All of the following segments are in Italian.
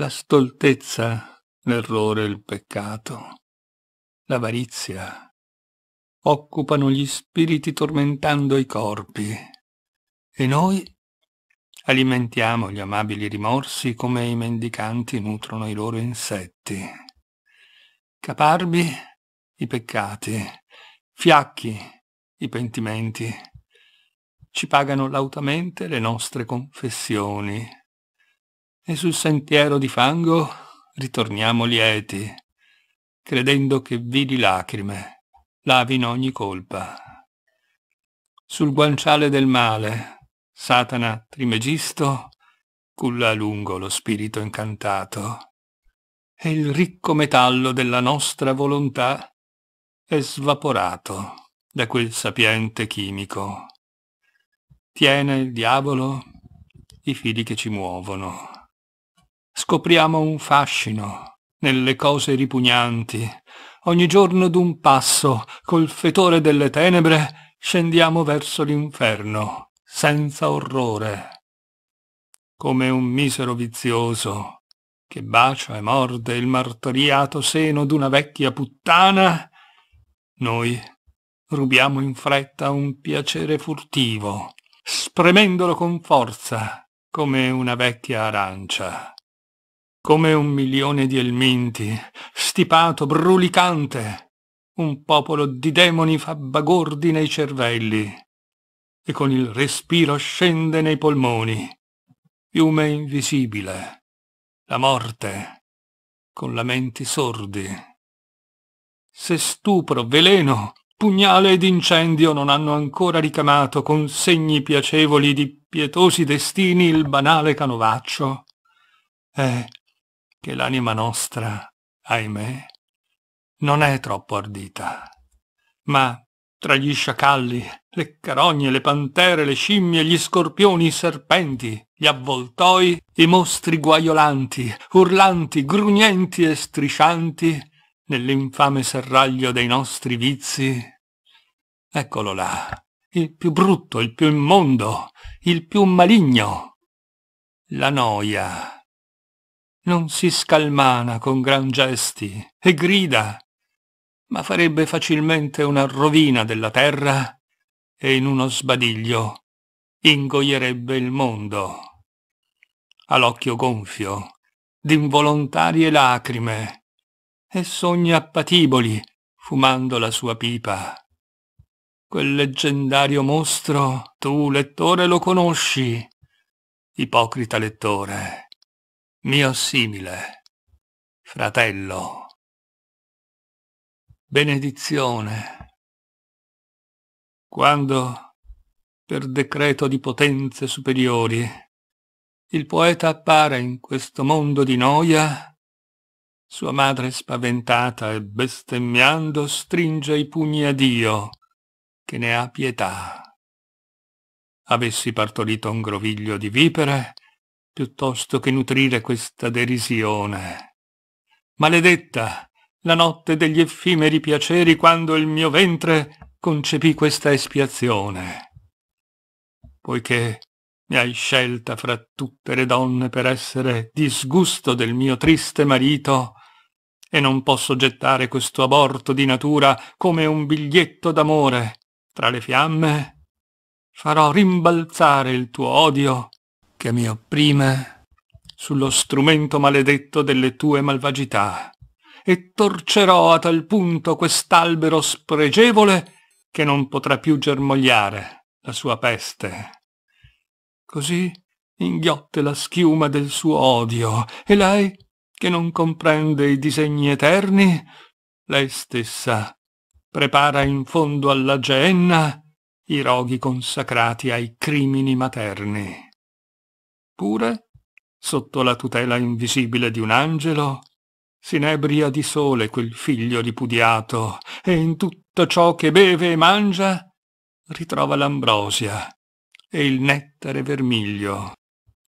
la stoltezza, l'errore, il peccato, l'avarizia, occupano gli spiriti tormentando i corpi e noi alimentiamo gli amabili rimorsi come i mendicanti nutrono i loro insetti. Caparbi i peccati, fiacchi i pentimenti, ci pagano lautamente le nostre confessioni e sul sentiero di fango ritorniamo lieti, credendo che vidi lacrime lavino ogni colpa. Sul guanciale del male, Satana trimegisto, culla a lungo lo spirito incantato, e il ricco metallo della nostra volontà è svaporato da quel sapiente chimico. Tiene il diavolo i fili che ci muovono. Scopriamo un fascino nelle cose ripugnanti. Ogni giorno d'un passo, col fetore delle tenebre, scendiamo verso l'inferno, senza orrore. Come un misero vizioso che bacia e morde il martoriato seno d'una vecchia puttana, noi rubiamo in fretta un piacere furtivo, spremendolo con forza come una vecchia arancia come un milione di elminti, stipato, brulicante. Un popolo di demoni fa bagordi nei cervelli e con il respiro scende nei polmoni. Fiume invisibile, la morte, con lamenti sordi. Se stupro, veleno, pugnale ed incendio non hanno ancora ricamato con segni piacevoli di pietosi destini il banale canovaccio, eh, che l'anima nostra, ahimè, non è troppo ardita. Ma tra gli sciacalli, le carogne, le pantere, le scimmie, gli scorpioni, i serpenti, gli avvoltoi, i mostri guaiolanti, urlanti, grugnenti e striscianti, nell'infame serraglio dei nostri vizi. Eccolo là, il più brutto, il più immondo, il più maligno, la noia non si scalmana con gran gesti e grida, ma farebbe facilmente una rovina della terra e in uno sbadiglio ingoierebbe il mondo. Ha l'occhio gonfio, d'involontarie lacrime, e sogna a patiboli fumando la sua pipa. Quel leggendario mostro, tu lettore lo conosci, ipocrita lettore mio simile, fratello, benedizione, quando, per decreto di potenze superiori, il poeta appare in questo mondo di noia, sua madre spaventata e bestemmiando stringe i pugni a Dio, che ne ha pietà. Avessi partorito un groviglio di vipere, piuttosto che nutrire questa derisione. Maledetta la notte degli effimeri piaceri quando il mio ventre concepì questa espiazione. Poiché mi hai scelta fra tutte le donne per essere disgusto del mio triste marito, e non posso gettare questo aborto di natura come un biglietto d'amore tra le fiamme, farò rimbalzare il tuo odio che mi opprime sullo strumento maledetto delle tue malvagità, e torcerò a tal punto quest'albero spregevole che non potrà più germogliare la sua peste. Così inghiotte la schiuma del suo odio, e lei, che non comprende i disegni eterni, lei stessa prepara in fondo alla geenna i roghi consacrati ai crimini materni eppure, sotto la tutela invisibile di un angelo, s'inebria di sole quel figlio ripudiato e in tutto ciò che beve e mangia ritrova l'ambrosia e il nettare vermiglio.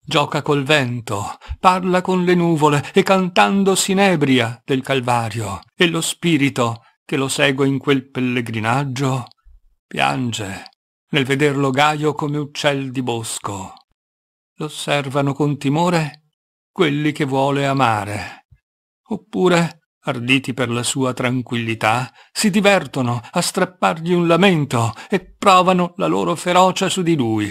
Gioca col vento, parla con le nuvole e cantando s'inebria del Calvario e lo spirito che lo segue in quel pellegrinaggio piange nel vederlo gaio come uccel di bosco l'osservano con timore quelli che vuole amare. Oppure, arditi per la sua tranquillità, si divertono a strappargli un lamento e provano la loro ferocia su di lui.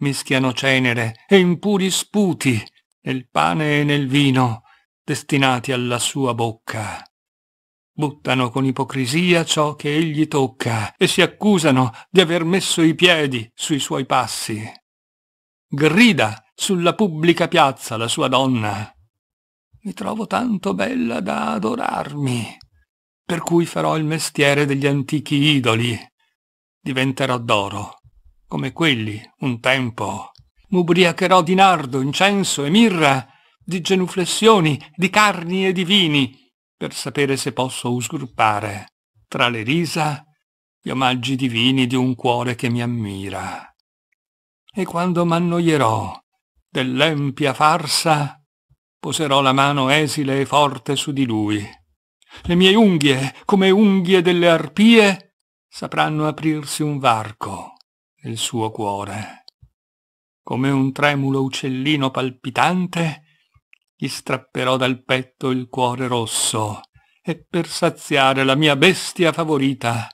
Mischiano cenere e impuri sputi nel pane e nel vino destinati alla sua bocca. Buttano con ipocrisia ciò che egli tocca e si accusano di aver messo i piedi sui suoi passi grida sulla pubblica piazza la sua donna. Mi trovo tanto bella da adorarmi, per cui farò il mestiere degli antichi idoli. Diventerò d'oro, come quelli, un tempo. M'ubriacherò di nardo, incenso e mirra, di genuflessioni, di carni e di vini, per sapere se posso usgruppare, tra le risa, gli omaggi divini di un cuore che mi ammira e quando m'annoierò dell'empia farsa, poserò la mano esile e forte su di lui. Le mie unghie, come unghie delle arpie, sapranno aprirsi un varco nel suo cuore. Come un tremulo uccellino palpitante, gli strapperò dal petto il cuore rosso e per saziare la mia bestia favorita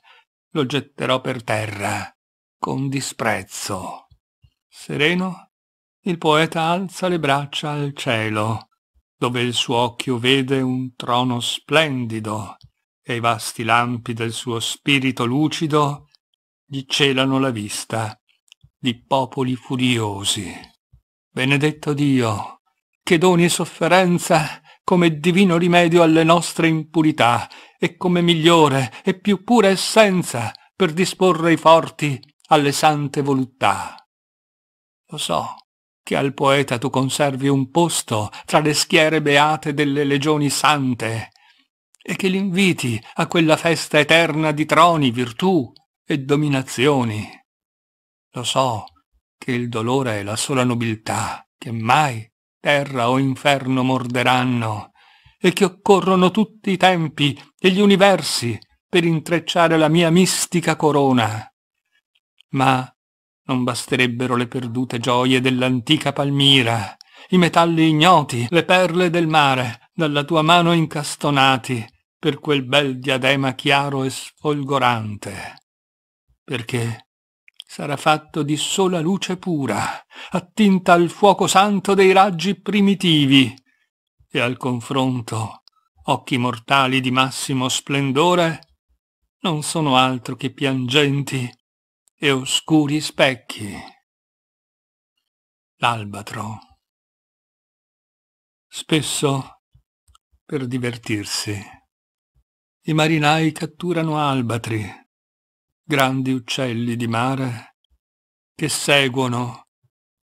lo getterò per terra con disprezzo. Sereno, il poeta alza le braccia al cielo, dove il suo occhio vede un trono splendido e i vasti lampi del suo spirito lucido gli celano la vista di popoli furiosi. Benedetto Dio, che doni sofferenza come divino rimedio alle nostre impurità e come migliore e più pura essenza per disporre i forti alle sante voluttà. Lo so che al poeta tu conservi un posto tra le schiere beate delle legioni sante e che l'inviti a quella festa eterna di troni, virtù e dominazioni. Lo so che il dolore è la sola nobiltà che mai terra o inferno morderanno e che occorrono tutti i tempi e gli universi per intrecciare la mia mistica corona. Ma non basterebbero le perdute gioie dell'antica Palmira, i metalli ignoti, le perle del mare, dalla tua mano incastonati, per quel bel diadema chiaro e sfolgorante. Perché sarà fatto di sola luce pura, attinta al fuoco santo dei raggi primitivi, e al confronto, occhi mortali di massimo splendore, non sono altro che piangenti e oscuri specchi. L'albatro. Spesso, per divertirsi, i marinai catturano albatri, grandi uccelli di mare, che seguono,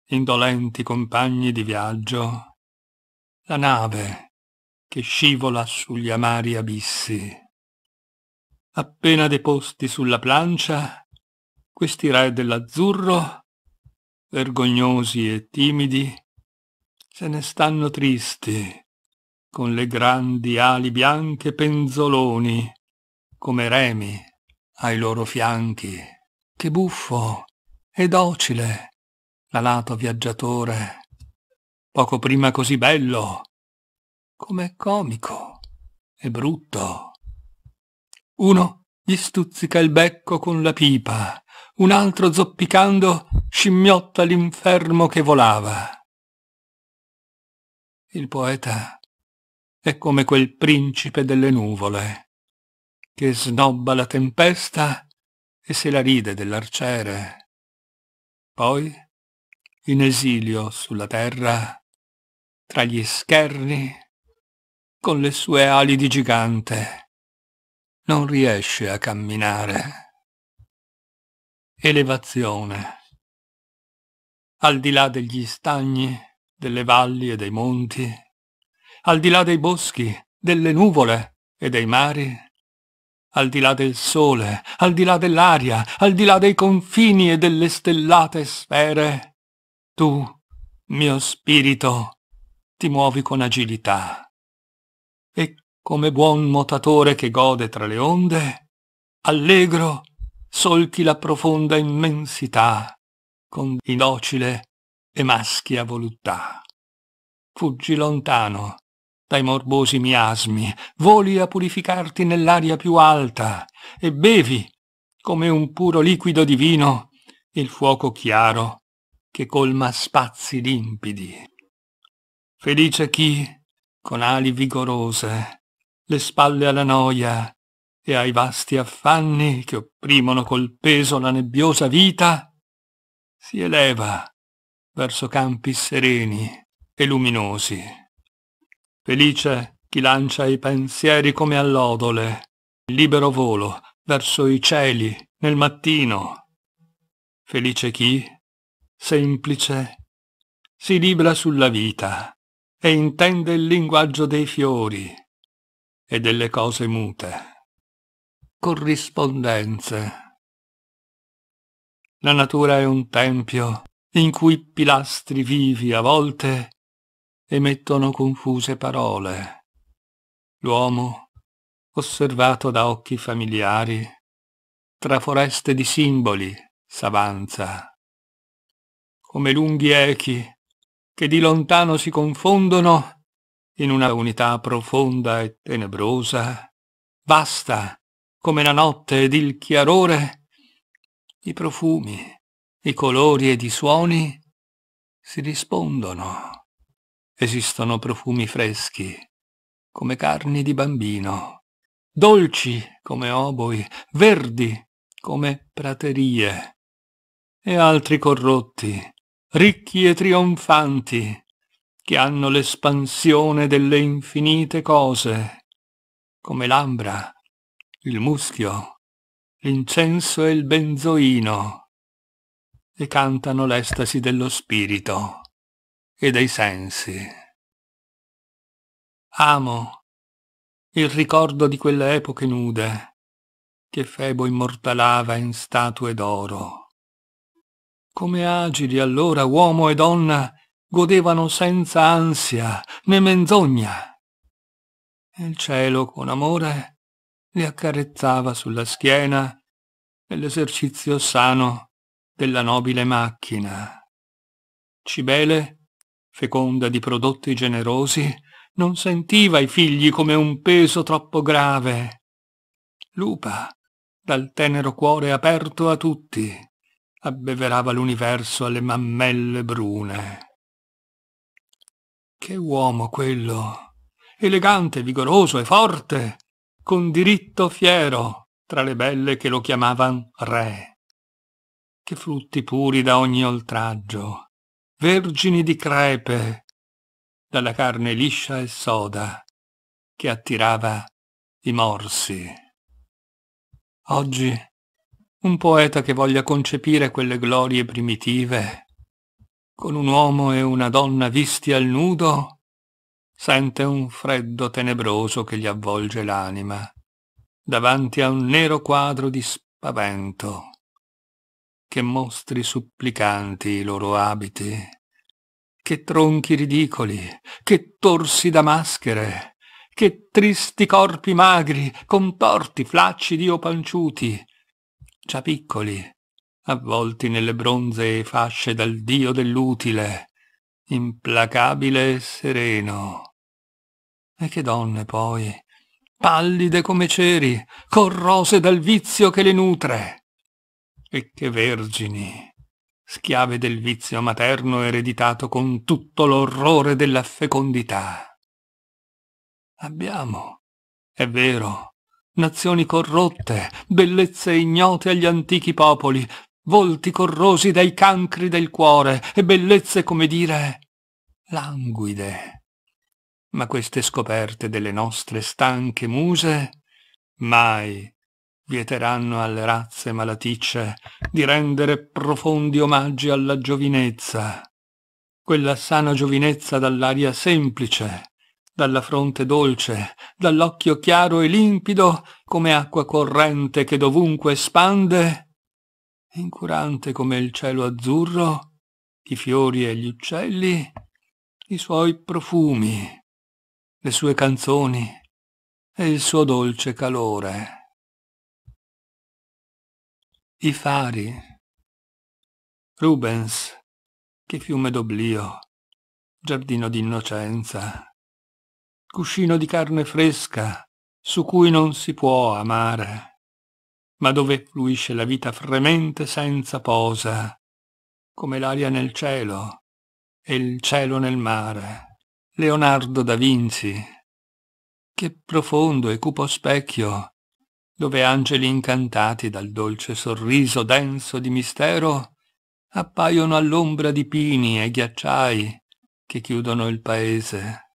indolenti compagni di viaggio, la nave che scivola sugli amari abissi. Appena deposti sulla plancia, questi re dell'azzurro, vergognosi e timidi, se ne stanno tristi, con le grandi ali bianche penzoloni, come remi ai loro fianchi. Che buffo e docile, l'alato viaggiatore, poco prima così bello, come comico e brutto. Uno gli stuzzica il becco con la pipa, un altro zoppicando scimmiotta l'infermo che volava. Il poeta è come quel principe delle nuvole, che snobba la tempesta e se la ride dell'arciere. Poi, in esilio sulla terra, tra gli scherni, con le sue ali di gigante, non riesce a camminare. Elevazione. Al di là degli stagni, delle valli e dei monti, al di là dei boschi, delle nuvole e dei mari, al di là del sole, al di là dell'aria, al di là dei confini e delle stellate sfere, tu, mio spirito, ti muovi con agilità. E come buon nuotatore che gode tra le onde, allegro solchi la profonda immensità con inocile e maschia voluttà. Fuggi lontano dai morbosi miasmi, voli a purificarti nell'aria più alta e bevi, come un puro liquido divino, il fuoco chiaro che colma spazi limpidi. Felice chi, con ali vigorose, le spalle alla noia, e ai vasti affanni che opprimono col peso la nebbiosa vita, si eleva verso campi sereni e luminosi. Felice chi lancia i pensieri come all'odole, libero volo verso i cieli nel mattino. Felice chi, semplice, si libra sulla vita e intende il linguaggio dei fiori e delle cose mute corrispondenze. La natura è un tempio in cui pilastri vivi a volte emettono confuse parole. L'uomo, osservato da occhi familiari, tra foreste di simboli s'avanza. Come lunghi echi che di lontano si confondono in una unità profonda e tenebrosa, vasta come la notte ed il chiarore, i profumi, i colori ed i suoni si rispondono. Esistono profumi freschi, come carni di bambino, dolci come oboi, verdi come praterie, e altri corrotti, ricchi e trionfanti, che hanno l'espansione delle infinite cose, come l'ambra il muschio, l'incenso e il benzoino, e cantano l'estasi dello spirito e dei sensi. Amo il ricordo di quelle epoche nude che Febo immortalava in statue d'oro. Come agili allora uomo e donna godevano senza ansia né menzogna. E il cielo con amore le accarezzava sulla schiena nell'esercizio sano della nobile macchina. Cibele, feconda di prodotti generosi, non sentiva i figli come un peso troppo grave. Lupa, dal tenero cuore aperto a tutti, abbeverava l'universo alle mammelle brune. Che uomo quello! Elegante, vigoroso e forte, con diritto fiero tra le belle che lo chiamavan re, che frutti puri da ogni oltraggio, vergini di crepe, dalla carne liscia e soda, che attirava i morsi. Oggi un poeta che voglia concepire quelle glorie primitive, con un uomo e una donna visti al nudo, sente un freddo tenebroso che gli avvolge l'anima, davanti a un nero quadro di spavento, che mostri supplicanti i loro abiti, che tronchi ridicoli, che torsi da maschere, che tristi corpi magri, contorti, flaccidi o panciuti, già piccoli, avvolti nelle bronzee fasce dal dio dell'utile, implacabile e sereno e che donne poi, pallide come ceri, corrose dal vizio che le nutre. E che vergini, schiave del vizio materno ereditato con tutto l'orrore della fecondità. Abbiamo, è vero, nazioni corrotte, bellezze ignote agli antichi popoli, volti corrosi dai cancri del cuore e bellezze, come dire, languide ma queste scoperte delle nostre stanche muse mai vieteranno alle razze malaticce di rendere profondi omaggi alla giovinezza, quella sana giovinezza dall'aria semplice, dalla fronte dolce, dall'occhio chiaro e limpido come acqua corrente che dovunque espande, incurante come il cielo azzurro, i fiori e gli uccelli, i suoi profumi le sue canzoni e il suo dolce calore. I fari. Rubens, che fiume d'oblio, giardino d'innocenza, cuscino di carne fresca su cui non si può amare, ma dove fluisce la vita fremente senza posa, come l'aria nel cielo e il cielo nel mare. Leonardo da Vinci. Che profondo e cupo specchio, dove angeli incantati dal dolce sorriso denso di mistero appaiono all'ombra di pini e ghiacciai che chiudono il paese.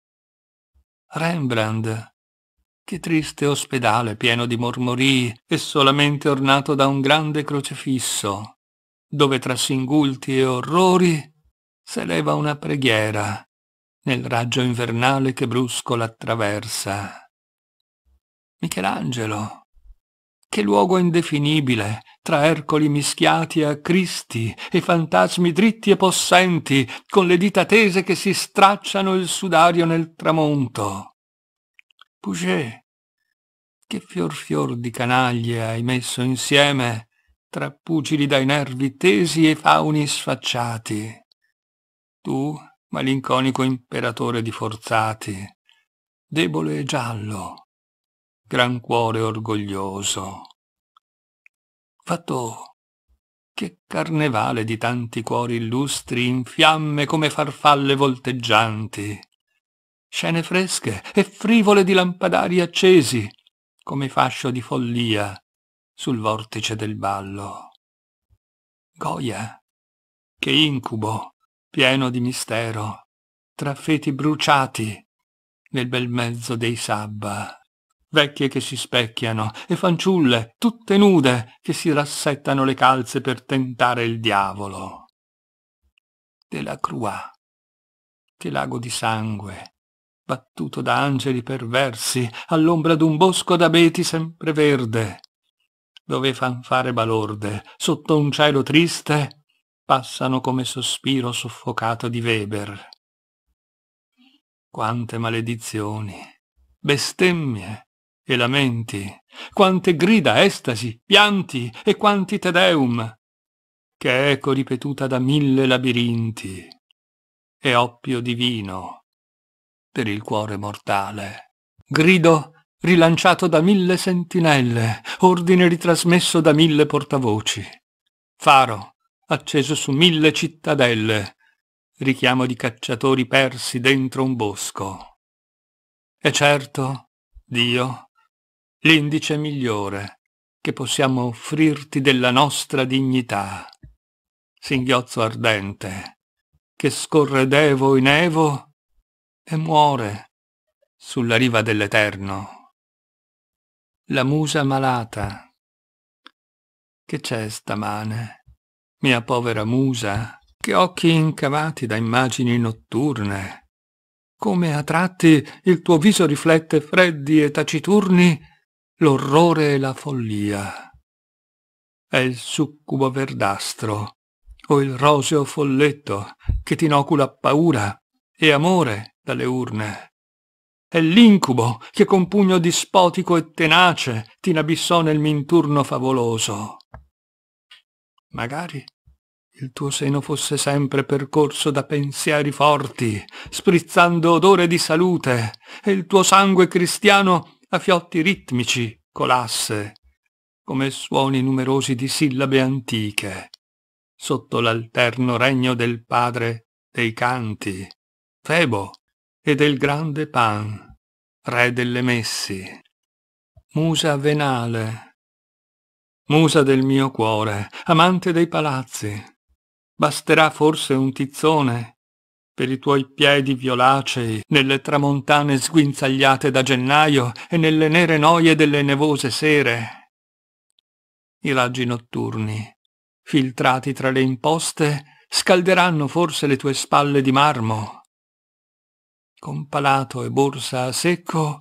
Rembrandt, che triste ospedale pieno di mormorii e solamente ornato da un grande crocefisso, dove tra singulti e orrori s'eleva una preghiera nel raggio invernale che brusco l'attraversa. Michelangelo, che luogo indefinibile, tra ercoli mischiati a cristi e fantasmi dritti e possenti, con le dita tese che si stracciano il sudario nel tramonto. Puget, che fior fior di canaglie hai messo insieme, tra pugili dai nervi tesi e fauni sfacciati. Tu, malinconico imperatore di forzati, debole e giallo, gran cuore orgoglioso. Fatto che carnevale di tanti cuori illustri in fiamme come farfalle volteggianti, scene fresche e frivole di lampadari accesi, come fascio di follia sul vortice del ballo. Goia, che incubo! pieno di mistero, tra feti bruciati nel bel mezzo dei sabba, vecchie che si specchiano e fanciulle tutte nude che si rassettano le calze per tentare il diavolo. Della Croix, che lago di sangue, battuto da angeli perversi all'ombra d'un bosco d'abeti sempreverde, dove fanfare balorde, sotto un cielo triste, passano come sospiro soffocato di Weber. Quante maledizioni, bestemmie e lamenti, quante grida, estasi, pianti e quanti tedeum, che eco ripetuta da mille labirinti, e oppio divino per il cuore mortale. Grido rilanciato da mille sentinelle, ordine ritrasmesso da mille portavoci. Faro acceso su mille cittadelle, richiamo di cacciatori persi dentro un bosco. E certo, Dio, l'indice migliore che possiamo offrirti della nostra dignità. Singhiozzo ardente, che scorre d'evo in evo e muore sulla riva dell'Eterno. La musa malata. Che c'è stamane? mia povera musa, che occhi incavati da immagini notturne. Come a tratti il tuo viso riflette freddi e taciturni l'orrore e la follia. È il succubo verdastro o il roseo folletto che t'inocula paura e amore dalle urne. È l'incubo che con pugno dispotico e tenace t'inabissò nel minturno favoloso. Magari il tuo seno fosse sempre percorso da pensieri forti, sprizzando odore di salute, e il tuo sangue cristiano a fiotti ritmici colasse, come suoni numerosi di sillabe antiche, sotto l'alterno regno del padre dei canti, Febo, e del grande Pan, re delle messi. Musa venale, musa del mio cuore, amante dei palazzi, basterà forse un tizzone per i tuoi piedi violacei nelle tramontane sguinzagliate da gennaio e nelle nere noie delle nevose sere. I raggi notturni, filtrati tra le imposte, scalderanno forse le tue spalle di marmo. Con palato e borsa a secco,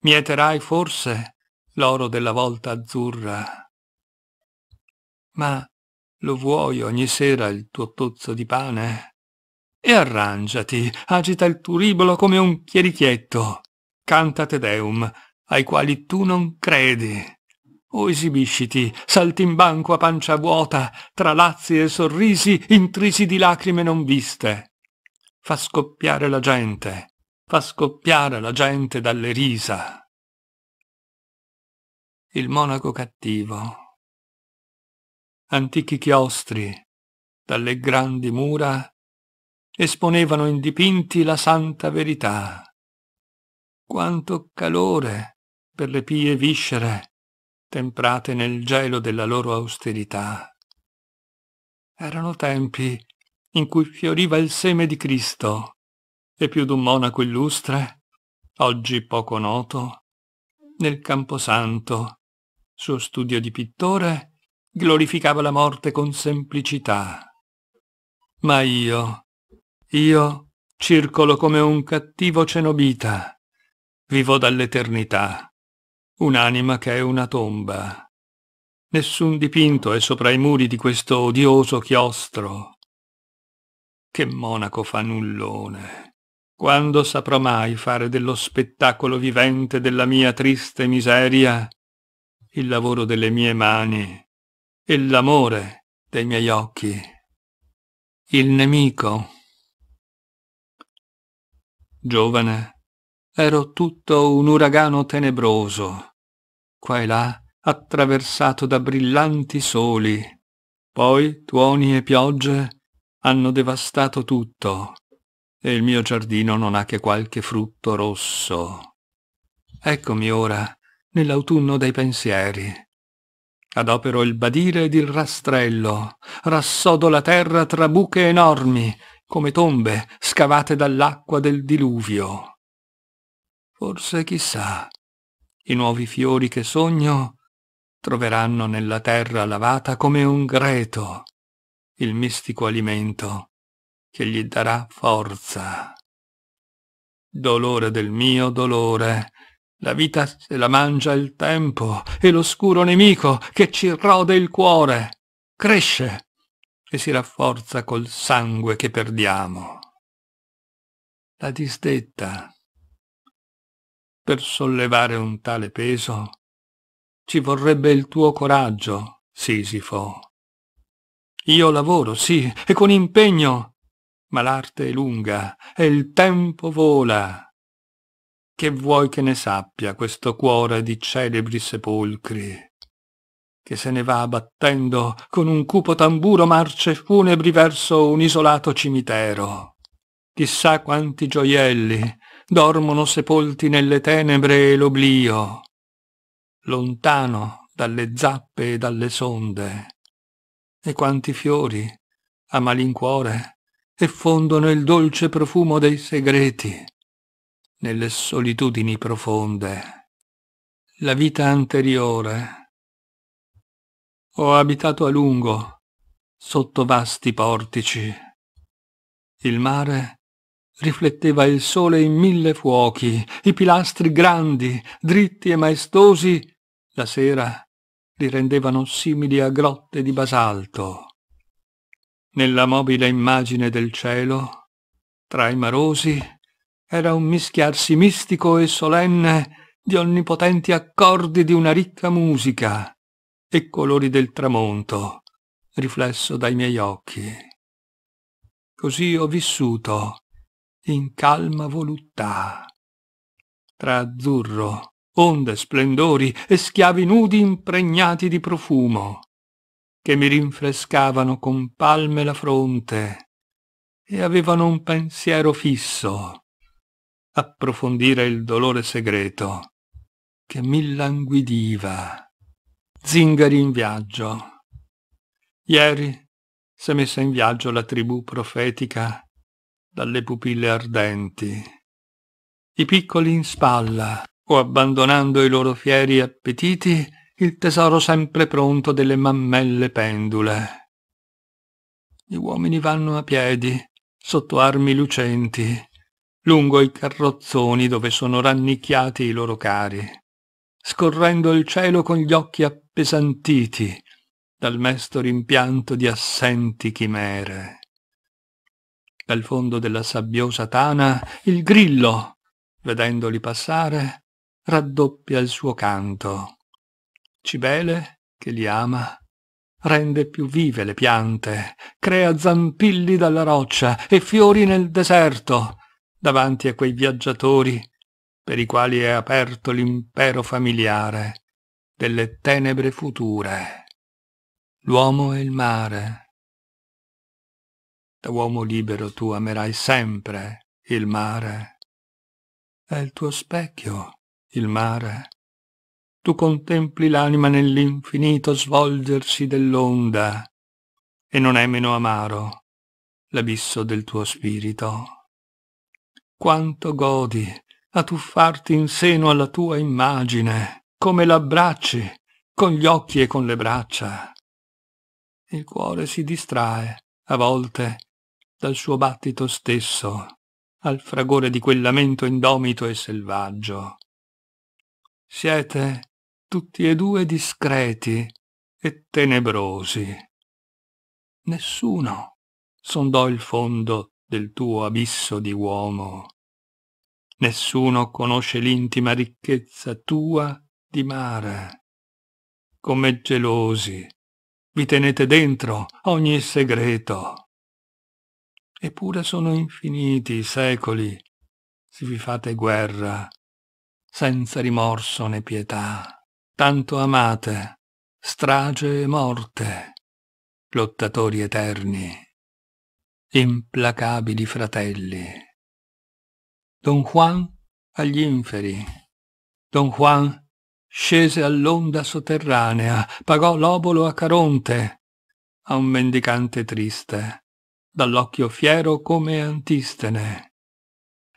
mieterai forse l'oro della volta azzurra. Ma lo vuoi ogni sera il tuo tozzo di pane? E arrangiati, agita il turibolo come un chierichietto. Canta Te Deum, ai quali tu non credi. O esibisciti, saltimbanco a pancia vuota, tra lazzi e sorrisi intrisi di lacrime non viste. Fa scoppiare la gente, fa scoppiare la gente dalle risa. Il monaco cattivo antichi chiostri, dalle grandi mura, esponevano in dipinti la santa verità. Quanto calore per le pie viscere, temprate nel gelo della loro austerità. Erano tempi in cui fioriva il seme di Cristo, e più d'un monaco illustre, oggi poco noto, nel Camposanto, suo studio di pittore, glorificava la morte con semplicità. Ma io, io circolo come un cattivo cenobita, vivo dall'eternità, un'anima che è una tomba. Nessun dipinto è sopra i muri di questo odioso chiostro. Che monaco fanullone! Quando saprò mai fare dello spettacolo vivente della mia triste miseria il lavoro delle mie mani? e l'amore dei miei occhi, il nemico. Giovane, ero tutto un uragano tenebroso, qua e là attraversato da brillanti soli, poi tuoni e piogge hanno devastato tutto e il mio giardino non ha che qualche frutto rosso. Eccomi ora nell'autunno dei pensieri, Adopero il badire ed il rastrello, rassodo la terra tra buche enormi, come tombe scavate dall'acqua del diluvio. Forse chissà, i nuovi fiori che sogno troveranno nella terra lavata come un greto il mistico alimento che gli darà forza. Dolore del mio dolore, la vita se la mangia il tempo e l'oscuro nemico che ci rode il cuore. Cresce e si rafforza col sangue che perdiamo. La disdetta. Per sollevare un tale peso ci vorrebbe il tuo coraggio, Sisifo. Io lavoro, sì, e con impegno, ma l'arte è lunga e il tempo vola che vuoi che ne sappia questo cuore di celebri sepolcri, che se ne va battendo con un cupo tamburo marce funebri verso un isolato cimitero. Chissà quanti gioielli dormono sepolti nelle tenebre e l'oblio, lontano dalle zappe e dalle sonde, e quanti fiori, a malincuore, effondono il dolce profumo dei segreti nelle solitudini profonde, la vita anteriore. Ho abitato a lungo sotto vasti portici. Il mare rifletteva il sole in mille fuochi, i pilastri grandi, dritti e maestosi, la sera li rendevano simili a grotte di basalto. Nella mobile immagine del cielo, tra i marosi, era un mischiarsi mistico e solenne di onnipotenti accordi di una ricca musica e colori del tramonto, riflesso dai miei occhi. Così ho vissuto, in calma voluttà, tra azzurro, onde, splendori e schiavi nudi impregnati di profumo, che mi rinfrescavano con palme la fronte e avevano un pensiero fisso approfondire il dolore segreto che mi languidiva. Zingari in viaggio. Ieri si è messa in viaggio la tribù profetica dalle pupille ardenti. I piccoli in spalla, o abbandonando i loro fieri appetiti, il tesoro sempre pronto delle mammelle pendule. Gli uomini vanno a piedi, sotto armi lucenti, lungo i carrozzoni dove sono rannicchiati i loro cari, scorrendo il cielo con gli occhi appesantiti dal mesto rimpianto di assenti chimere. Dal fondo della sabbiosa tana il grillo, vedendoli passare, raddoppia il suo canto. Cibele, che li ama, rende più vive le piante, crea zampilli dalla roccia e fiori nel deserto, davanti a quei viaggiatori per i quali è aperto l'impero familiare delle tenebre future. L'uomo e il mare. Da uomo libero tu amerai sempre il mare. È il tuo specchio, il mare. Tu contempli l'anima nell'infinito svolgersi dell'onda, e non è meno amaro l'abisso del tuo spirito quanto godi a tuffarti in seno alla tua immagine, come l'abbracci, con gli occhi e con le braccia. Il cuore si distrae, a volte, dal suo battito stesso, al fragore di quel lamento indomito e selvaggio. Siete tutti e due discreti e tenebrosi. Nessuno sondò il fondo del tuo abisso di uomo. Nessuno conosce l'intima ricchezza tua di mare. Come gelosi, vi tenete dentro ogni segreto. Eppure sono infiniti i secoli, se vi fate guerra, senza rimorso né pietà, tanto amate, strage e morte, lottatori eterni implacabili fratelli. Don Juan agli inferi. Don Juan scese all'onda sotterranea, pagò l'obolo a Caronte, a un mendicante triste, dall'occhio fiero come Antistene.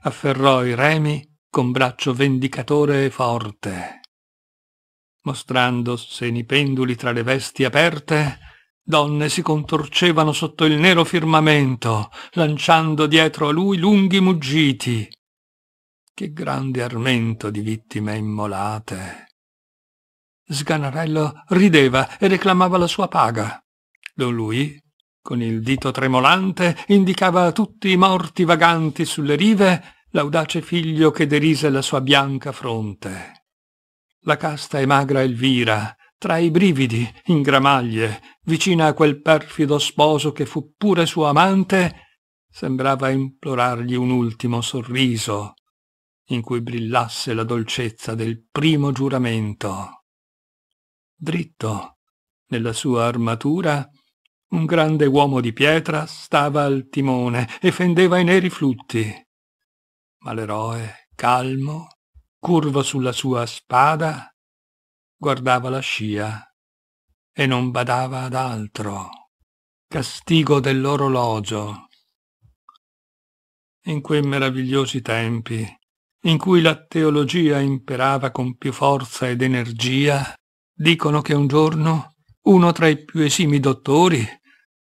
Afferrò i remi con braccio vendicatore e forte. Mostrando seni penduli tra le vesti aperte, Donne si contorcevano sotto il nero firmamento, lanciando dietro a lui lunghi muggiti. Che grande armento di vittime immolate! Sganarello rideva e reclamava la sua paga. Don Lui, con il dito tremolante, indicava a tutti i morti vaganti sulle rive l'audace figlio che derise la sua bianca fronte. La casta e magra Elvira, tra i brividi, in gramaglie, vicina a quel perfido sposo che fu pure suo amante, sembrava implorargli un ultimo sorriso, in cui brillasse la dolcezza del primo giuramento. Dritto, nella sua armatura, un grande uomo di pietra stava al timone e fendeva i neri flutti. Ma l'eroe, calmo, curvo sulla sua spada, guardava la scia e non badava ad altro. Castigo dell'orologio. In quei meravigliosi tempi, in cui la teologia imperava con più forza ed energia, dicono che un giorno uno tra i più esimi dottori,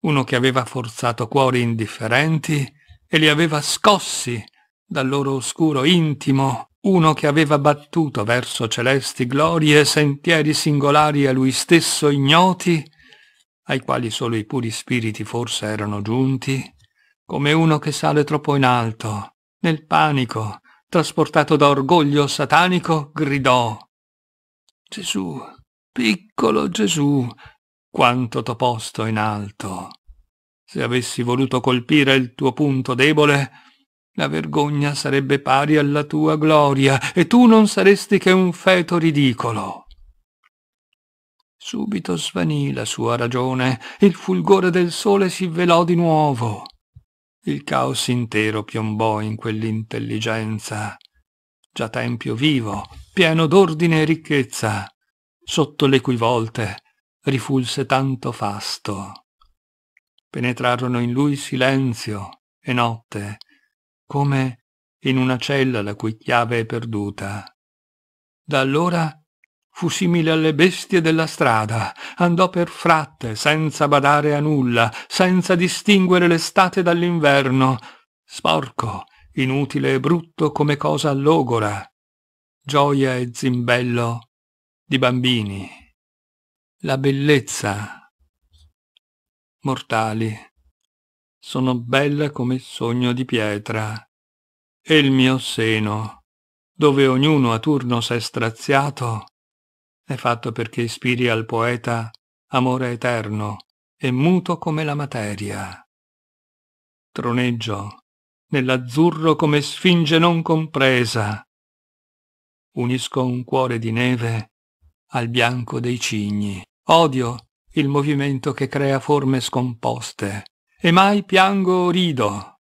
uno che aveva forzato cuori indifferenti e li aveva scossi dal loro oscuro intimo uno che aveva battuto verso celesti glorie sentieri singolari a lui stesso ignoti, ai quali solo i puri spiriti forse erano giunti, come uno che sale troppo in alto, nel panico, trasportato da orgoglio satanico, gridò Gesù, piccolo Gesù, quanto t'ho posto in alto. Se avessi voluto colpire il tuo punto debole, la vergogna sarebbe pari alla tua gloria e tu non saresti che un feto ridicolo. Subito svanì la sua ragione, il fulgore del sole si velò di nuovo. Il caos intero piombò in quell'intelligenza, già tempio vivo, pieno d'ordine e ricchezza, sotto le cui volte rifulse tanto fasto. Penetrarono in lui silenzio e notte, come in una cella la cui chiave è perduta. Da allora fu simile alle bestie della strada, andò per fratte, senza badare a nulla, senza distinguere l'estate dall'inverno, sporco, inutile e brutto come cosa logora, gioia e zimbello di bambini, la bellezza, mortali sono bella come il sogno di pietra, e il mio seno, dove ognuno a turno s'è straziato, è fatto perché ispiri al poeta amore eterno e muto come la materia. Troneggio nell'azzurro come sfinge non compresa. Unisco un cuore di neve al bianco dei cigni. Odio il movimento che crea forme scomposte e mai piango o rido.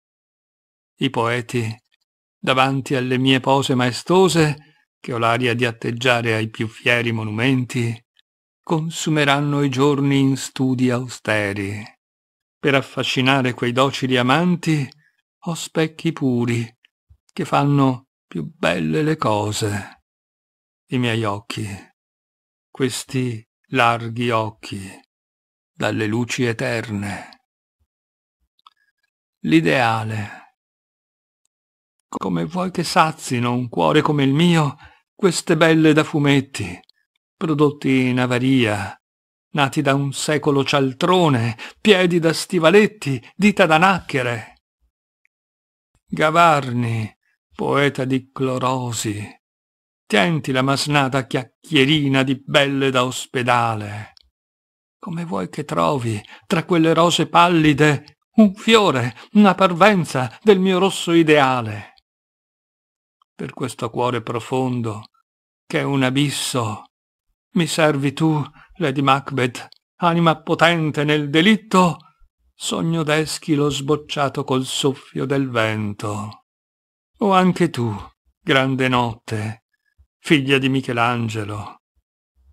I poeti, davanti alle mie pose maestose, che ho l'aria di atteggiare ai più fieri monumenti, consumeranno i giorni in studi austeri. Per affascinare quei docili amanti ho specchi puri che fanno più belle le cose. I miei occhi, questi larghi occhi, dalle luci eterne l'ideale. Come vuoi che sazino un cuore come il mio queste belle da fumetti, prodotti in avaria, nati da un secolo cialtrone, piedi da stivaletti, dita da nacchere. Gavarni, poeta di clorosi, tienti la masnata chiacchierina di belle da ospedale. Come vuoi che trovi, tra quelle rose pallide, un fiore, una parvenza del mio rosso ideale. Per questo cuore profondo, che è un abisso, mi servi tu, Lady Macbeth, anima potente nel delitto, sogno d'Eschilo sbocciato col soffio del vento. O anche tu, grande notte, figlia di Michelangelo,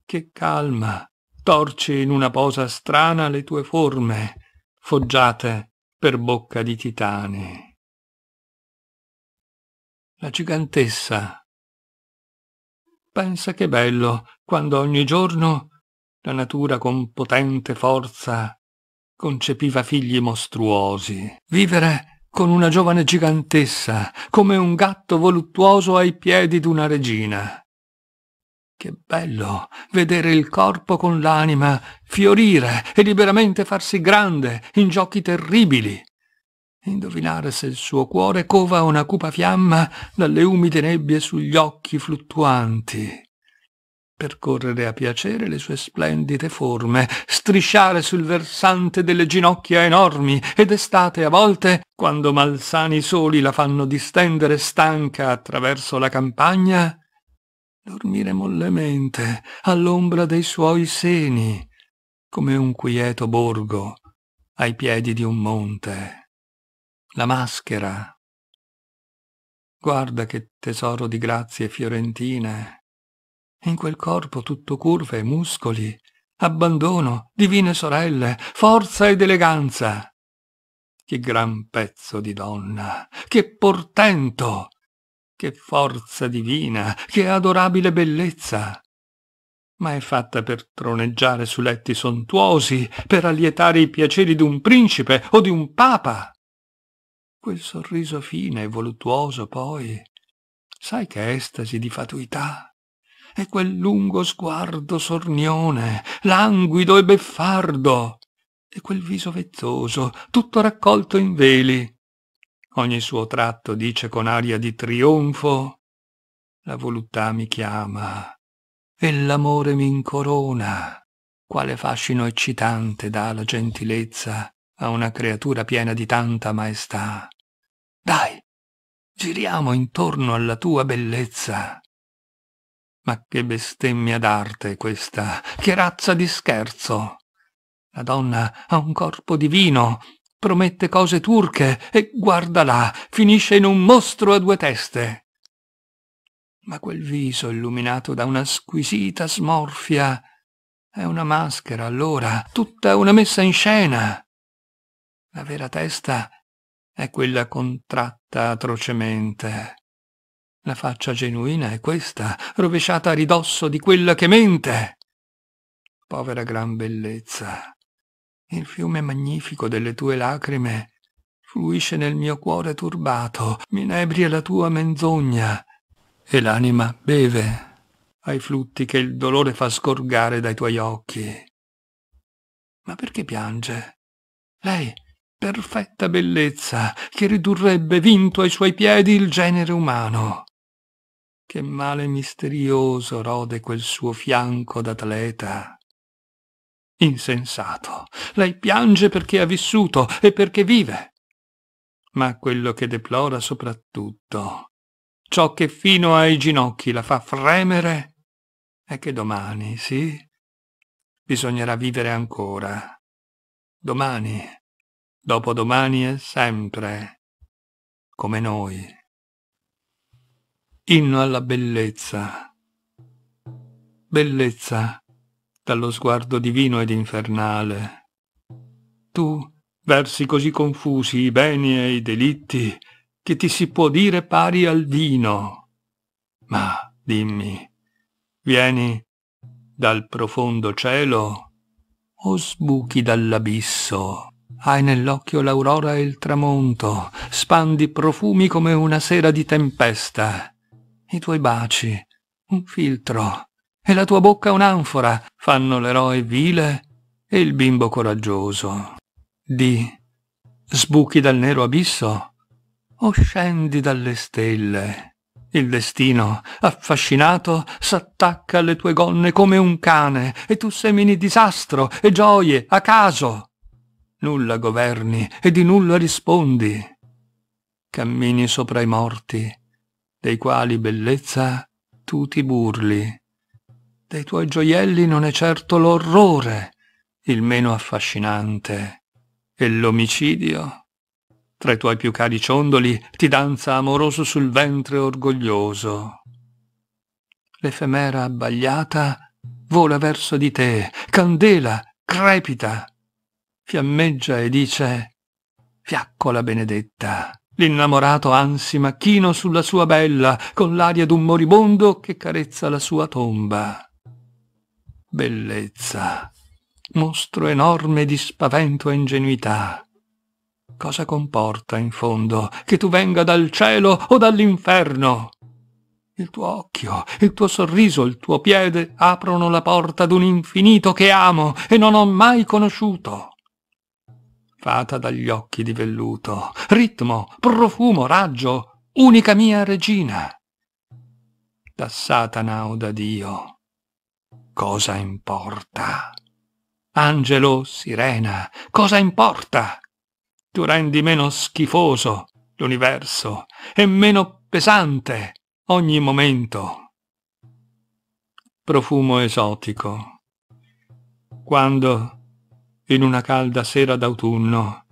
che calma, torci in una posa strana le tue forme, foggiate per bocca di titane. La gigantessa pensa che bello quando ogni giorno la natura con potente forza concepiva figli mostruosi. Vivere con una giovane gigantessa, come un gatto voluttuoso ai piedi d'una regina. Che bello vedere il corpo con l'anima fiorire e liberamente farsi grande in giochi terribili. Indovinare se il suo cuore cova una cupa fiamma dalle umide nebbie sugli occhi fluttuanti. Percorrere a piacere le sue splendide forme, strisciare sul versante delle ginocchia enormi ed estate a volte, quando malsani soli la fanno distendere stanca attraverso la campagna, dormire mollemente all'ombra dei suoi seni, come un quieto borgo ai piedi di un monte. La maschera. Guarda che tesoro di grazie fiorentine. In quel corpo tutto curve e muscoli, abbandono, divine sorelle, forza ed eleganza. Che gran pezzo di donna, che portento! Che forza divina, che adorabile bellezza! Ma è fatta per troneggiare su letti sontuosi, per allietare i piaceri di un principe o di un papa. Quel sorriso fine e voluttuoso, poi, sai che estasi di fatuità e quel lungo sguardo sornione, languido e beffardo, e quel viso vezzoso, tutto raccolto in veli, Ogni suo tratto dice con aria di trionfo, la voluttà mi chiama e l'amore mi incorona. Quale fascino eccitante dà la gentilezza a una creatura piena di tanta maestà. Dai, giriamo intorno alla tua bellezza. Ma che bestemmia d'arte questa, che razza di scherzo! La donna ha un corpo divino, promette cose turche e guarda là, finisce in un mostro a due teste. Ma quel viso illuminato da una squisita smorfia è una maschera allora, tutta una messa in scena. La vera testa è quella contratta atrocemente. La faccia genuina è questa, rovesciata a ridosso di quella che mente. Povera gran bellezza. Il fiume magnifico delle tue lacrime fluisce nel mio cuore turbato, mi inebria la tua menzogna, e l'anima beve ai flutti che il dolore fa scorgare dai tuoi occhi. Ma perché piange? Lei, perfetta bellezza, che ridurrebbe vinto ai suoi piedi il genere umano. Che male misterioso rode quel suo fianco d'atleta Insensato. Lei piange perché ha vissuto e perché vive. Ma quello che deplora soprattutto, ciò che fino ai ginocchi la fa fremere, è che domani, sì, bisognerà vivere ancora. Domani, dopodomani e sempre, come noi. Inno alla bellezza. Bellezza dallo sguardo divino ed infernale. Tu versi così confusi i beni e i delitti che ti si può dire pari al vino. Ma dimmi, vieni dal profondo cielo o sbuchi dall'abisso? Hai nell'occhio l'aurora e il tramonto, spandi profumi come una sera di tempesta. I tuoi baci, un filtro, e la tua bocca un'anfora, fanno l'eroe vile e il bimbo coraggioso. Di sbuchi dal nero abisso o scendi dalle stelle. Il destino, affascinato, s'attacca alle tue gonne come un cane e tu semini disastro e gioie a caso. Nulla governi e di nulla rispondi. Cammini sopra i morti, dei quali bellezza tu ti burli dei tuoi gioielli non è certo l'orrore il meno affascinante, e l'omicidio, tra i tuoi più cari ciondoli, ti danza amoroso sul ventre orgoglioso. L'efemera abbagliata vola verso di te, candela, crepita, fiammeggia e dice «Fiaccola benedetta». L'innamorato ansima chino sulla sua bella, con l'aria d'un moribondo che carezza la sua tomba bellezza, mostro enorme di spavento e ingenuità. Cosa comporta, in fondo, che tu venga dal cielo o dall'inferno? Il tuo occhio, il tuo sorriso, il tuo piede aprono la porta d'un infinito che amo e non ho mai conosciuto fata dagli occhi di velluto, ritmo, profumo, raggio, unica mia regina. Da Satana o da Dio, cosa importa? Angelo, sirena, cosa importa? Tu rendi meno schifoso l'universo e meno pesante ogni momento. Profumo esotico. Quando, in una calda sera d'autunno,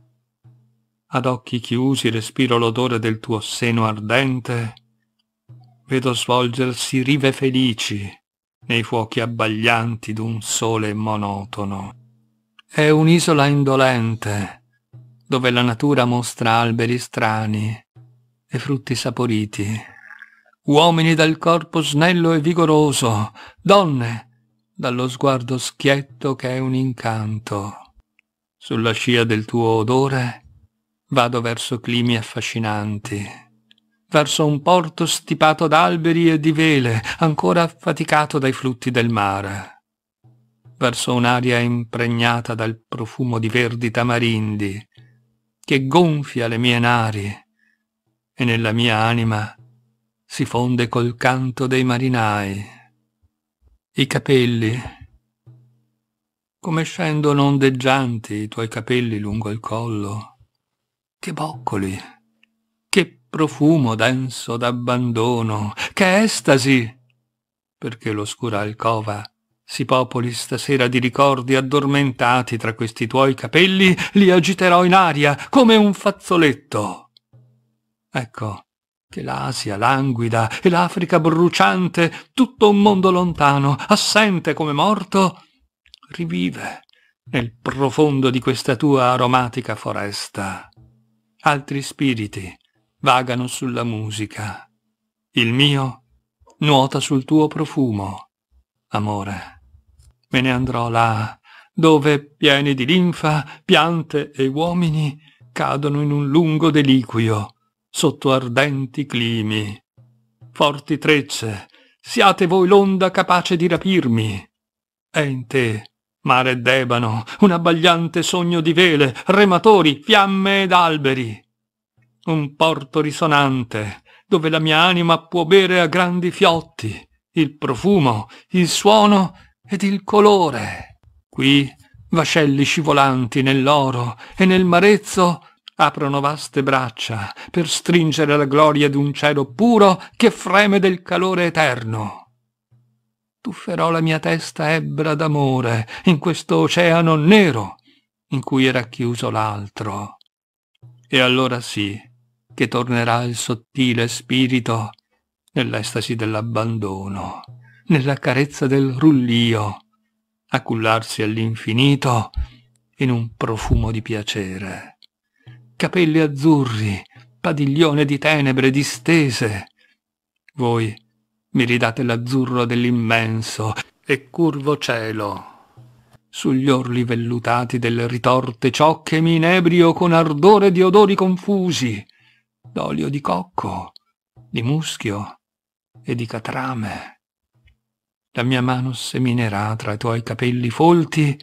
ad occhi chiusi respiro l'odore del tuo seno ardente, vedo svolgersi rive felici nei fuochi abbaglianti d'un sole monotono. È un'isola indolente, dove la natura mostra alberi strani e frutti saporiti, uomini dal corpo snello e vigoroso, donne dallo sguardo schietto che è un incanto. Sulla scia del tuo odore vado verso climi affascinanti verso un porto stipato d'alberi e di vele, ancora affaticato dai flutti del mare, verso un'aria impregnata dal profumo di verdi tamarindi, che gonfia le mie nari e nella mia anima si fonde col canto dei marinai. I capelli, come scendono ondeggianti i tuoi capelli lungo il collo, che boccoli! profumo denso d'abbandono, che estasi! Perché l'oscura alcova si popoli stasera di ricordi addormentati tra questi tuoi capelli, li agiterò in aria come un fazzoletto. Ecco che l'Asia languida e l'Africa bruciante, tutto un mondo lontano, assente come morto, rivive nel profondo di questa tua aromatica foresta. Altri spiriti, vagano sulla musica. Il mio nuota sul tuo profumo, amore. Me ne andrò là, dove, pieni di linfa, piante e uomini cadono in un lungo deliquio, sotto ardenti climi. Forti trecce, siate voi l'onda capace di rapirmi. È in te, mare d'ebano, un abbagliante sogno di vele, rematori, fiamme ed alberi un porto risonante, dove la mia anima può bere a grandi fiotti il profumo, il suono ed il colore. Qui vascelli scivolanti nell'oro e nel marezzo aprono vaste braccia per stringere la gloria di un cielo puro che freme del calore eterno. Tufferò la mia testa ebbra d'amore in questo oceano nero in cui era chiuso l'altro. E allora sì, che tornerà il sottile spirito nell'estasi dell'abbandono, nella carezza del rullio, a cullarsi all'infinito in un profumo di piacere. Capelli azzurri, padiglione di tenebre distese. Voi mi ridate l'azzurro dell'immenso e curvo cielo. Sugli orli vellutati delle ritorte ciocche mi inebrio con ardore di odori confusi d'olio di cocco, di muschio e di catrame. La mia mano seminerà tra i tuoi capelli folti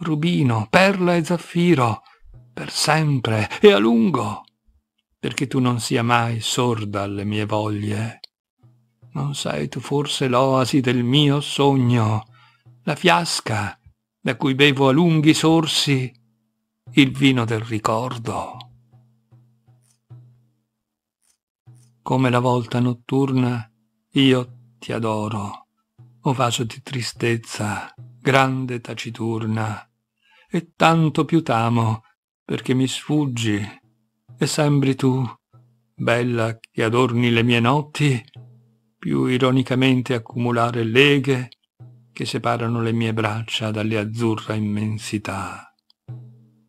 rubino, perla e zaffiro, per sempre e a lungo, perché tu non sia mai sorda alle mie voglie. Non sei tu forse l'oasi del mio sogno, la fiasca da cui bevo a lunghi sorsi il vino del ricordo. come la volta notturna, io ti adoro, o vaso di tristezza, grande taciturna, e tanto più t'amo, perché mi sfuggi, e sembri tu, bella che adorni le mie notti, più ironicamente accumulare leghe che separano le mie braccia dalle azzurra immensità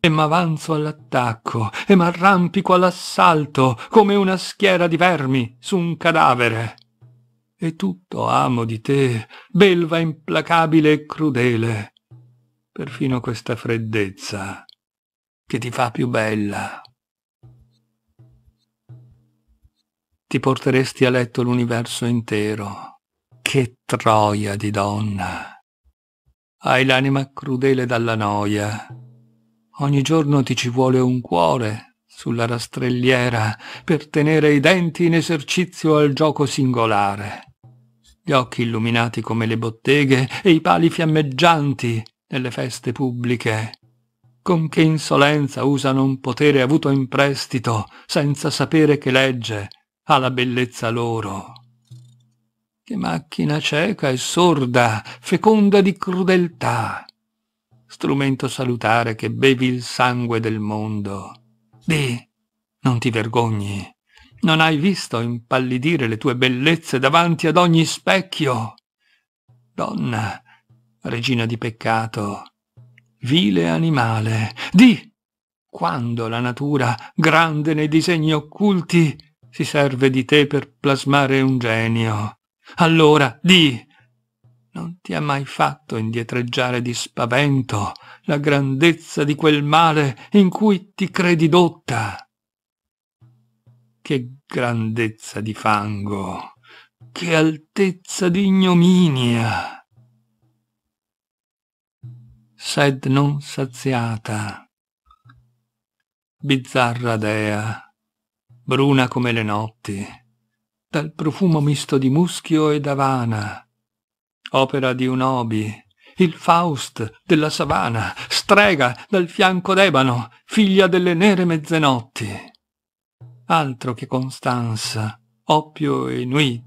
e m'avanzo all'attacco e m'arrampico all'assalto come una schiera di vermi su un cadavere. E tutto amo di te, belva implacabile e crudele, perfino questa freddezza che ti fa più bella. Ti porteresti a letto l'universo intero. Che troia di donna! Hai l'anima crudele dalla noia, Ogni giorno ti ci vuole un cuore sulla rastrelliera per tenere i denti in esercizio al gioco singolare. Gli occhi illuminati come le botteghe e i pali fiammeggianti nelle feste pubbliche. Con che insolenza usano un potere avuto in prestito senza sapere che legge ha la bellezza loro. Che macchina cieca e sorda, feconda di crudeltà strumento salutare che bevi il sangue del mondo. Di, non ti vergogni, non hai visto impallidire le tue bellezze davanti ad ogni specchio. Donna, regina di peccato, vile animale, di quando la natura, grande nei disegni occulti, si serve di te per plasmare un genio. Allora, di, non ti ha mai fatto indietreggiare di spavento la grandezza di quel male in cui ti credi dotta. Che grandezza di fango, che altezza di ignominia! Sed non saziata, bizzarra dea, bruna come le notti, dal profumo misto di muschio e d'avana, opera di un obi, il Faust della savana, strega dal fianco d'ebano, figlia delle nere mezzanotti. Altro che Costanza, oppio e nui.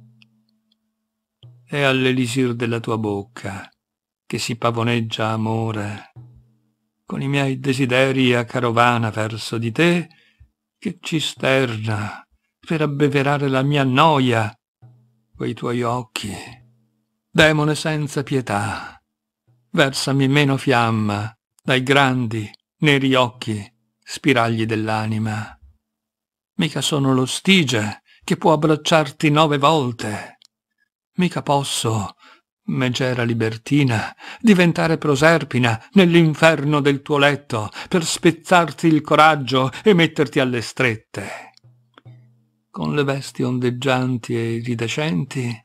È all'elisir della tua bocca, che si pavoneggia amore, con i miei desideri a carovana verso di te, che cisterna per abbeverare la mia noia, quei tuoi occhi demone senza pietà, versami meno fiamma dai grandi, neri occhi, spiragli dell'anima. Mica sono lo stige che può abbracciarti nove volte. Mica posso, megera libertina, diventare proserpina nell'inferno del tuo letto per spezzarti il coraggio e metterti alle strette. Con le vesti ondeggianti e iridescenti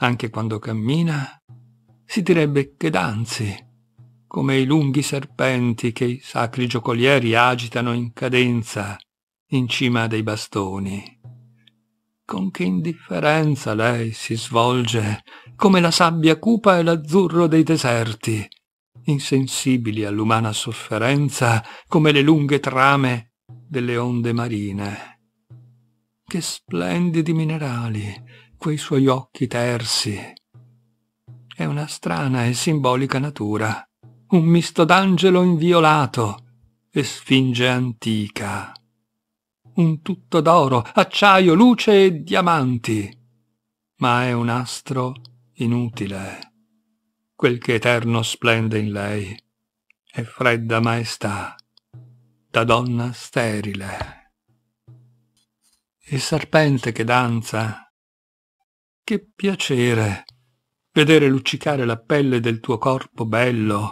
anche quando cammina, si direbbe che danzi, come i lunghi serpenti che i sacri giocolieri agitano in cadenza in cima dei bastoni. Con che indifferenza lei si svolge, come la sabbia cupa e l'azzurro dei deserti, insensibili all'umana sofferenza come le lunghe trame delle onde marine. Che splendidi minerali, quei suoi occhi tersi. È una strana e simbolica natura, un misto d'angelo inviolato e sfinge antica. Un tutto d'oro, acciaio, luce e diamanti, ma è un astro inutile. Quel che eterno splende in lei è fredda maestà, da donna sterile. Il serpente che danza che piacere vedere luccicare la pelle del tuo corpo bello,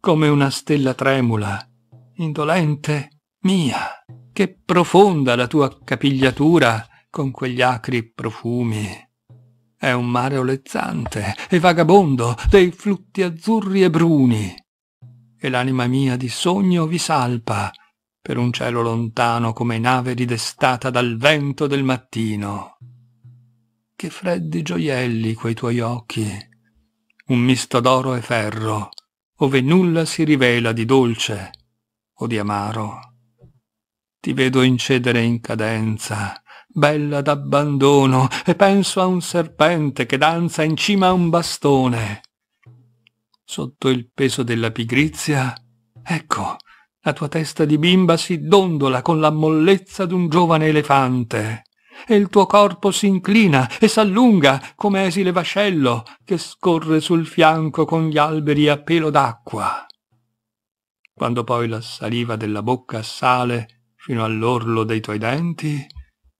come una stella tremula, indolente mia. Che profonda la tua capigliatura con quegli acri profumi. È un mare olezzante e vagabondo dei flutti azzurri e bruni. E l'anima mia di sogno vi salpa per un cielo lontano come nave ridestata dal vento del mattino che freddi gioielli quei tuoi occhi, un misto d'oro e ferro, ove nulla si rivela di dolce o di amaro. Ti vedo incedere in cadenza, bella d'abbandono, e penso a un serpente che danza in cima a un bastone. Sotto il peso della pigrizia, ecco, la tua testa di bimba si dondola con la mollezza d'un giovane elefante e il tuo corpo si inclina e s'allunga come esile vascello che scorre sul fianco con gli alberi a pelo d'acqua. Quando poi la saliva della bocca sale fino all'orlo dei tuoi denti,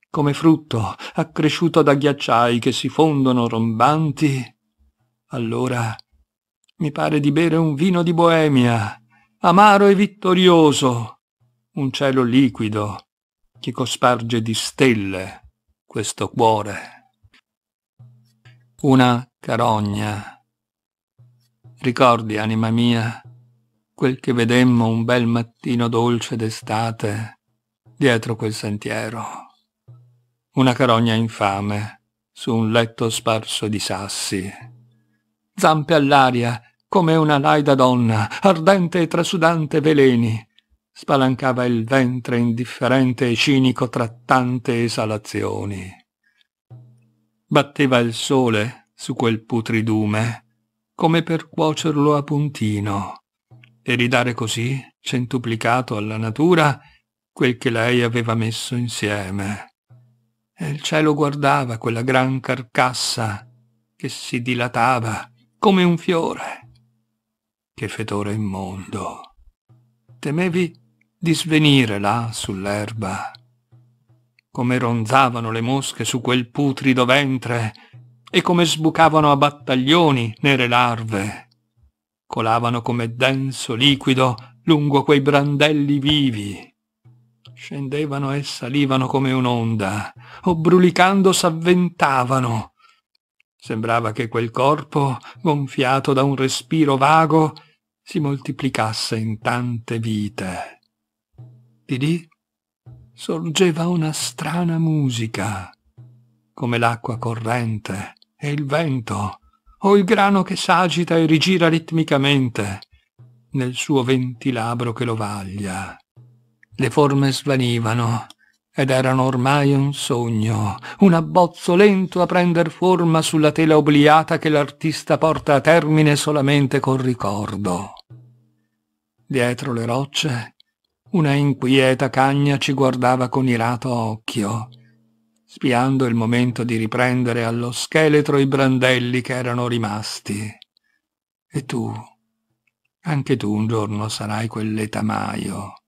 come frutto accresciuto da ghiacciai che si fondono rombanti, allora mi pare di bere un vino di Boemia, amaro e vittorioso, un cielo liquido che cosparge di stelle questo cuore. Una carogna. Ricordi, anima mia, quel che vedemmo un bel mattino dolce d'estate dietro quel sentiero. Una carogna infame su un letto sparso di sassi. Zampe all'aria come una laida donna, ardente e trasudante veleni, spalancava il ventre indifferente e cinico tra tante esalazioni. Batteva il sole su quel putridume, come per cuocerlo a puntino, e ridare così, centuplicato alla natura, quel che lei aveva messo insieme. E il cielo guardava quella gran carcassa che si dilatava come un fiore. Che fetore immondo! Temevi di svenire là sull'erba, come ronzavano le mosche su quel putrido ventre e come sbucavano a battaglioni nere larve. Colavano come denso liquido lungo quei brandelli vivi. Scendevano e salivano come un'onda, o brulicando s'avventavano. Sembrava che quel corpo, gonfiato da un respiro vago, si moltiplicasse in tante vite. Di lì sorgeva una strana musica, come l'acqua corrente e il vento, o il grano che s'agita e rigira ritmicamente nel suo ventilabro che lo vaglia. Le forme svanivano ed erano ormai un sogno, un abbozzo lento a prender forma sulla tela obliata che l'artista porta a termine solamente col ricordo. Dietro le rocce una inquieta cagna ci guardava con irato occhio, spiando il momento di riprendere allo scheletro i brandelli che erano rimasti. E tu, anche tu un giorno sarai quell'etamaio,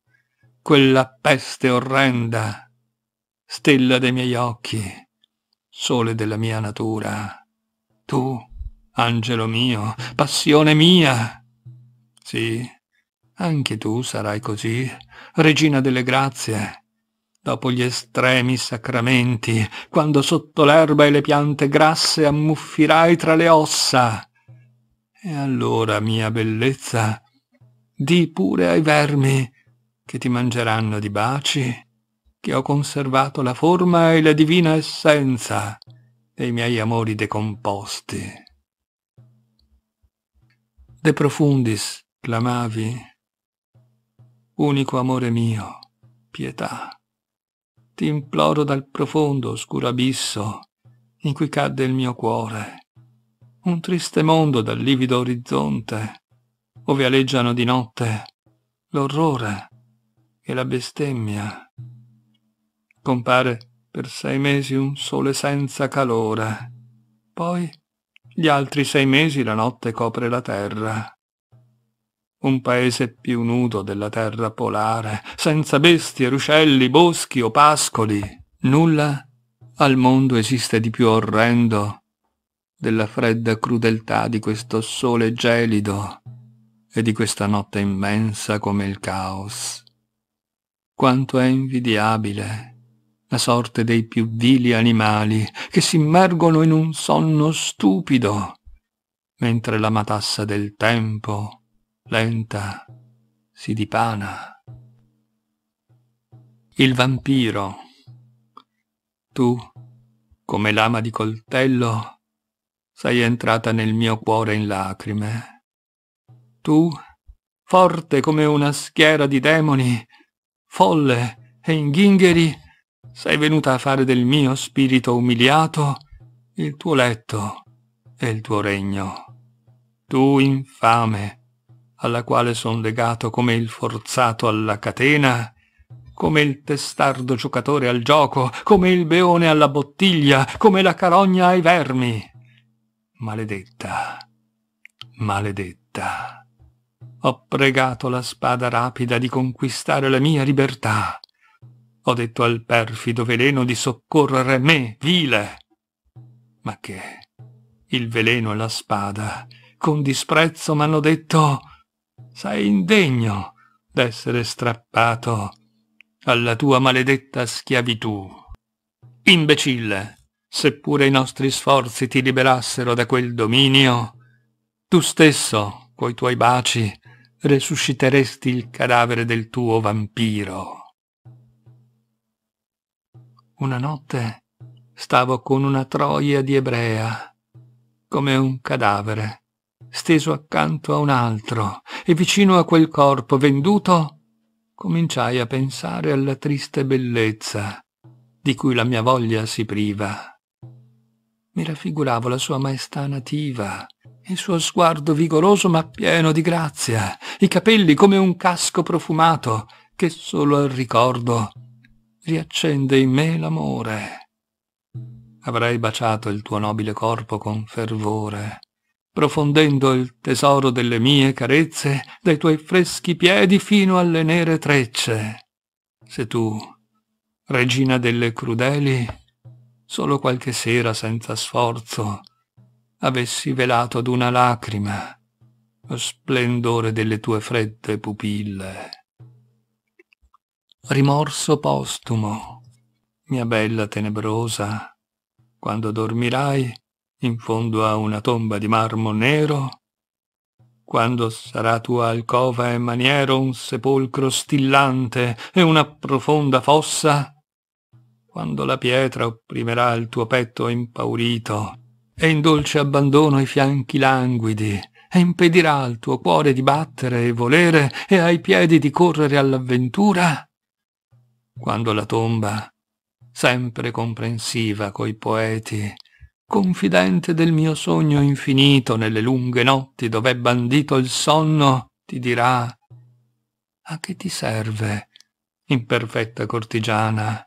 quella peste orrenda, stella dei miei occhi, sole della mia natura. Tu, angelo mio, passione mia. Sì, anche tu sarai così, regina delle grazie, dopo gli estremi sacramenti, quando sotto l'erba e le piante grasse ammuffirai tra le ossa. E allora, mia bellezza, di pure ai vermi, che ti mangeranno di baci, che ho conservato la forma e la divina essenza dei miei amori decomposti. De profundis clamavi, Unico amore mio, pietà. Ti imploro dal profondo oscuro abisso in cui cadde il mio cuore. Un triste mondo dal livido orizzonte, ove aleggiano di notte l'orrore e la bestemmia. Compare per sei mesi un sole senza calore, poi gli altri sei mesi la notte copre la terra un paese più nudo della terra polare, senza bestie, ruscelli, boschi o pascoli. Nulla al mondo esiste di più orrendo della fredda crudeltà di questo sole gelido e di questa notte immensa come il caos. Quanto è invidiabile la sorte dei più vili animali che si immergono in un sonno stupido, mentre la matassa del tempo lenta, si dipana. Il vampiro, tu, come lama di coltello, sei entrata nel mio cuore in lacrime. Tu, forte come una schiera di demoni, folle e inghingheri, sei venuta a fare del mio spirito umiliato il tuo letto e il tuo regno. Tu infame, alla quale son legato come il forzato alla catena, come il testardo giocatore al gioco, come il beone alla bottiglia, come la carogna ai vermi. Maledetta, maledetta. Ho pregato la spada rapida di conquistare la mia libertà. Ho detto al perfido veleno di soccorrere me, vile. Ma che? Il veleno e la spada, con disprezzo m'hanno detto sei indegno d'essere strappato alla tua maledetta schiavitù. Imbecille, seppure i nostri sforzi ti liberassero da quel dominio, tu stesso, coi tuoi baci, resusciteresti il cadavere del tuo vampiro. Una notte stavo con una troia di ebrea, come un cadavere steso accanto a un altro, e vicino a quel corpo venduto cominciai a pensare alla triste bellezza di cui la mia voglia si priva. Mi raffiguravo la sua maestà nativa, il suo sguardo vigoroso ma pieno di grazia, i capelli come un casco profumato che solo al ricordo riaccende in me l'amore. Avrei baciato il tuo nobile corpo con fervore, profondendo il tesoro delle mie carezze dai tuoi freschi piedi fino alle nere trecce. Se tu, regina delle crudeli, solo qualche sera senza sforzo, avessi velato ad una lacrima lo splendore delle tue fredde pupille. Rimorso postumo, mia bella tenebrosa, quando dormirai, in fondo a una tomba di marmo nero, quando sarà tua alcova e maniero un sepolcro stillante e una profonda fossa, quando la pietra opprimerà il tuo petto impaurito e in dolce abbandono i fianchi languidi e impedirà al tuo cuore di battere e volere e ai piedi di correre all'avventura, quando la tomba, sempre comprensiva coi poeti, confidente del mio sogno infinito nelle lunghe notti dove è bandito il sonno, ti dirà a che ti serve, imperfetta cortigiana,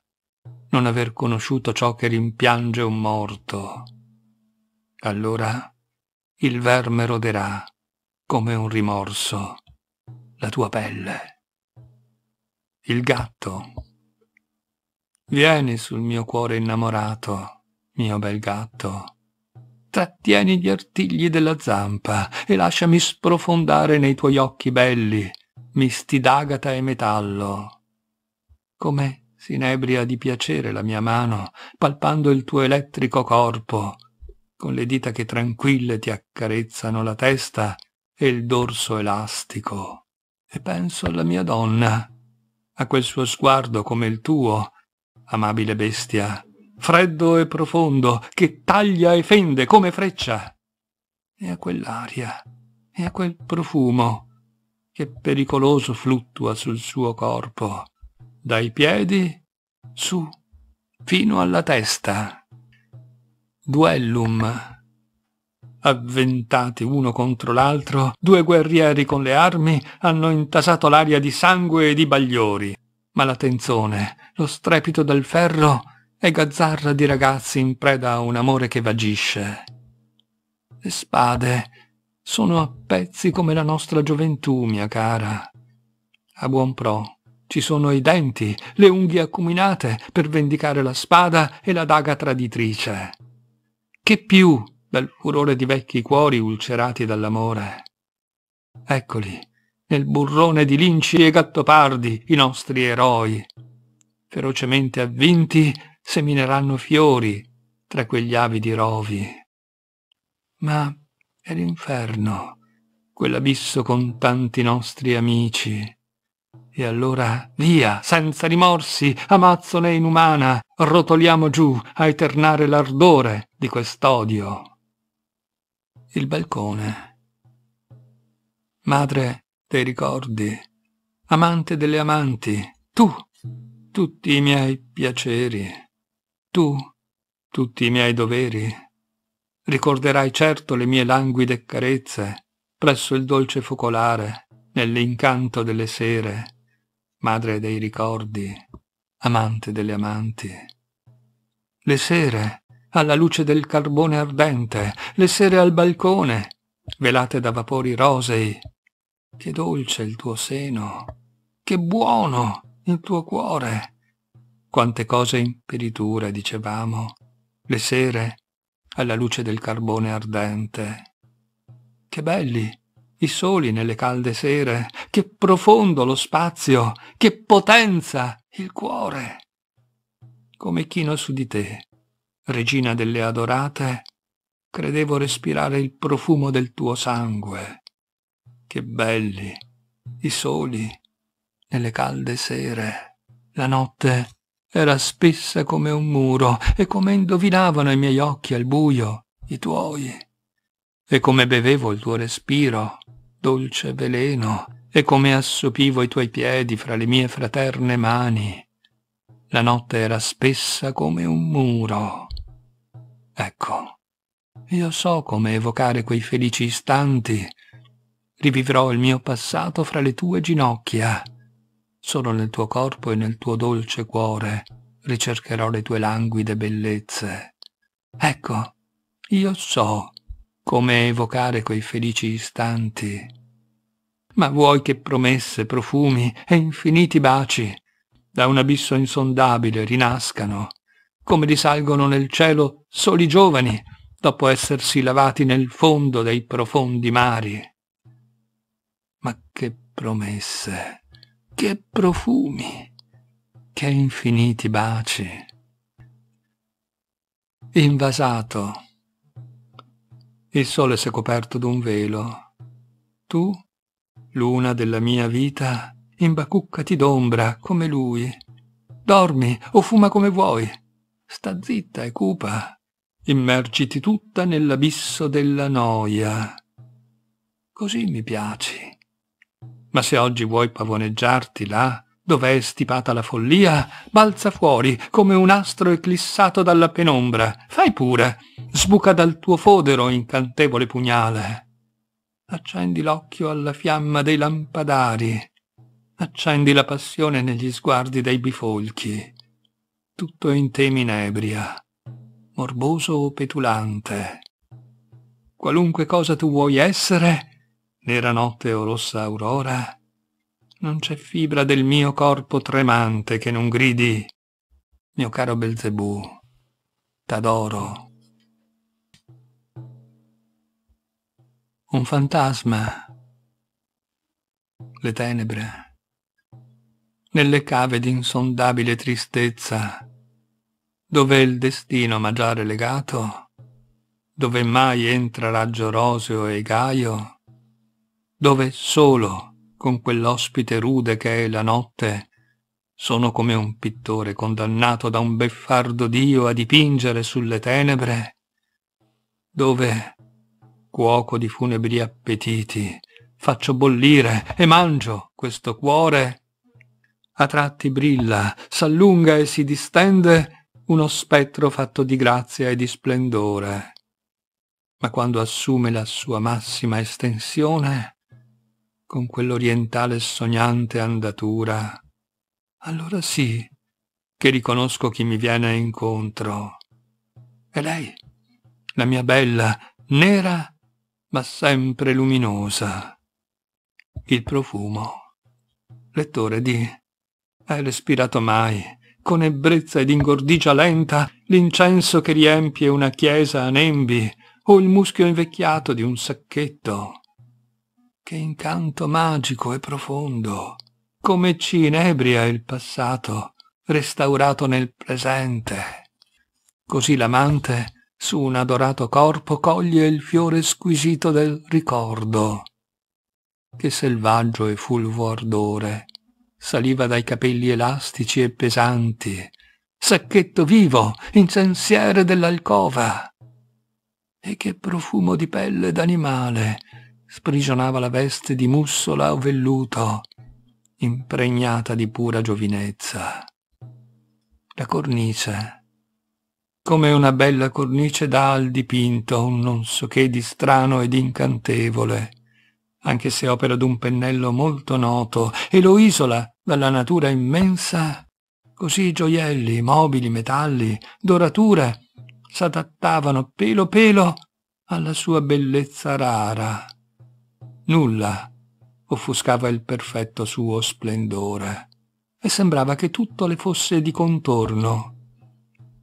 non aver conosciuto ciò che rimpiange un morto? Allora il verme roderà, come un rimorso, la tua pelle. Il gatto. Vieni sul mio cuore innamorato mio bel gatto, trattieni gli artigli della zampa e lasciami sprofondare nei tuoi occhi belli, misti d'agata e metallo. Com'è s'inebria di piacere la mia mano, palpando il tuo elettrico corpo, con le dita che tranquille ti accarezzano la testa e il dorso elastico. E penso alla mia donna, a quel suo sguardo come il tuo, amabile bestia, freddo e profondo, che taglia e fende come freccia. E a quell'aria, e a quel profumo, che pericoloso fluttua sul suo corpo, dai piedi su fino alla testa. Duellum. Avventati uno contro l'altro, due guerrieri con le armi hanno intasato l'aria di sangue e di bagliori, ma la tenzone, lo strepito del ferro, e gazzarra di ragazzi in preda a un amore che vagisce. Le spade sono a pezzi come la nostra gioventù, mia cara. A buon pro ci sono i denti, le unghie acuminate per vendicare la spada e la daga traditrice. Che più dal furore di vecchi cuori ulcerati dall'amore. Eccoli, nel burrone di linci e gattopardi, i nostri eroi, ferocemente avvinti semineranno fiori tra quegli avidi rovi. Ma è l'inferno, quell'abisso con tanti nostri amici. E allora via, senza rimorsi, amazzone inumana, rotoliamo giù a eternare l'ardore di quest'odio. Il balcone. Madre dei ricordi, amante delle amanti, tu, tutti i miei piaceri. Tu, tutti i miei doveri, ricorderai certo le mie languide carezze presso il dolce focolare, nell'incanto delle sere, madre dei ricordi, amante delle amanti. Le sere, alla luce del carbone ardente, le sere al balcone, velate da vapori rosei. Che dolce il tuo seno, che buono il tuo cuore, quante cose in peritura dicevamo, le sere alla luce del carbone ardente. Che belli i soli nelle calde sere, che profondo lo spazio, che potenza il cuore. Come chino su di te, regina delle adorate, credevo respirare il profumo del tuo sangue. Che belli i soli nelle calde sere, la notte era spessa come un muro e come indovinavano i miei occhi al buio, i tuoi, e come bevevo il tuo respiro, dolce veleno, e come assopivo i tuoi piedi fra le mie fraterne mani. La notte era spessa come un muro. Ecco, io so come evocare quei felici istanti. Rivivrò il mio passato fra le tue ginocchia Solo nel tuo corpo e nel tuo dolce cuore ricercherò le tue languide bellezze. Ecco, io so come evocare quei felici istanti. Ma vuoi che promesse, profumi e infiniti baci da un abisso insondabile rinascano, come risalgono nel cielo soli giovani dopo essersi lavati nel fondo dei profondi mari? Ma che promesse! Che profumi, che infiniti baci. Invasato. Il sole si è coperto d'un velo. Tu, luna della mia vita, imbacuccati d'ombra come lui. Dormi o fuma come vuoi. Sta zitta e cupa. Immergiti tutta nell'abisso della noia. Così mi piaci. Ma se oggi vuoi pavoneggiarti là, dov'è stipata la follia, balza fuori come un astro eclissato dalla penombra. Fai pure, sbuca dal tuo fodero incantevole pugnale. Accendi l'occhio alla fiamma dei lampadari, accendi la passione negli sguardi dei bifolchi. Tutto in te minebria, morboso o petulante. Qualunque cosa tu vuoi essere, nera notte o rossa aurora, non c'è fibra del mio corpo tremante che non gridi, mio caro Belzebù, t'adoro. Un fantasma, le tenebre, nelle cave d'insondabile tristezza, dove il destino m'ha già relegato, dove mai entra raggio roseo e gaio, dove solo con quell'ospite rude che è la notte sono come un pittore condannato da un beffardo dio a dipingere sulle tenebre, dove, cuoco di funebri appetiti, faccio bollire e mangio questo cuore, a tratti brilla, s'allunga e si distende uno spettro fatto di grazia e di splendore. Ma quando assume la sua massima estensione, con quell'orientale sognante andatura, allora sì che riconosco chi mi viene incontro. E lei, la mia bella, nera, ma sempre luminosa. Il profumo. Lettore di Hai respirato mai, con ebbrezza ed ingordigia lenta, l'incenso che riempie una chiesa a nembi, o il muschio invecchiato di un sacchetto che incanto magico e profondo! Come ci inebria il passato, restaurato nel presente! Così l'amante, su un adorato corpo, coglie il fiore squisito del ricordo. Che selvaggio e fulvo ardore! Saliva dai capelli elastici e pesanti, sacchetto vivo, incensiere dell'alcova. E che profumo di pelle d'animale, sprigionava la veste di mussola o velluto, impregnata di pura giovinezza. La cornice, come una bella cornice dà al dipinto un non so che di strano ed incantevole, anche se opera d'un pennello molto noto, e lo isola dalla natura immensa, così gioielli, mobili, metalli, dorature, s'adattavano pelo pelo alla sua bellezza rara. Nulla offuscava il perfetto suo splendore e sembrava che tutto le fosse di contorno.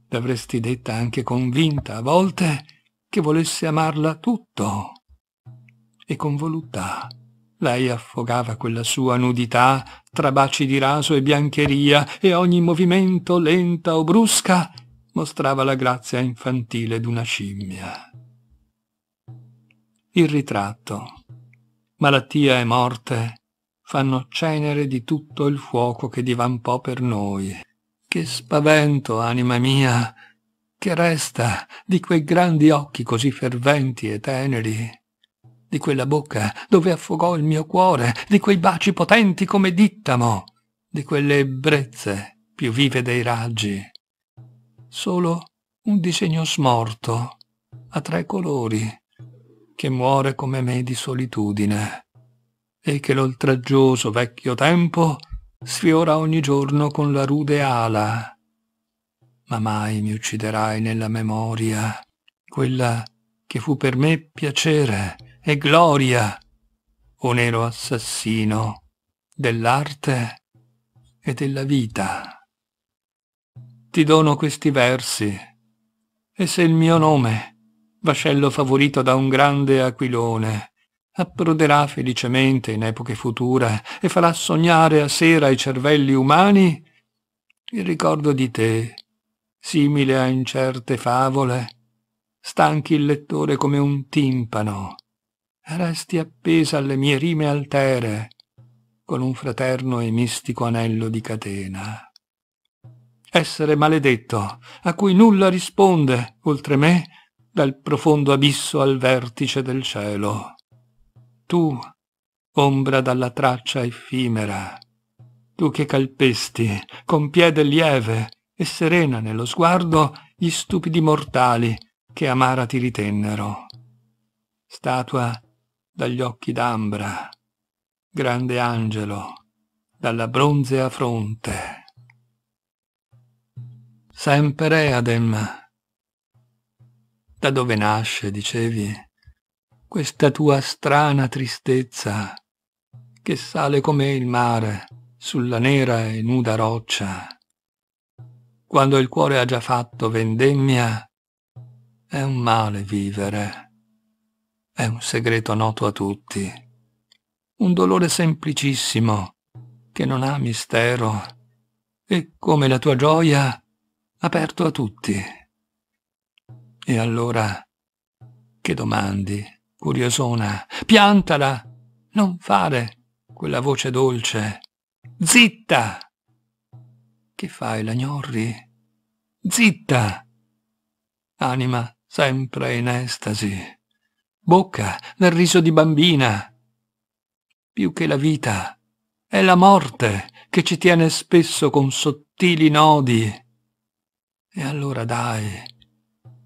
L'avresti detta anche convinta a volte che volesse amarla tutto. E con voluttà lei affogava quella sua nudità tra baci di raso e biancheria e ogni movimento, lenta o brusca, mostrava la grazia infantile d'una scimmia. Il ritratto malattia e morte fanno cenere di tutto il fuoco che divampò per noi. Che spavento, anima mia, che resta di quei grandi occhi così ferventi e teneri, di quella bocca dove affogò il mio cuore, di quei baci potenti come dittamo, di quelle ebbrezze più vive dei raggi. Solo un disegno smorto, a tre colori, che muore come me di solitudine e che l'oltraggioso vecchio tempo sfiora ogni giorno con la rude ala. Ma mai mi ucciderai nella memoria quella che fu per me piacere e gloria, o nero assassino dell'arte e della vita. Ti dono questi versi, e se il mio nome vascello favorito da un grande aquilone, approderà felicemente in epoche future e farà sognare a sera i cervelli umani il ricordo di te, simile a incerte favole, stanchi il lettore come un timpano, resti appesa alle mie rime altere, con un fraterno e mistico anello di catena. Essere maledetto, a cui nulla risponde, oltre me, dal profondo abisso al vertice del cielo. Tu, ombra dalla traccia effimera, tu che calpesti con piede lieve e serena nello sguardo gli stupidi mortali che amara ti ritennero. Statua dagli occhi d'ambra, grande angelo, dalla bronzea fronte. Sempre adem, da dove nasce, dicevi, questa tua strana tristezza che sale come il mare sulla nera e nuda roccia? Quando il cuore ha già fatto vendemmia, è un male vivere, è un segreto noto a tutti, un dolore semplicissimo che non ha mistero e come la tua gioia aperto a tutti. E allora che domandi, curiosona? Piantala! Non fare quella voce dolce. Zitta! Che fai, lagnorri? Zitta! Anima sempre in estasi. Bocca nel riso di bambina. Più che la vita, è la morte che ci tiene spesso con sottili nodi. E allora dai,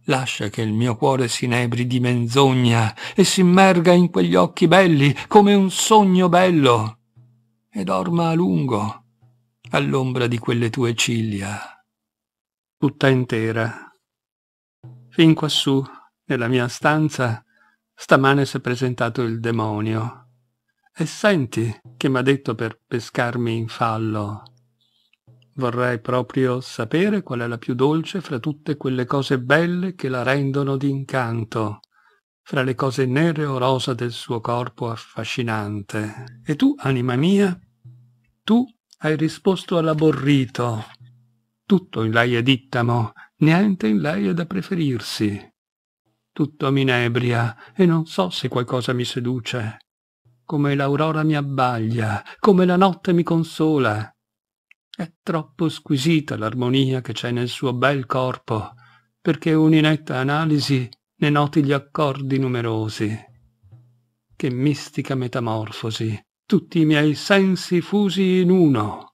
Lascia che il mio cuore s'inebri di menzogna e s'immerga in quegli occhi belli come un sogno bello e dorma a lungo all'ombra di quelle tue ciglia, tutta intera. Fin quassù, nella mia stanza, stamane s'è presentato il demonio. E senti che m'ha detto per pescarmi in fallo vorrei proprio sapere qual è la più dolce fra tutte quelle cose belle che la rendono d'incanto, fra le cose nere o rosa del suo corpo affascinante. E tu, anima mia, tu hai risposto all'aborrito. Tutto in lei è dittamo, niente in lei è da preferirsi. Tutto mi inebria e non so se qualcosa mi seduce. Come l'aurora mi abbaglia, come la notte mi consola, è troppo squisita l'armonia che c'è nel suo bel corpo, perché un'inetta analisi ne noti gli accordi numerosi. Che mistica metamorfosi, tutti i miei sensi fusi in uno.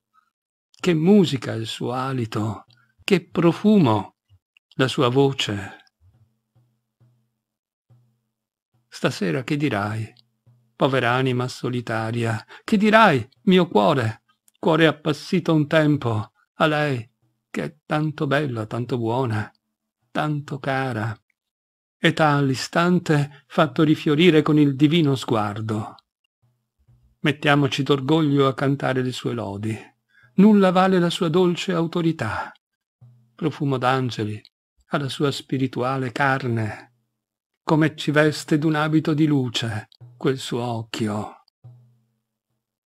Che musica il suo alito, che profumo la sua voce. Stasera che dirai, povera anima solitaria, che dirai, mio cuore, cuore appassito un tempo, a lei, che è tanto bella, tanto buona, tanto cara, e t'ha all'istante fatto rifiorire con il divino sguardo. Mettiamoci d'orgoglio a cantare le sue lodi. Nulla vale la sua dolce autorità. Profumo d'angeli, alla sua spirituale carne, come ci veste d'un abito di luce quel suo occhio.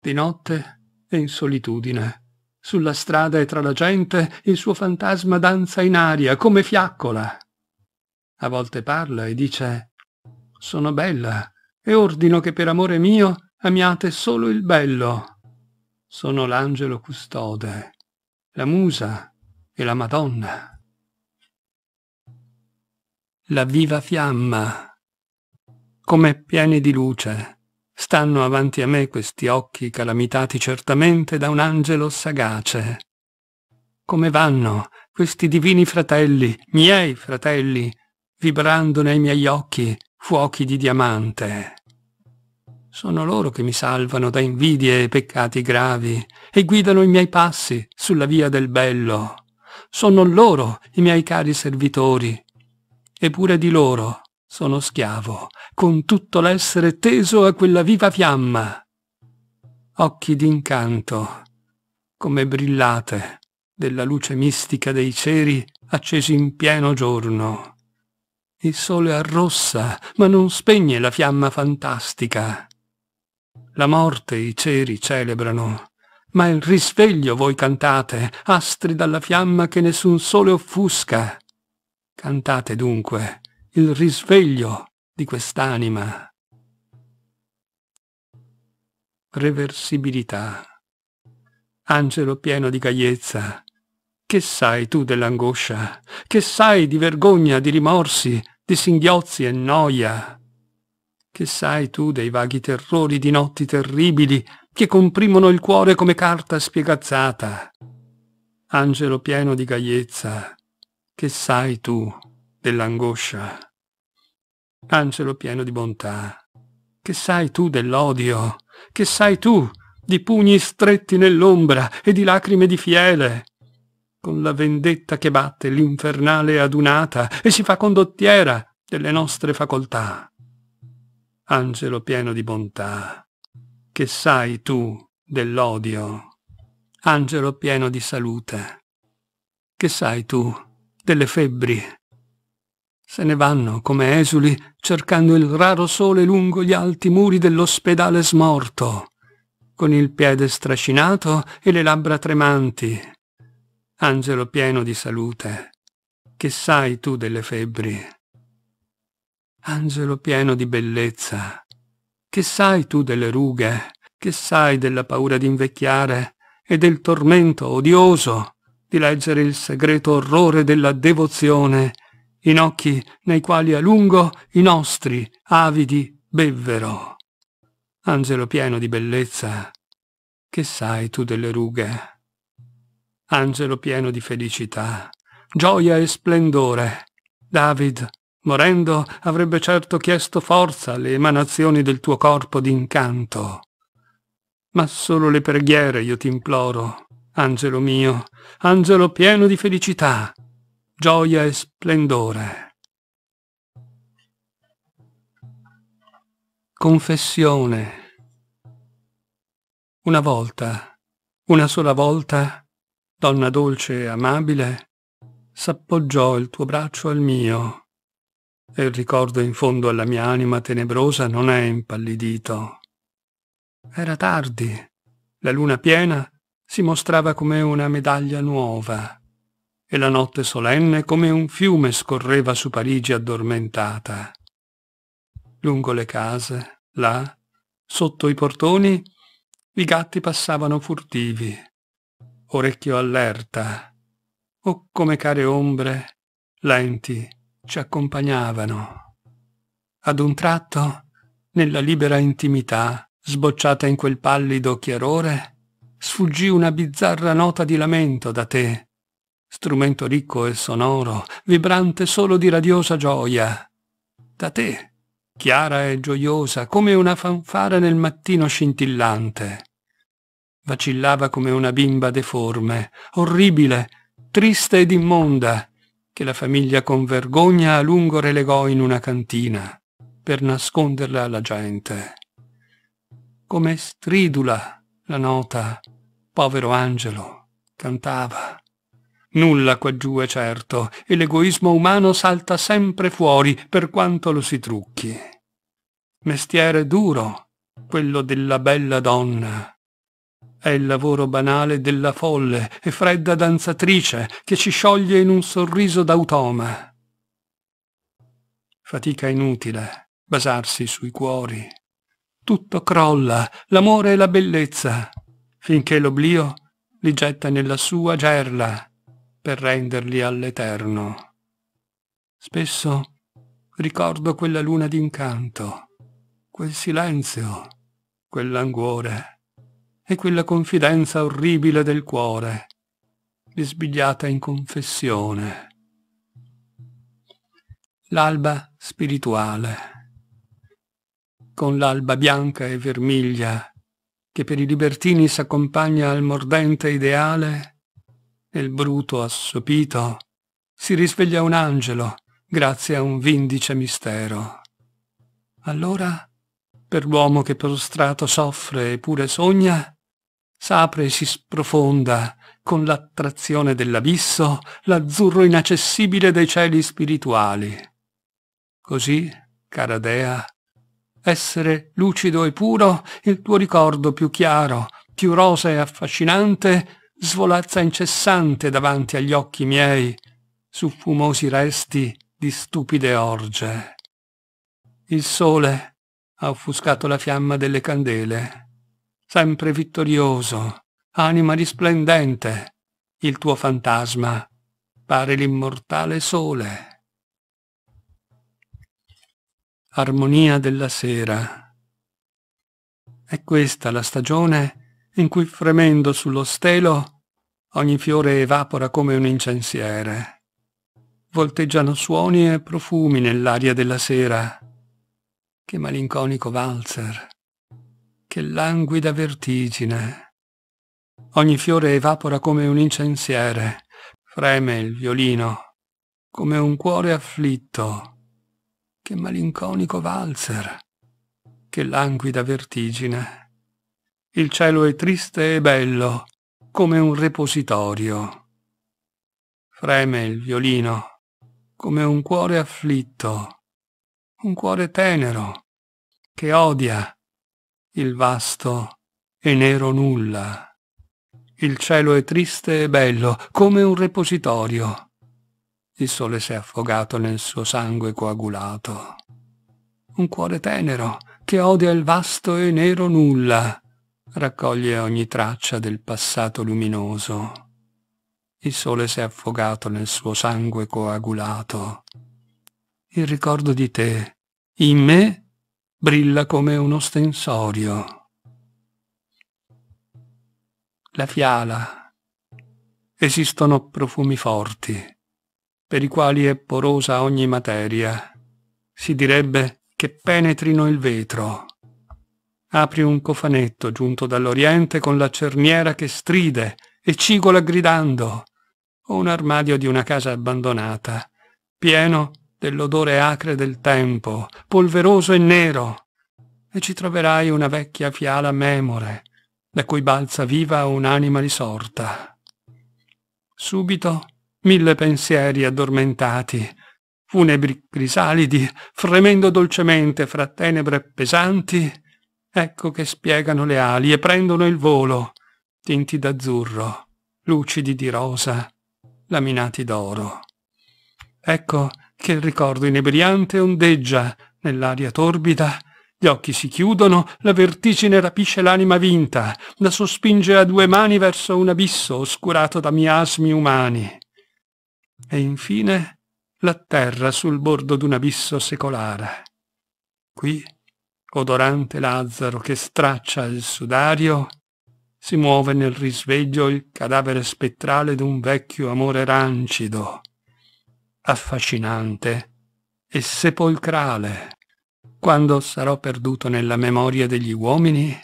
Di notte e in solitudine. Sulla strada e tra la gente il suo fantasma danza in aria, come fiaccola. A volte parla e dice «Sono bella e ordino che per amore mio amiate solo il bello. Sono l'angelo custode, la musa e la Madonna». La viva fiamma, come pieni di luce, Stanno avanti a me questi occhi calamitati certamente da un angelo sagace. Come vanno questi divini fratelli, miei fratelli, vibrando nei miei occhi fuochi di diamante? Sono loro che mi salvano da invidie e peccati gravi e guidano i miei passi sulla via del bello. Sono loro i miei cari servitori, eppure di loro sono schiavo con tutto l'essere teso a quella viva fiamma. Occhi d'incanto, come brillate della luce mistica dei ceri accesi in pieno giorno. Il sole arrossa, ma non spegne la fiamma fantastica. La morte i ceri celebrano, ma il risveglio voi cantate, astri dalla fiamma che nessun sole offusca. Cantate dunque il risveglio di quest'anima. Reversibilità. Angelo pieno di gaiezza, che sai tu dell'angoscia? Che sai di vergogna, di rimorsi, di singhiozzi e noia? Che sai tu dei vaghi terrori di notti terribili che comprimono il cuore come carta spiegazzata? Angelo pieno di gaiezza, che sai tu dell'angoscia? angelo pieno di bontà. Che sai tu dell'odio? Che sai tu di pugni stretti nell'ombra e di lacrime di fiele? Con la vendetta che batte l'infernale adunata e si fa condottiera delle nostre facoltà. Angelo pieno di bontà, che sai tu dell'odio? Angelo pieno di salute, che sai tu delle febbri se ne vanno come esuli cercando il raro sole lungo gli alti muri dell'ospedale smorto, con il piede strascinato e le labbra tremanti. Angelo pieno di salute, che sai tu delle febbri? Angelo pieno di bellezza, che sai tu delle rughe? Che sai della paura di invecchiare e del tormento odioso di leggere il segreto orrore della devozione inocchi nei quali a lungo i nostri avidi bevvero. Angelo pieno di bellezza, che sai tu delle rughe? Angelo pieno di felicità, gioia e splendore, David, morendo, avrebbe certo chiesto forza alle emanazioni del tuo corpo d'incanto. Ma solo le preghiere io ti imploro, angelo mio, angelo pieno di felicità, gioia e splendore. Confessione. Una volta, una sola volta, donna dolce e amabile, s'appoggiò il tuo braccio al mio e il ricordo in fondo alla mia anima tenebrosa non è impallidito. Era tardi, la luna piena si mostrava come una medaglia nuova e la notte solenne come un fiume scorreva su Parigi addormentata. Lungo le case, là, sotto i portoni, i gatti passavano furtivi, orecchio allerta, o come care ombre, lenti, ci accompagnavano. Ad un tratto, nella libera intimità, sbocciata in quel pallido chiarore, sfuggì una bizzarra nota di lamento da te, strumento ricco e sonoro, vibrante solo di radiosa gioia. Da te, chiara e gioiosa, come una fanfara nel mattino scintillante. Vacillava come una bimba deforme, orribile, triste ed immonda, che la famiglia con vergogna a lungo relegò in una cantina, per nasconderla alla gente. Come stridula la nota, povero angelo, cantava. Nulla quaggiù è certo, e l'egoismo umano salta sempre fuori per quanto lo si trucchi. Mestiere duro, quello della bella donna. È il lavoro banale della folle e fredda danzatrice che ci scioglie in un sorriso d'automa. Fatica inutile, basarsi sui cuori. Tutto crolla, l'amore e la bellezza, finché l'oblio li getta nella sua gerla per renderli all'Eterno. Spesso ricordo quella luna d'incanto, quel silenzio, quel languore e quella confidenza orribile del cuore, bisbigliata in confessione. L'alba spirituale, con l'alba bianca e vermiglia che per i libertini s'accompagna al mordente ideale e il bruto assopito si risveglia un angelo grazie a un vindice mistero. Allora, per l'uomo che prostrato soffre e pure sogna, s'apre e si sprofonda con l'attrazione dell'abisso l'azzurro inaccessibile dei cieli spirituali. Così, cara Dea, essere lucido e puro il tuo ricordo più chiaro, più rosa e affascinante svolazza incessante davanti agli occhi miei su fumosi resti di stupide orge. Il sole ha offuscato la fiamma delle candele. Sempre vittorioso, anima risplendente, il tuo fantasma pare l'immortale sole. Armonia della sera. È questa la stagione in cui fremendo sullo stelo ogni fiore evapora come un incensiere. Volteggiano suoni e profumi nell'aria della sera. Che malinconico valzer, che languida vertigine. Ogni fiore evapora come un incensiere, freme il violino, come un cuore afflitto. Che malinconico valzer, che languida vertigine. Il cielo è triste e bello, come un repositorio. Freme il violino, come un cuore afflitto, un cuore tenero, che odia il vasto e nero nulla. Il cielo è triste e bello, come un repositorio. Il sole si è affogato nel suo sangue coagulato. Un cuore tenero che odia il vasto e nero nulla raccoglie ogni traccia del passato luminoso. Il sole si è affogato nel suo sangue coagulato. Il ricordo di te, in me, brilla come un ostensorio. La fiala. Esistono profumi forti, per i quali è porosa ogni materia. Si direbbe che penetrino il vetro Apri un cofanetto giunto dall'Oriente con la cerniera che stride e cigola gridando, o un armadio di una casa abbandonata, pieno dell'odore acre del tempo, polveroso e nero, e ci troverai una vecchia fiala memore, da cui balza viva un'anima risorta. Subito mille pensieri addormentati, funebri crisalidi, fremendo dolcemente fra tenebre pesanti, Ecco che spiegano le ali e prendono il volo, tinti d'azzurro, lucidi di rosa, laminati d'oro. Ecco che il ricordo inebriante ondeggia nell'aria torbida, gli occhi si chiudono, la vertigine rapisce l'anima vinta, la sospinge a due mani verso un abisso oscurato da miasmi umani. E infine l'atterra sul bordo d'un abisso secolare. Qui odorante Lazzaro che straccia il sudario, si muove nel risveglio il cadavere spettrale d'un vecchio amore rancido, affascinante e sepolcrale. Quando sarò perduto nella memoria degli uomini,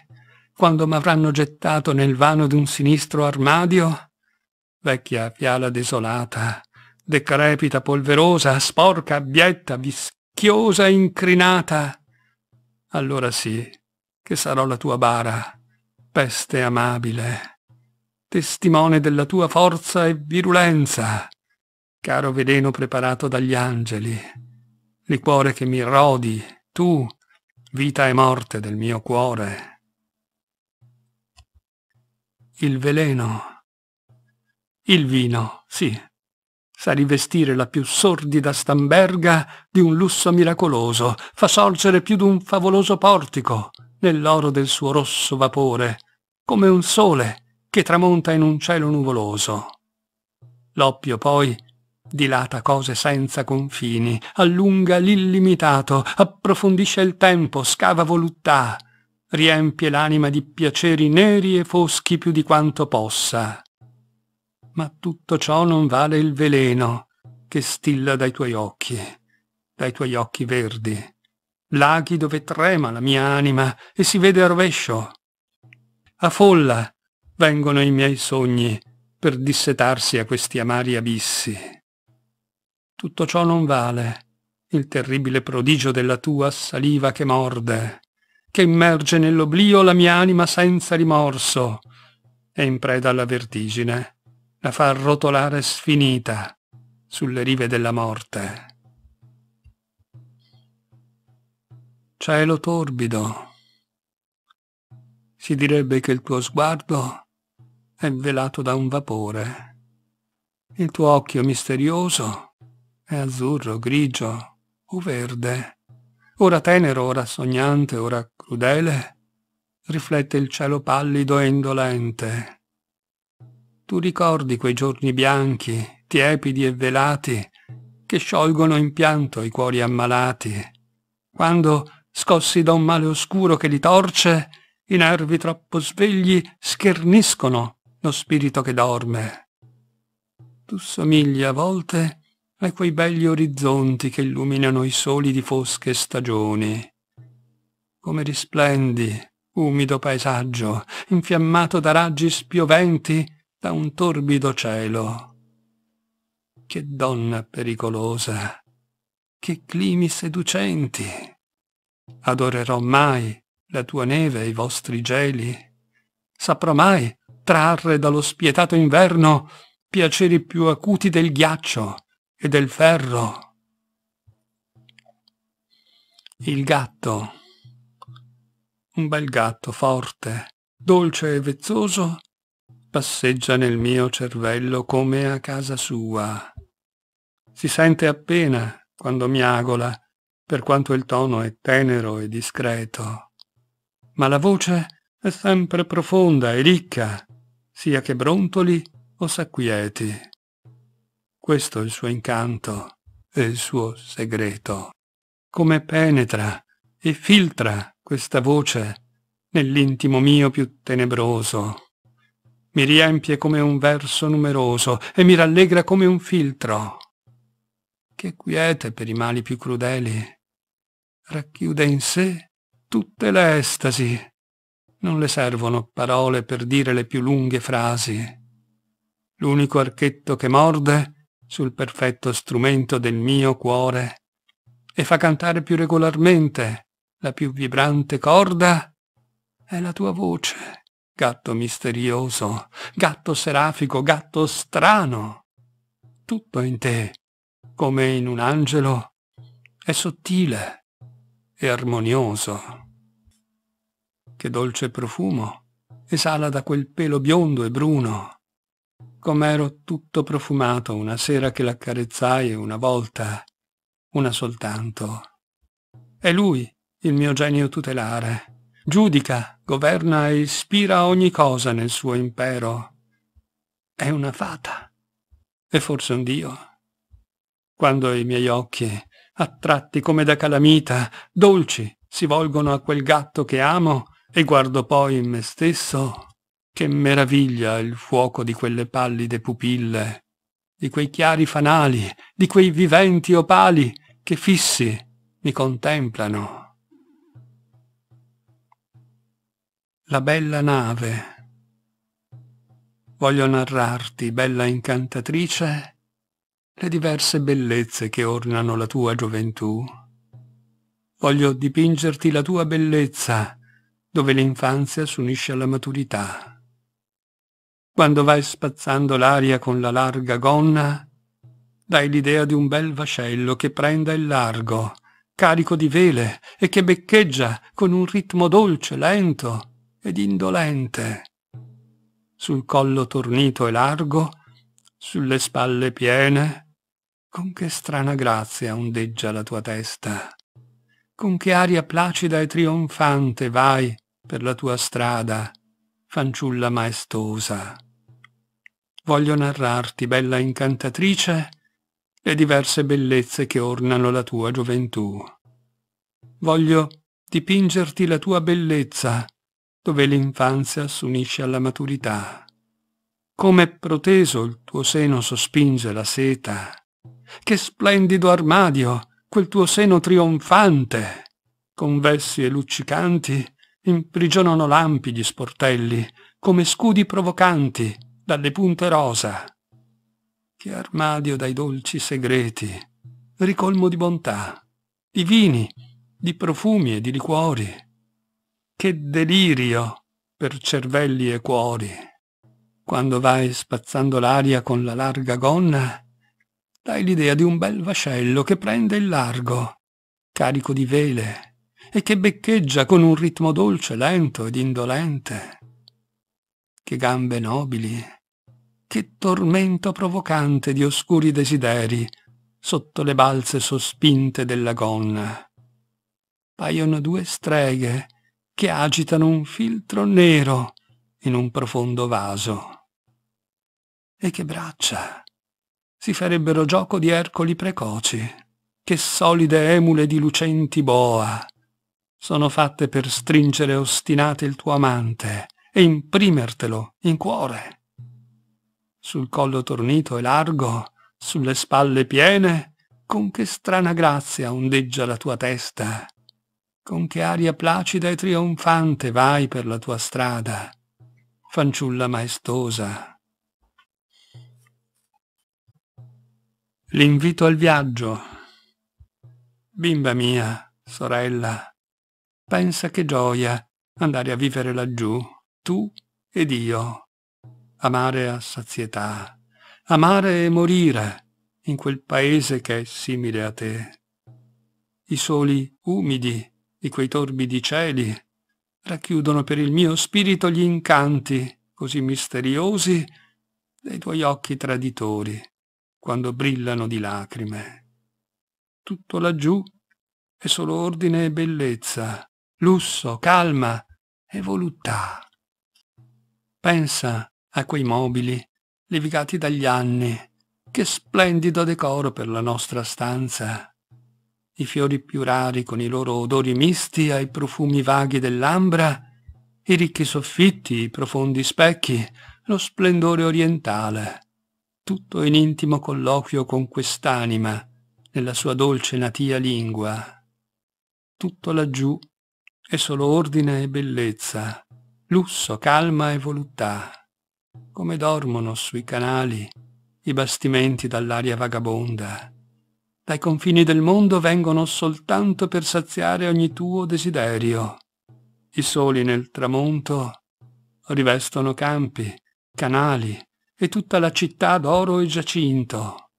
quando m'avranno gettato nel vano d'un sinistro armadio, vecchia fiala desolata, decrepita, polverosa, sporca, abietta, vischiosa, incrinata, allora sì, che sarò la tua bara, peste amabile, testimone della tua forza e virulenza, caro veleno preparato dagli angeli, liquore che mi rodi, tu, vita e morte del mio cuore. Il veleno. Il vino, sì, fa rivestire la più sordida stamberga di un lusso miracoloso, fa sorgere più d'un favoloso portico nell'oro del suo rosso vapore, come un sole che tramonta in un cielo nuvoloso. L'oppio poi dilata cose senza confini, allunga l'illimitato, approfondisce il tempo, scava voluttà, riempie l'anima di piaceri neri e foschi più di quanto possa ma tutto ciò non vale il veleno che stilla dai tuoi occhi, dai tuoi occhi verdi, laghi dove trema la mia anima e si vede a rovescio. A folla vengono i miei sogni per dissetarsi a questi amari abissi. Tutto ciò non vale il terribile prodigio della tua saliva che morde, che immerge nell'oblio la mia anima senza rimorso e in preda alla vertigine la fa rotolare sfinita sulle rive della morte. Cielo torbido, si direbbe che il tuo sguardo è velato da un vapore. Il tuo occhio misterioso è azzurro, grigio o verde, ora tenero, ora sognante, ora crudele, riflette il cielo pallido e indolente tu ricordi quei giorni bianchi, tiepidi e velati, che sciolgono in pianto i cuori ammalati, quando, scossi da un male oscuro che li torce, i nervi troppo svegli scherniscono lo spirito che dorme. Tu somigli a volte a quei belli orizzonti che illuminano i soli di fosche stagioni. Come risplendi, umido paesaggio, infiammato da raggi spioventi da un torbido cielo. Che donna pericolosa, che climi seducenti! Adorerò mai la tua neve e i vostri geli? Saprò mai trarre dallo spietato inverno piaceri più acuti del ghiaccio e del ferro? Il gatto, un bel gatto forte, dolce e vezzoso, passeggia nel mio cervello come a casa sua. Si sente appena quando miagola, per quanto il tono è tenero e discreto. Ma la voce è sempre profonda e ricca, sia che brontoli o s'acquieti. Questo è il suo incanto e il suo segreto. Come penetra e filtra questa voce nell'intimo mio più tenebroso mi riempie come un verso numeroso e mi rallegra come un filtro, che quiete per i mali più crudeli, racchiude in sé tutte le estasi, non le servono parole per dire le più lunghe frasi. L'unico archetto che morde sul perfetto strumento del mio cuore e fa cantare più regolarmente la più vibrante corda è la tua voce gatto misterioso, gatto serafico, gatto strano. Tutto in te, come in un angelo, è sottile e armonioso. Che dolce profumo esala da quel pelo biondo e bruno. Com'ero tutto profumato una sera che l'accarezzai una volta, una soltanto. È lui il mio genio tutelare giudica, governa e ispira ogni cosa nel suo impero. È una fata, e forse un dio. Quando i miei occhi, attratti come da calamita, dolci, si volgono a quel gatto che amo e guardo poi in me stesso, che meraviglia il fuoco di quelle pallide pupille, di quei chiari fanali, di quei viventi opali che fissi mi contemplano. La bella nave. Voglio narrarti, bella incantatrice, le diverse bellezze che ornano la tua gioventù. Voglio dipingerti la tua bellezza, dove l'infanzia s'unisce alla maturità. Quando vai spazzando l'aria con la larga gonna, dai l'idea di un bel vascello che prenda il largo, carico di vele e che beccheggia con un ritmo dolce, lento, ed indolente. Sul collo tornito e largo, sulle spalle piene, con che strana grazia ondeggia la tua testa. Con che aria placida e trionfante vai per la tua strada, fanciulla maestosa. Voglio narrarti, bella incantatrice, le diverse bellezze che ornano la tua gioventù. Voglio dipingerti la tua bellezza dove l'infanzia s'unisce alla maturità. Come proteso il tuo seno sospinge la seta. Che splendido armadio, quel tuo seno trionfante! Convessi e luccicanti imprigionano lampi gli sportelli, come scudi provocanti, dalle punte rosa. Che armadio dai dolci segreti, ricolmo di bontà, di vini, di profumi e di liquori che delirio per cervelli e cuori. Quando vai spazzando l'aria con la larga gonna, dai l'idea di un bel vascello che prende il largo, carico di vele, e che beccheggia con un ritmo dolce, lento ed indolente. Che gambe nobili, che tormento provocante di oscuri desideri sotto le balze sospinte della gonna. Paiono due streghe che agitano un filtro nero in un profondo vaso. E che braccia! Si farebbero gioco di ercoli precoci. Che solide emule di lucenti boa! Sono fatte per stringere ostinate il tuo amante e imprimertelo in cuore. Sul collo tornito e largo, sulle spalle piene, con che strana grazia ondeggia la tua testa con che aria placida e trionfante vai per la tua strada, fanciulla maestosa. L'invito al viaggio. Bimba mia, sorella, pensa che gioia andare a vivere laggiù, tu ed io. Amare a sazietà, amare e morire in quel paese che è simile a te. I soli umidi di quei torbidi cieli racchiudono per il mio spirito gli incanti così misteriosi dei tuoi occhi traditori quando brillano di lacrime. Tutto laggiù è solo ordine e bellezza, lusso, calma e voluttà. Pensa a quei mobili levigati dagli anni, che splendido decoro per la nostra stanza i fiori più rari con i loro odori misti ai profumi vaghi dell'ambra, i ricchi soffitti, i profondi specchi, lo splendore orientale, tutto in intimo colloquio con quest'anima, nella sua dolce natia lingua. Tutto laggiù è solo ordine e bellezza, lusso, calma e voluttà, come dormono sui canali i bastimenti dall'aria vagabonda dai confini del mondo vengono soltanto per saziare ogni tuo desiderio. I soli nel tramonto rivestono campi, canali e tutta la città d'oro e giacinto.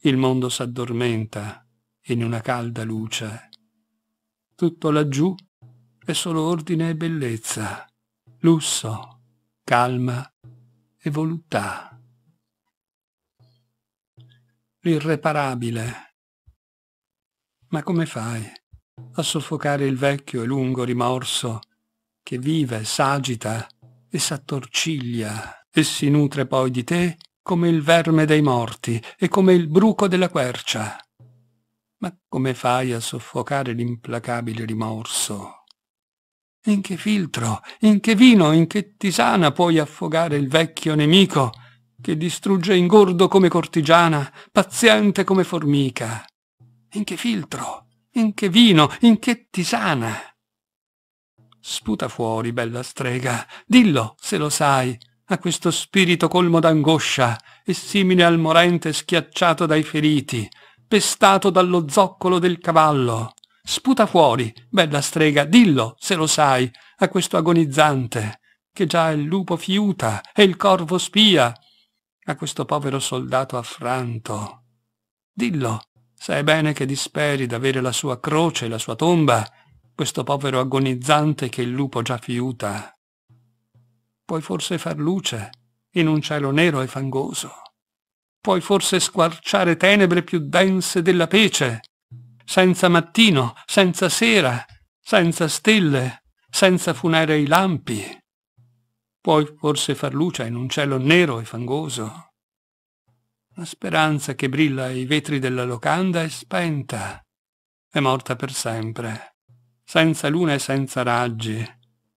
Il mondo s'addormenta in una calda luce. Tutto laggiù è solo ordine e bellezza, lusso, calma e voluttà l'irreparabile. Ma come fai a soffocare il vecchio e lungo rimorso che vive, s'agita e s'attorciglia e si nutre poi di te come il verme dei morti e come il bruco della quercia? Ma come fai a soffocare l'implacabile rimorso? In che filtro, in che vino, in che tisana puoi affogare il vecchio nemico che distrugge ingordo come cortigiana, paziente come formica. In che filtro, in che vino, in che tisana? Sputa fuori, bella strega, dillo, se lo sai, a questo spirito colmo d'angoscia e simile al morente schiacciato dai feriti, pestato dallo zoccolo del cavallo. Sputa fuori, bella strega, dillo, se lo sai, a questo agonizzante, che già il lupo fiuta e il corvo spia a questo povero soldato affranto. Dillo, sai bene che disperi d'avere la sua croce e la sua tomba, questo povero agonizzante che il lupo già fiuta. Puoi forse far luce in un cielo nero e fangoso. Puoi forse squarciare tenebre più dense della pece, senza mattino, senza sera, senza stelle, senza funerei lampi. Puoi forse far luce in un cielo nero e fangoso. La speranza che brilla ai vetri della locanda è spenta, è morta per sempre. Senza luna e senza raggi,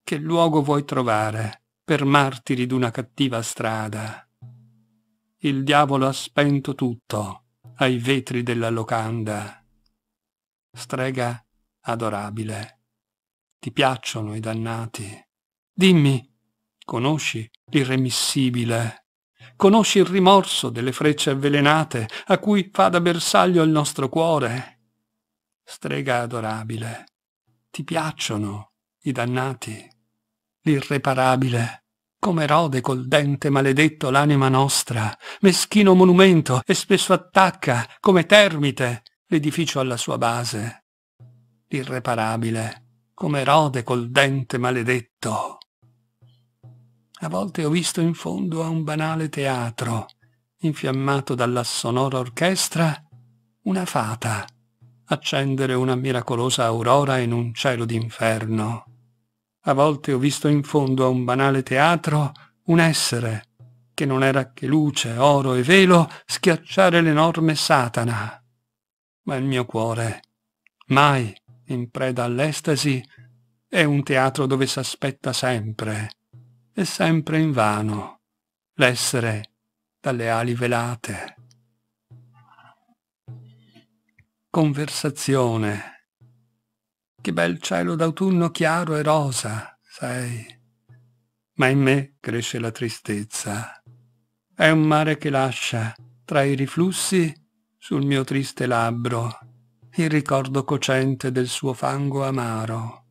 che luogo vuoi trovare per martiri d'una cattiva strada? Il diavolo ha spento tutto ai vetri della locanda. Strega adorabile, ti piacciono i dannati. Dimmi, Conosci l'irremissibile. Conosci il rimorso delle frecce avvelenate a cui fa da bersaglio il nostro cuore. Strega adorabile, ti piacciono i dannati, l'irreparabile come rode col dente maledetto l'anima nostra, meschino monumento, e spesso attacca, come termite, l'edificio alla sua base. L'irreparabile, come rode col dente maledetto. A volte ho visto in fondo a un banale teatro, infiammato dalla sonora orchestra, una fata accendere una miracolosa aurora in un cielo d'inferno. A volte ho visto in fondo a un banale teatro un essere, che non era che luce, oro e velo, schiacciare l'enorme Satana. Ma il mio cuore, mai in preda all'estasi, è un teatro dove s'aspetta sempre è sempre in vano l'essere dalle ali velate. Conversazione. Che bel cielo d'autunno chiaro e rosa, sai. Ma in me cresce la tristezza. È un mare che lascia, tra i riflussi, sul mio triste labbro, il ricordo cocente del suo fango amaro.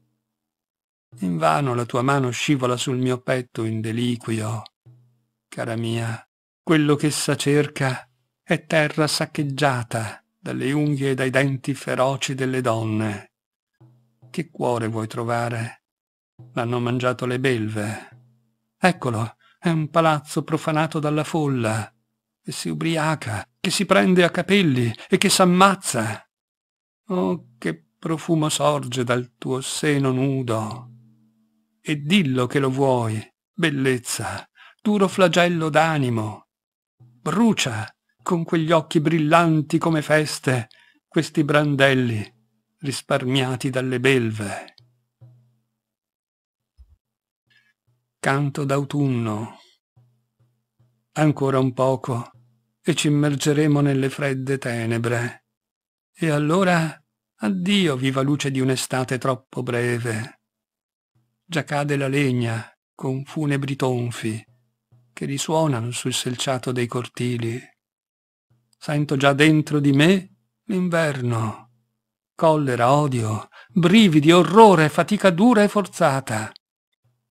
Invano la tua mano scivola sul mio petto in deliquio. Cara mia, quello ch'essa cerca è terra saccheggiata dalle unghie e dai denti feroci delle donne. Che cuore vuoi trovare? L'hanno mangiato le belve. Eccolo, è un palazzo profanato dalla folla, che si ubriaca, che si prende a capelli e che s'ammazza. Oh, che profumo sorge dal tuo seno nudo! e dillo che lo vuoi, bellezza, duro flagello d'animo. Brucia con quegli occhi brillanti come feste questi brandelli risparmiati dalle belve. Canto d'autunno. Ancora un poco e ci immergeremo nelle fredde tenebre. E allora addio viva luce di un'estate troppo breve già cade la legna con funebri tonfi che risuonano sul selciato dei cortili. Sento già dentro di me l'inverno, collera, odio, brividi, orrore, fatica dura e forzata.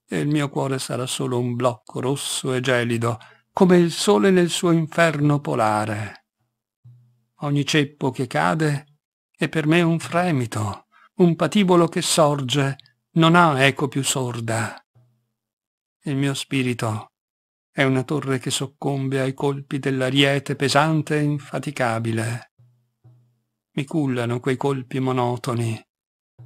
E il mio cuore sarà solo un blocco rosso e gelido, come il sole nel suo inferno polare. Ogni ceppo che cade è per me un fremito, un patibolo che sorge non ha eco più sorda. Il mio spirito è una torre che soccombe ai colpi dell'ariete pesante e infaticabile. Mi cullano quei colpi monotoni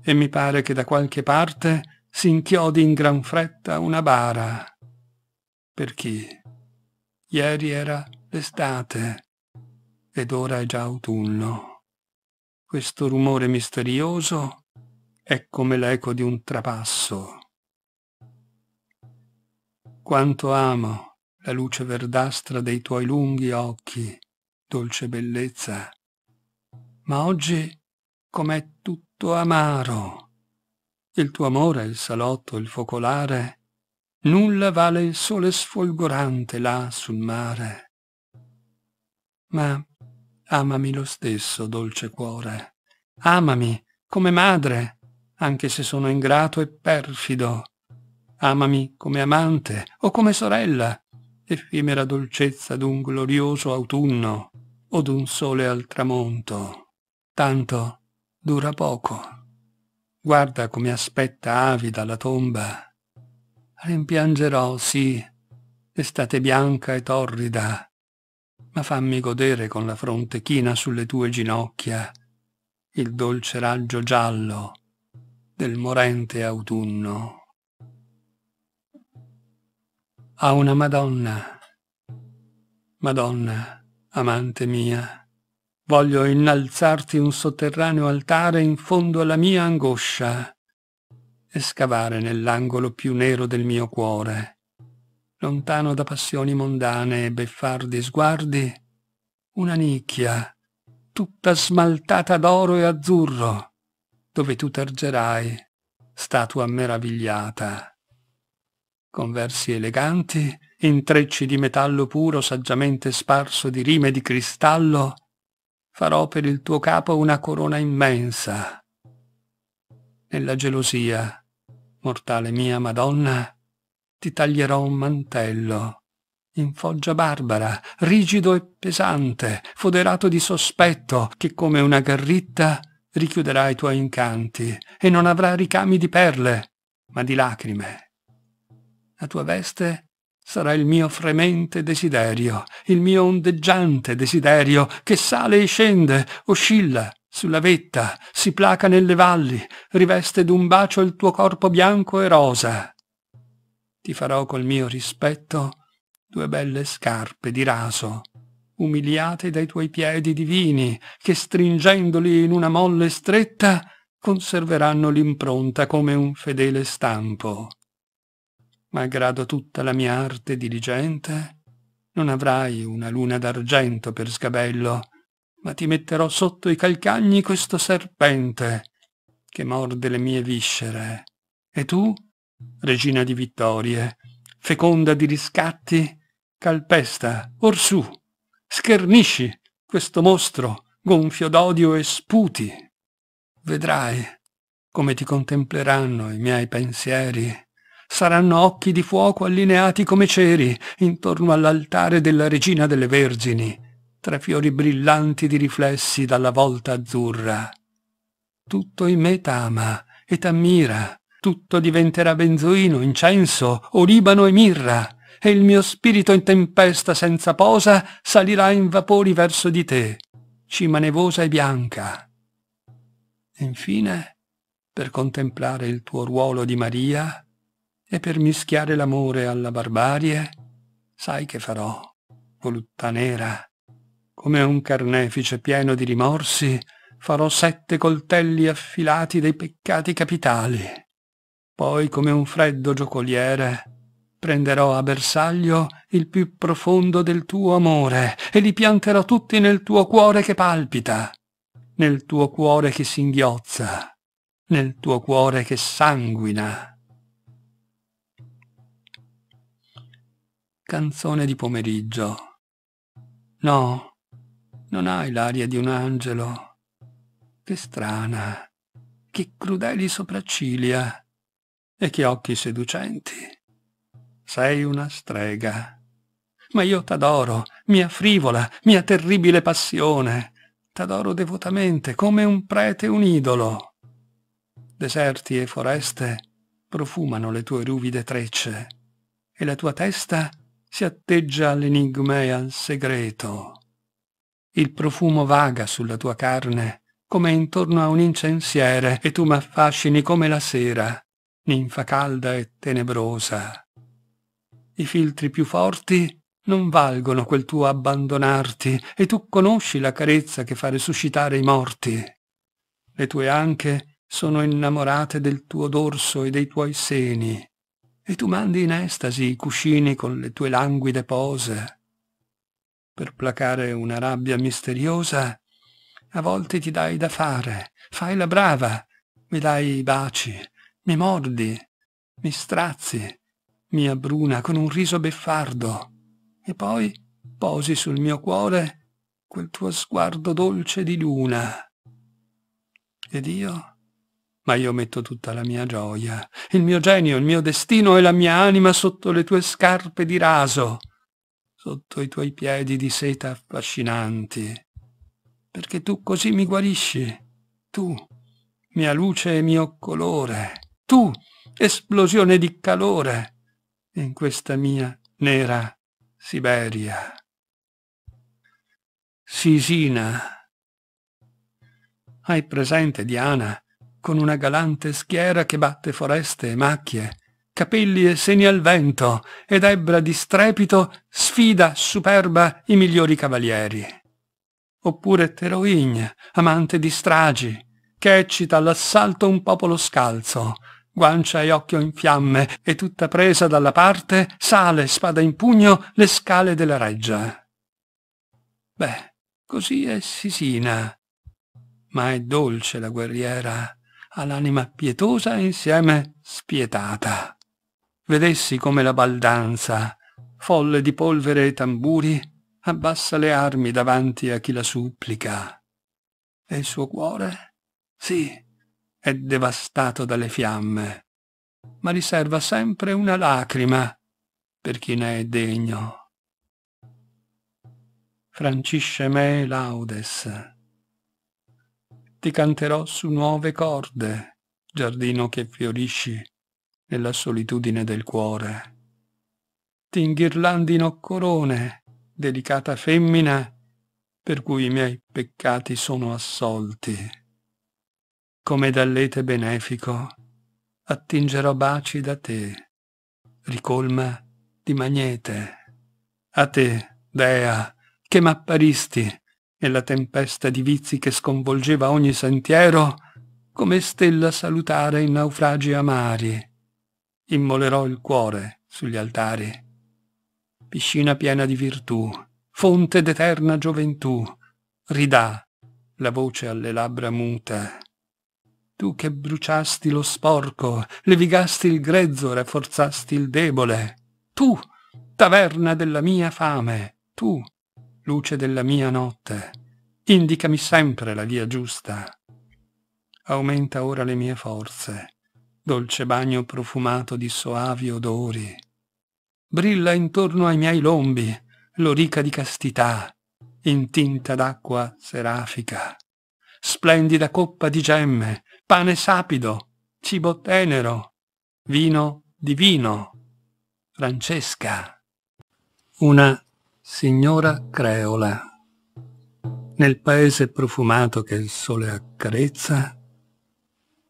e mi pare che da qualche parte si inchiodi in gran fretta una bara. Per chi? Ieri era l'estate ed ora è già autunno. Questo rumore misterioso è come l'eco di un trapasso. Quanto amo la luce verdastra dei tuoi lunghi occhi, dolce bellezza, ma oggi com'è tutto amaro. Il tuo amore, il salotto, il focolare, nulla vale il sole sfolgorante là sul mare. Ma amami lo stesso, dolce cuore, amami come madre, anche se sono ingrato e perfido. Amami come amante o come sorella, effimera dolcezza d'un glorioso autunno o d'un sole al tramonto. Tanto dura poco. Guarda come aspetta avida la tomba. Rimpiangerò, sì, l'estate bianca e torrida, ma fammi godere con la fronte china sulle tue ginocchia il dolce raggio giallo del morente autunno. A una Madonna, Madonna, amante mia, voglio innalzarti un sotterraneo altare in fondo alla mia angoscia e scavare nell'angolo più nero del mio cuore, lontano da passioni mondane e beffardi sguardi, una nicchia tutta smaltata d'oro e azzurro, dove tu tergerai, statua meravigliata. Con versi eleganti, intrecci di metallo puro saggiamente sparso di rime di cristallo, farò per il tuo capo una corona immensa. Nella gelosia, mortale mia Madonna, ti taglierò un mantello, in foggia barbara, rigido e pesante, foderato di sospetto, che come una garritta richiuderà i tuoi incanti e non avrà ricami di perle, ma di lacrime. La tua veste sarà il mio fremente desiderio, il mio ondeggiante desiderio che sale e scende, oscilla sulla vetta, si placa nelle valli, riveste d'un bacio il tuo corpo bianco e rosa. Ti farò col mio rispetto due belle scarpe di raso umiliate dai tuoi piedi divini, che stringendoli in una molle stretta conserveranno l'impronta come un fedele stampo. Malgrado tutta la mia arte diligente, non avrai una luna d'argento per sgabello, ma ti metterò sotto i calcagni questo serpente che morde le mie viscere. E tu, regina di vittorie, feconda di riscatti, calpesta, orsù, Schernisci questo mostro gonfio d'odio e sputi. Vedrai come ti contempleranno i miei pensieri. Saranno occhi di fuoco allineati come ceri intorno all'altare della regina delle vergini, tra fiori brillanti di riflessi dalla volta azzurra. Tutto in me t'ama e t'ammira, tutto diventerà benzoino, incenso, olibano e mirra e il mio spirito in tempesta senza posa salirà in vapori verso di te, cima nevosa e bianca. Infine, per contemplare il tuo ruolo di Maria e per mischiare l'amore alla barbarie, sai che farò, volutta nera, come un carnefice pieno di rimorsi, farò sette coltelli affilati dei peccati capitali. Poi, come un freddo giocoliere, Prenderò a bersaglio il più profondo del tuo amore e li pianterò tutti nel tuo cuore che palpita, nel tuo cuore che singhiozza, nel tuo cuore che sanguina. Canzone di pomeriggio. No, non hai l'aria di un angelo. Che strana, che crudeli sopracciglia e che occhi seducenti sei una strega. Ma io t'adoro, mia frivola, mia terribile passione. T'adoro devotamente, come un prete un idolo. Deserti e foreste profumano le tue ruvide trecce e la tua testa si atteggia all'enigma e al segreto. Il profumo vaga sulla tua carne come intorno a un incensiere e tu m'affascini come la sera, ninfa calda e tenebrosa. I filtri più forti non valgono quel tuo abbandonarti, e tu conosci la carezza che fa resuscitare i morti. Le tue anche sono innamorate del tuo dorso e dei tuoi seni, e tu mandi in estasi i cuscini con le tue languide pose. Per placare una rabbia misteriosa, a volte ti dai da fare, fai la brava, mi dai i baci, mi mordi, mi strazzi, mia Bruna, con un riso beffardo, e poi posi sul mio cuore quel tuo sguardo dolce di luna. Ed io? Ma io metto tutta la mia gioia, il mio genio, il mio destino e la mia anima sotto le tue scarpe di raso, sotto i tuoi piedi di seta affascinanti, perché tu così mi guarisci, tu, mia luce e mio colore, tu, esplosione di calore, in questa mia nera Siberia. Sisina. Hai presente Diana, con una galante schiera che batte foreste e macchie, capelli e seni al vento, ed ebra di strepito sfida superba i migliori cavalieri. Oppure Teroigne, amante di stragi, che eccita all'assalto un popolo scalzo, guancia e occhio in fiamme, e tutta presa dalla parte, sale, spada in pugno, le scale della reggia. Beh, così è Sisina. Ma è dolce la guerriera, ha l'anima pietosa e insieme spietata. Vedessi come la baldanza, folle di polvere e tamburi, abbassa le armi davanti a chi la supplica. E il suo cuore? Sì, è devastato dalle fiamme, ma riserva sempre una lacrima per chi ne è degno. Francisce me laudes. Ti canterò su nuove corde, giardino che fiorisci nella solitudine del cuore. Ti inghirlandino corone, delicata femmina, per cui i miei peccati sono assolti come dall'ete benefico, attingerò baci da te, ricolma di magnete. A te, Dea, che m'apparisti nella tempesta di vizi che sconvolgeva ogni sentiero, come stella salutare in naufragi amari. Immolerò il cuore sugli altari. Piscina piena di virtù, fonte d'eterna gioventù, ridà la voce alle labbra mute tu che bruciasti lo sporco, levigasti il grezzo, rafforzasti il debole, tu, taverna della mia fame, tu, luce della mia notte, indicami sempre la via giusta. Aumenta ora le mie forze, dolce bagno profumato di soavi odori. Brilla intorno ai miei lombi, l'orica di castità, intinta d'acqua serafica. Splendida coppa di gemme, pane sapido, cibo tenero, vino divino. Francesca, una signora creola. Nel paese profumato che il sole accarezza,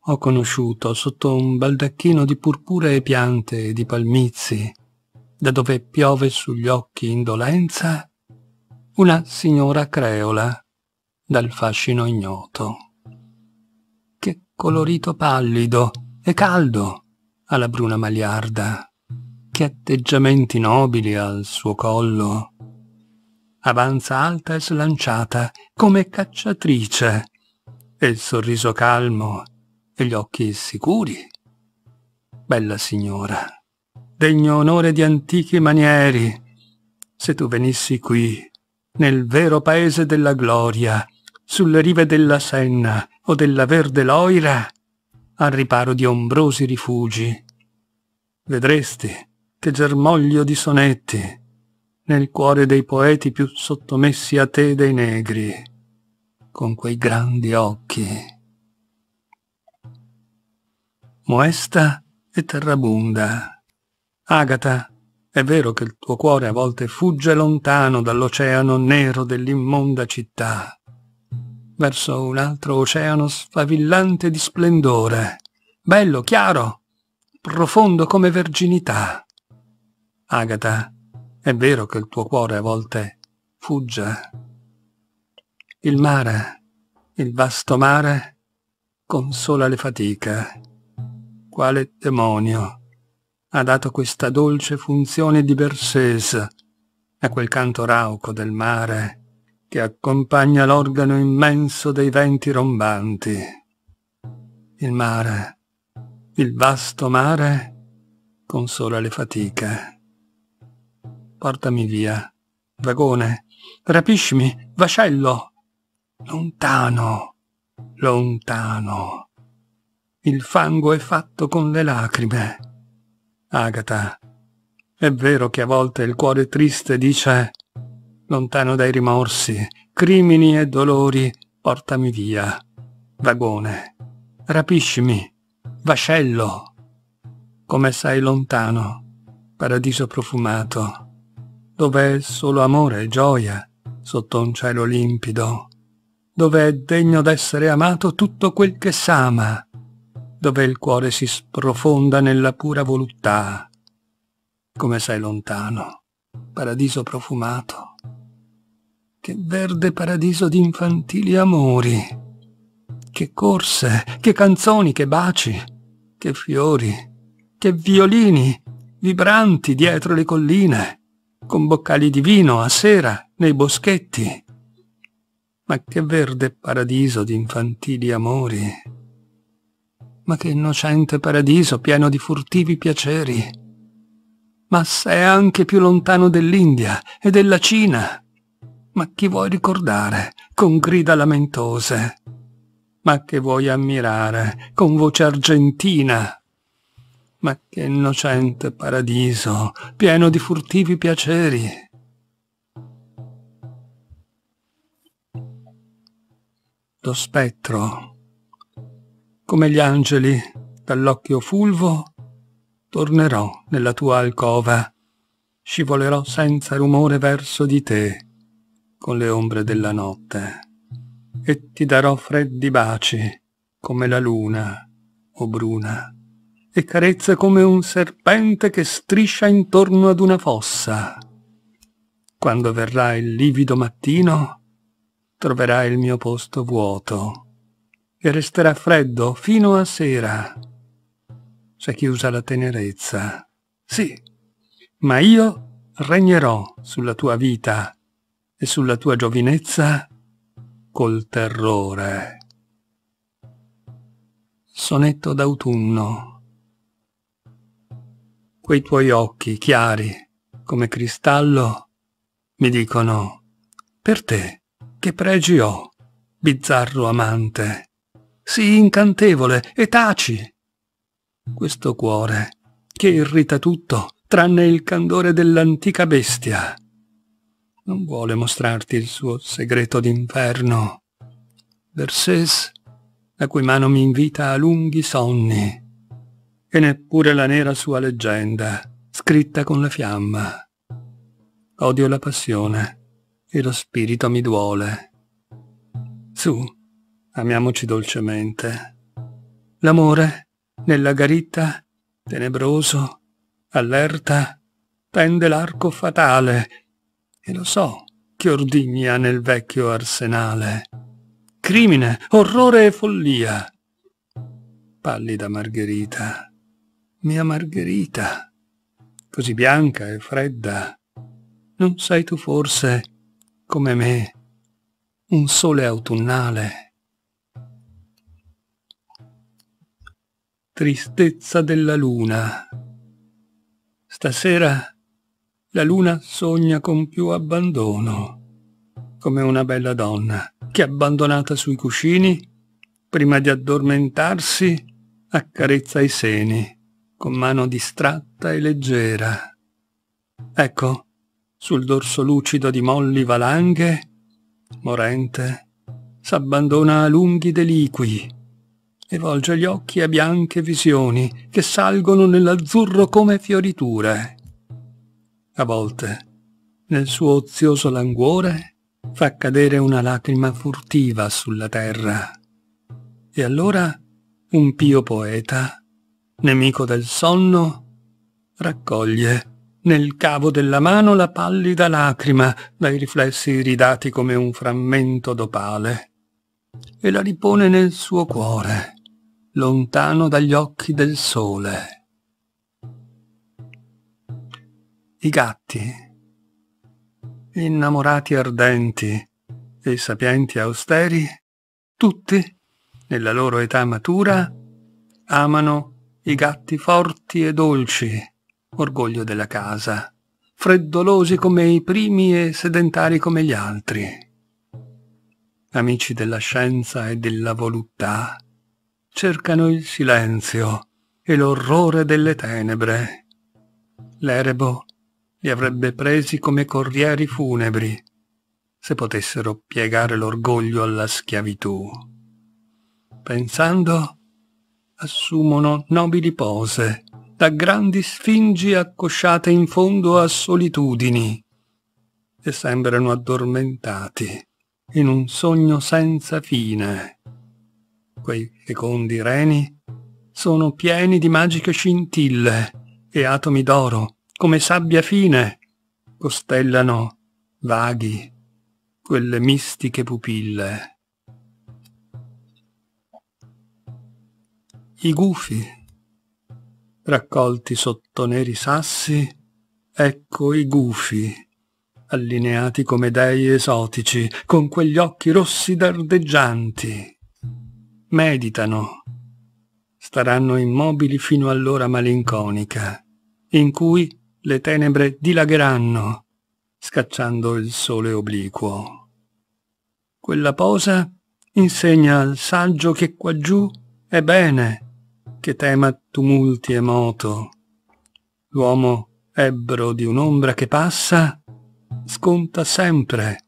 ho conosciuto sotto un baldacchino di purpure e piante e di palmizi, da dove piove sugli occhi indolenza, una signora creola dal fascino ignoto colorito pallido e caldo alla bruna magliarda, che atteggiamenti nobili al suo collo. Avanza alta e slanciata, come cacciatrice, e il sorriso calmo e gli occhi sicuri. Bella signora, degno onore di antichi manieri, se tu venissi qui, nel vero paese della gloria, sulle rive della Senna, o della verde loira al riparo di ombrosi rifugi. Vedresti che germoglio di sonetti nel cuore dei poeti più sottomessi a te dei negri, con quei grandi occhi. Moesta e Terrabunda. Agata, è vero che il tuo cuore a volte fugge lontano dall'oceano nero dell'immonda città verso un altro oceano sfavillante di splendore, bello, chiaro, profondo come verginità. Agata, è vero che il tuo cuore a volte fugge. Il mare, il vasto mare, consola le fatiche. Quale demonio ha dato questa dolce funzione di Bersesa a quel canto rauco del mare che accompagna l'organo immenso dei venti rombanti. Il mare, il vasto mare, consola le fatiche. Portami via, vagone, rapiscimi, vascello, lontano, lontano. Il fango è fatto con le lacrime. Agata, è vero che a volte il cuore triste dice lontano dai rimorsi, crimini e dolori, portami via. Vagone, rapiscimi, vascello, come sei lontano, paradiso profumato, dov'è solo amore e gioia, sotto un cielo limpido, dove è degno d'essere amato tutto quel che s'ama, dove il cuore si sprofonda nella pura voluttà. Come sei lontano, paradiso profumato che verde paradiso di infantili amori, che corse, che canzoni, che baci, che fiori, che violini vibranti dietro le colline, con boccali di vino a sera nei boschetti. Ma che verde paradiso di infantili amori, ma che innocente paradiso pieno di furtivi piaceri. Ma se è anche più lontano dell'India e della Cina, ma chi vuoi ricordare, con grida lamentose? Ma che vuoi ammirare, con voce argentina? Ma che innocente paradiso, pieno di furtivi piaceri! Lo spettro, come gli angeli, dall'occhio fulvo, tornerò nella tua alcova, scivolerò senza rumore verso di te, con le ombre della notte e ti darò freddi baci come la luna o bruna e carezze come un serpente che striscia intorno ad una fossa. Quando verrà il livido mattino troverai il mio posto vuoto e resterà freddo fino a sera. C'è chi usa la tenerezza. Sì, ma io regnerò sulla tua vita e sulla tua giovinezza col terrore. Sonetto d'autunno. Quei tuoi occhi chiari come cristallo mi dicono per te che pregi ho, bizzarro amante. Sii incantevole e taci. Questo cuore che irrita tutto tranne il candore dell'antica bestia. Non vuole mostrarti il suo segreto d'inferno. Verses, la cui mano mi invita a lunghi sonni, e neppure la nera sua leggenda, scritta con la fiamma. Odio la passione, e lo spirito mi duole. Su, amiamoci dolcemente. L'amore, nella garitta, tenebroso, allerta, tende l'arco fatale, e lo so che ordigna nel vecchio arsenale. Crimine, orrore e follia. Pallida Margherita, mia Margherita, così bianca e fredda, non sei tu forse, come me, un sole autunnale? Tristezza della luna. Stasera la luna sogna con più abbandono, come una bella donna che abbandonata sui cuscini, prima di addormentarsi, accarezza i seni con mano distratta e leggera. Ecco, sul dorso lucido di molli valanghe, morente, s'abbandona a lunghi deliqui e volge gli occhi a bianche visioni che salgono nell'azzurro come fioriture a volte. Nel suo ozioso languore fa cadere una lacrima furtiva sulla terra. E allora un pio poeta, nemico del sonno, raccoglie nel cavo della mano la pallida lacrima dai riflessi iridati come un frammento d'opale e la ripone nel suo cuore, lontano dagli occhi del sole. i gatti. innamorati ardenti e sapienti austeri, tutti, nella loro età matura, amano i gatti forti e dolci, orgoglio della casa, freddolosi come i primi e sedentari come gli altri. Amici della scienza e della voluttà, cercano il silenzio e l'orrore delle tenebre. L'erebo li avrebbe presi come corrieri funebri, se potessero piegare l'orgoglio alla schiavitù. Pensando, assumono nobili pose, da grandi sfingi accosciate in fondo a solitudini, e sembrano addormentati in un sogno senza fine. Quei fecondi reni sono pieni di magiche scintille e atomi d'oro come sabbia fine costellano vaghi quelle mistiche pupille. I gufi, raccolti sotto neri sassi, ecco i gufi, allineati come dei esotici, con quegli occhi rossi dardeggianti. Meditano, staranno immobili fino all'ora malinconica, in cui le tenebre dilagheranno, scacciando il sole obliquo. Quella posa insegna al saggio che quaggiù è bene, che tema tumulti e moto. L'uomo ebbro di un'ombra che passa, sconta sempre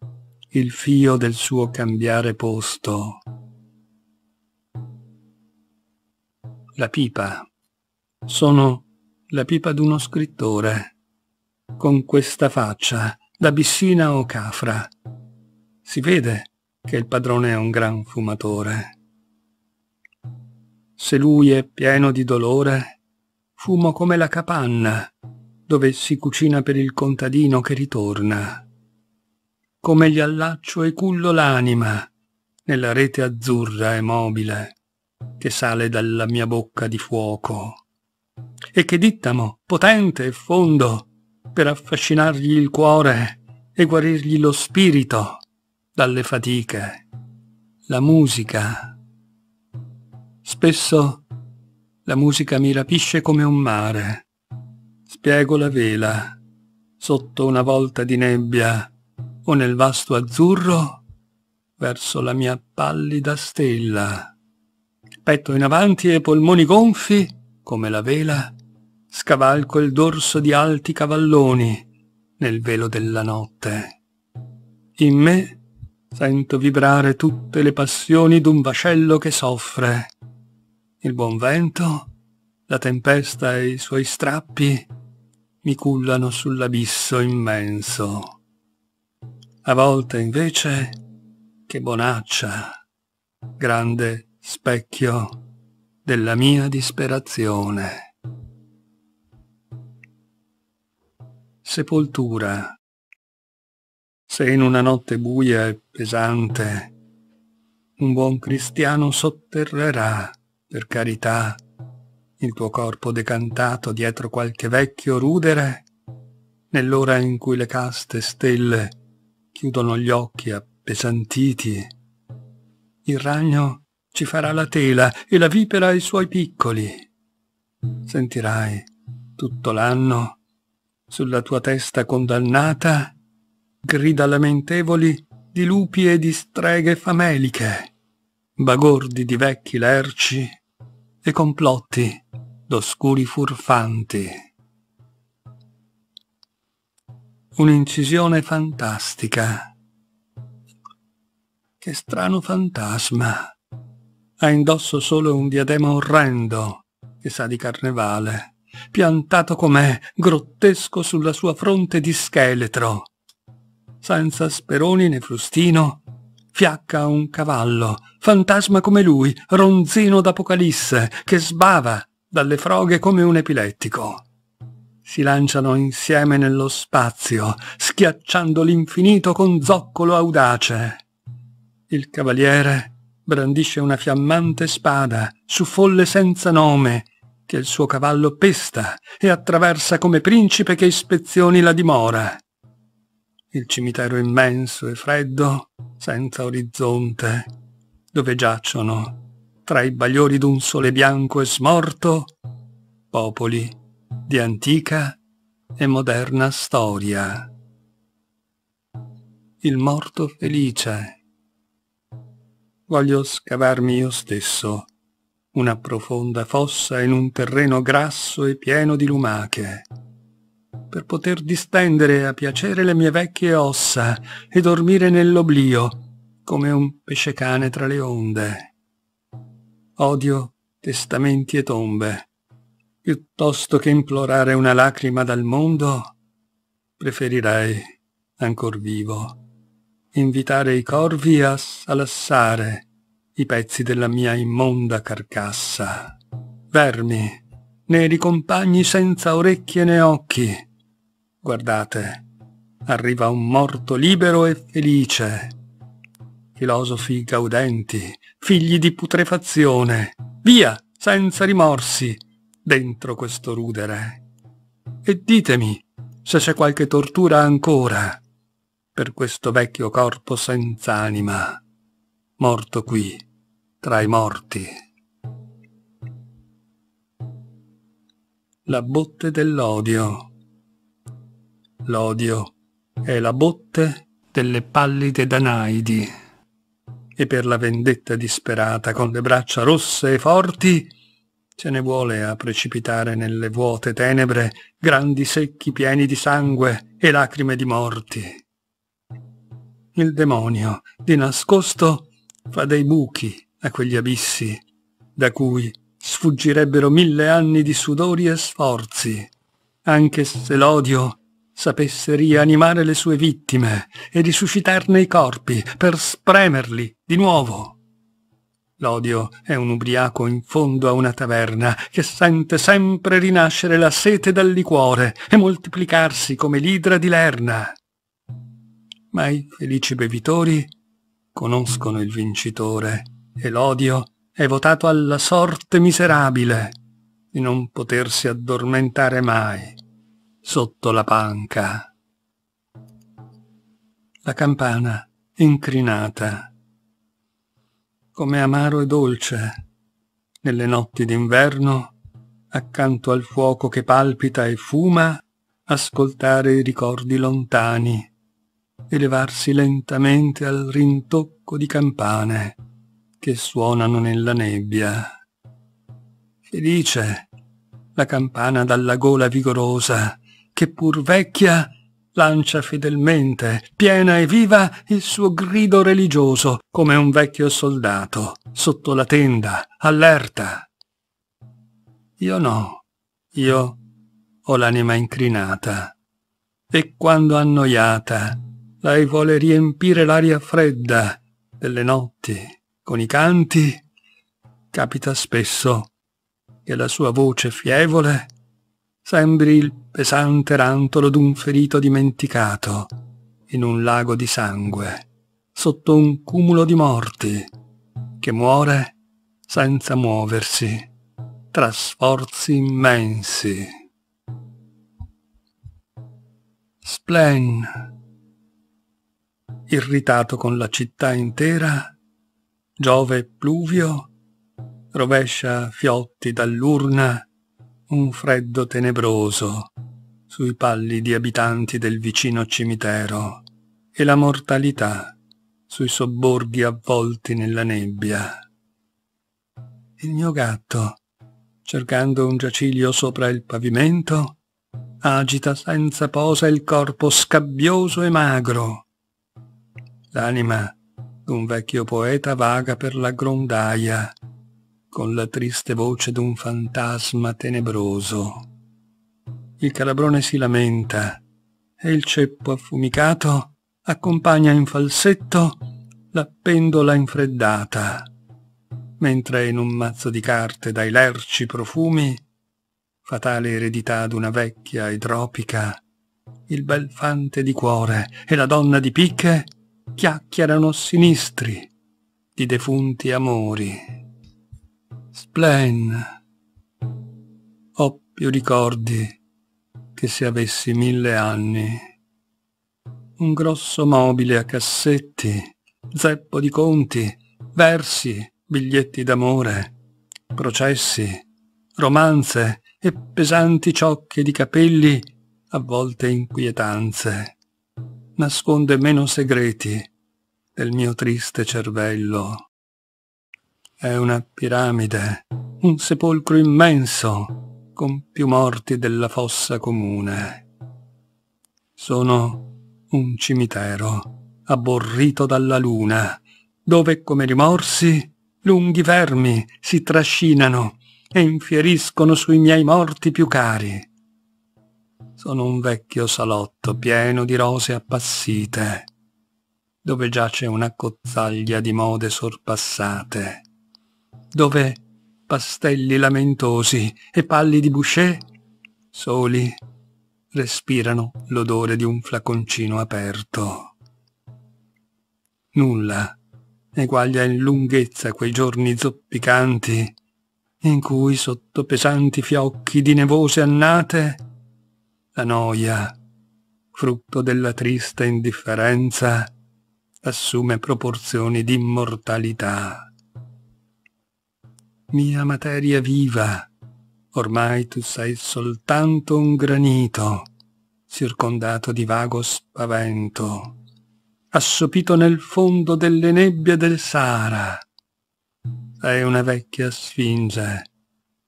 il fio del suo cambiare posto. La pipa. Sono la pipa d'uno scrittore, con questa faccia, da bissina o cafra. Si vede che il padrone è un gran fumatore. Se lui è pieno di dolore, fumo come la capanna, dove si cucina per il contadino che ritorna. Come gli allaccio e cullo l'anima, nella rete azzurra e mobile, che sale dalla mia bocca di fuoco e che dittamo, potente e fondo, per affascinargli il cuore e guarirgli lo spirito dalle fatiche, la musica. Spesso la musica mi rapisce come un mare. Spiego la vela sotto una volta di nebbia o nel vasto azzurro verso la mia pallida stella. Petto in avanti e polmoni gonfi come la vela, scavalco il dorso di alti cavalloni nel velo della notte. In me sento vibrare tutte le passioni d'un vascello che soffre. Il buon vento, la tempesta e i suoi strappi mi cullano sull'abisso immenso. A volte invece, che bonaccia, grande specchio, della mia disperazione. Sepoltura. Se in una notte buia e pesante un buon cristiano sotterrerà, per carità, il tuo corpo decantato dietro qualche vecchio rudere, nell'ora in cui le caste stelle chiudono gli occhi appesantiti, il ragno ci farà la tela e la vipera ai suoi piccoli. Sentirai tutto l'anno sulla tua testa condannata grida lamentevoli di lupi e di streghe fameliche, bagordi di vecchi lerci e complotti d'oscuri furfanti un'incisione fantastica. Che strano fantasma ha indosso solo un diadema orrendo, che sa di carnevale, piantato com'è, grottesco sulla sua fronte di scheletro. Senza speroni né frustino, fiacca un cavallo, fantasma come lui, ronzino d'apocalisse, che sbava dalle froghe come un epilettico. Si lanciano insieme nello spazio, schiacciando l'infinito con zoccolo audace. Il cavaliere brandisce una fiammante spada su folle senza nome, che il suo cavallo pesta e attraversa come principe che ispezioni la dimora. Il cimitero immenso e freddo, senza orizzonte, dove giacciono, tra i bagliori d'un sole bianco e smorto, popoli di antica e moderna storia. Il morto felice voglio scavarmi io stesso una profonda fossa in un terreno grasso e pieno di lumache, per poter distendere a piacere le mie vecchie ossa e dormire nell'oblio come un pesce cane tra le onde. Odio testamenti e tombe. Piuttosto che implorare una lacrima dal mondo, preferirei, ancor vivo, invitare i corvi a salassare i pezzi della mia immonda carcassa. Vermi, neri compagni senza orecchie né occhi. Guardate, arriva un morto libero e felice. Filosofi gaudenti, figli di putrefazione, via, senza rimorsi, dentro questo rudere. E ditemi se c'è qualche tortura ancora per questo vecchio corpo senza anima, morto qui, tra i morti. La botte dell'odio. L'odio è la botte delle pallide Danaidi. E per la vendetta disperata, con le braccia rosse e forti, ce ne vuole a precipitare nelle vuote tenebre grandi secchi pieni di sangue e lacrime di morti il demonio, di nascosto, fa dei buchi a quegli abissi, da cui sfuggirebbero mille anni di sudori e sforzi, anche se l'odio sapesse rianimare le sue vittime e risuscitarne i corpi per spremerli di nuovo. L'odio è un ubriaco in fondo a una taverna che sente sempre rinascere la sete dal liquore e moltiplicarsi come l'idra di Lerna ma i felici bevitori conoscono il vincitore e l'odio è votato alla sorte miserabile di non potersi addormentare mai sotto la panca. La campana incrinata, come amaro e dolce, nelle notti d'inverno, accanto al fuoco che palpita e fuma, ascoltare i ricordi lontani elevarsi lentamente al rintocco di campane che suonano nella nebbia. Felice la campana dalla gola vigorosa, che pur vecchia lancia fedelmente, piena e viva, il suo grido religioso, come un vecchio soldato, sotto la tenda, allerta. Io no, io ho l'anima incrinata, e quando annoiata, lei vuole riempire l'aria fredda delle notti con i canti. Capita spesso che la sua voce fievole sembri il pesante rantolo d'un ferito dimenticato in un lago di sangue, sotto un cumulo di morti, che muore senza muoversi, tra sforzi immensi. Splen irritato con la città intera, Giove pluvio, rovescia fiotti dall'urna, un freddo tenebroso sui pallidi abitanti del vicino cimitero e la mortalità sui sobborghi avvolti nella nebbia. Il mio gatto, cercando un giaciglio sopra il pavimento, agita senza posa il corpo scabbioso e magro, L'anima d'un vecchio poeta vaga per la grondaia, con la triste voce d'un fantasma tenebroso. Il calabrone si lamenta e il ceppo affumicato accompagna in falsetto la pendola infreddata, mentre in un mazzo di carte dai lerci profumi, fatale eredità d'una vecchia e il bel fante di cuore e la donna di picche chiacchierano sinistri di defunti amori. Splen, ho più ricordi che se avessi mille anni. Un grosso mobile a cassetti, zeppo di conti, versi, biglietti d'amore, processi, romanze e pesanti ciocche di capelli, a volte inquietanze. Nasconde meno segreti del mio triste cervello. È una piramide, un sepolcro immenso, con più morti della fossa comune. Sono un cimitero, abborrito dalla luna, dove come rimorsi lunghi vermi si trascinano e infieriscono sui miei morti più cari. Sono un vecchio salotto pieno di rose appassite, dove giace una cozzaglia di mode sorpassate, dove pastelli lamentosi e palli di boucher, soli, respirano l'odore di un flaconcino aperto. Nulla eguaglia in lunghezza quei giorni zoppicanti in cui sotto pesanti fiocchi di nevose annate la noia, frutto della triste indifferenza, assume proporzioni di immortalità. Mia materia viva, ormai tu sei soltanto un granito, circondato di vago spavento, assopito nel fondo delle nebbie del Sahara. Sei una vecchia sfinge,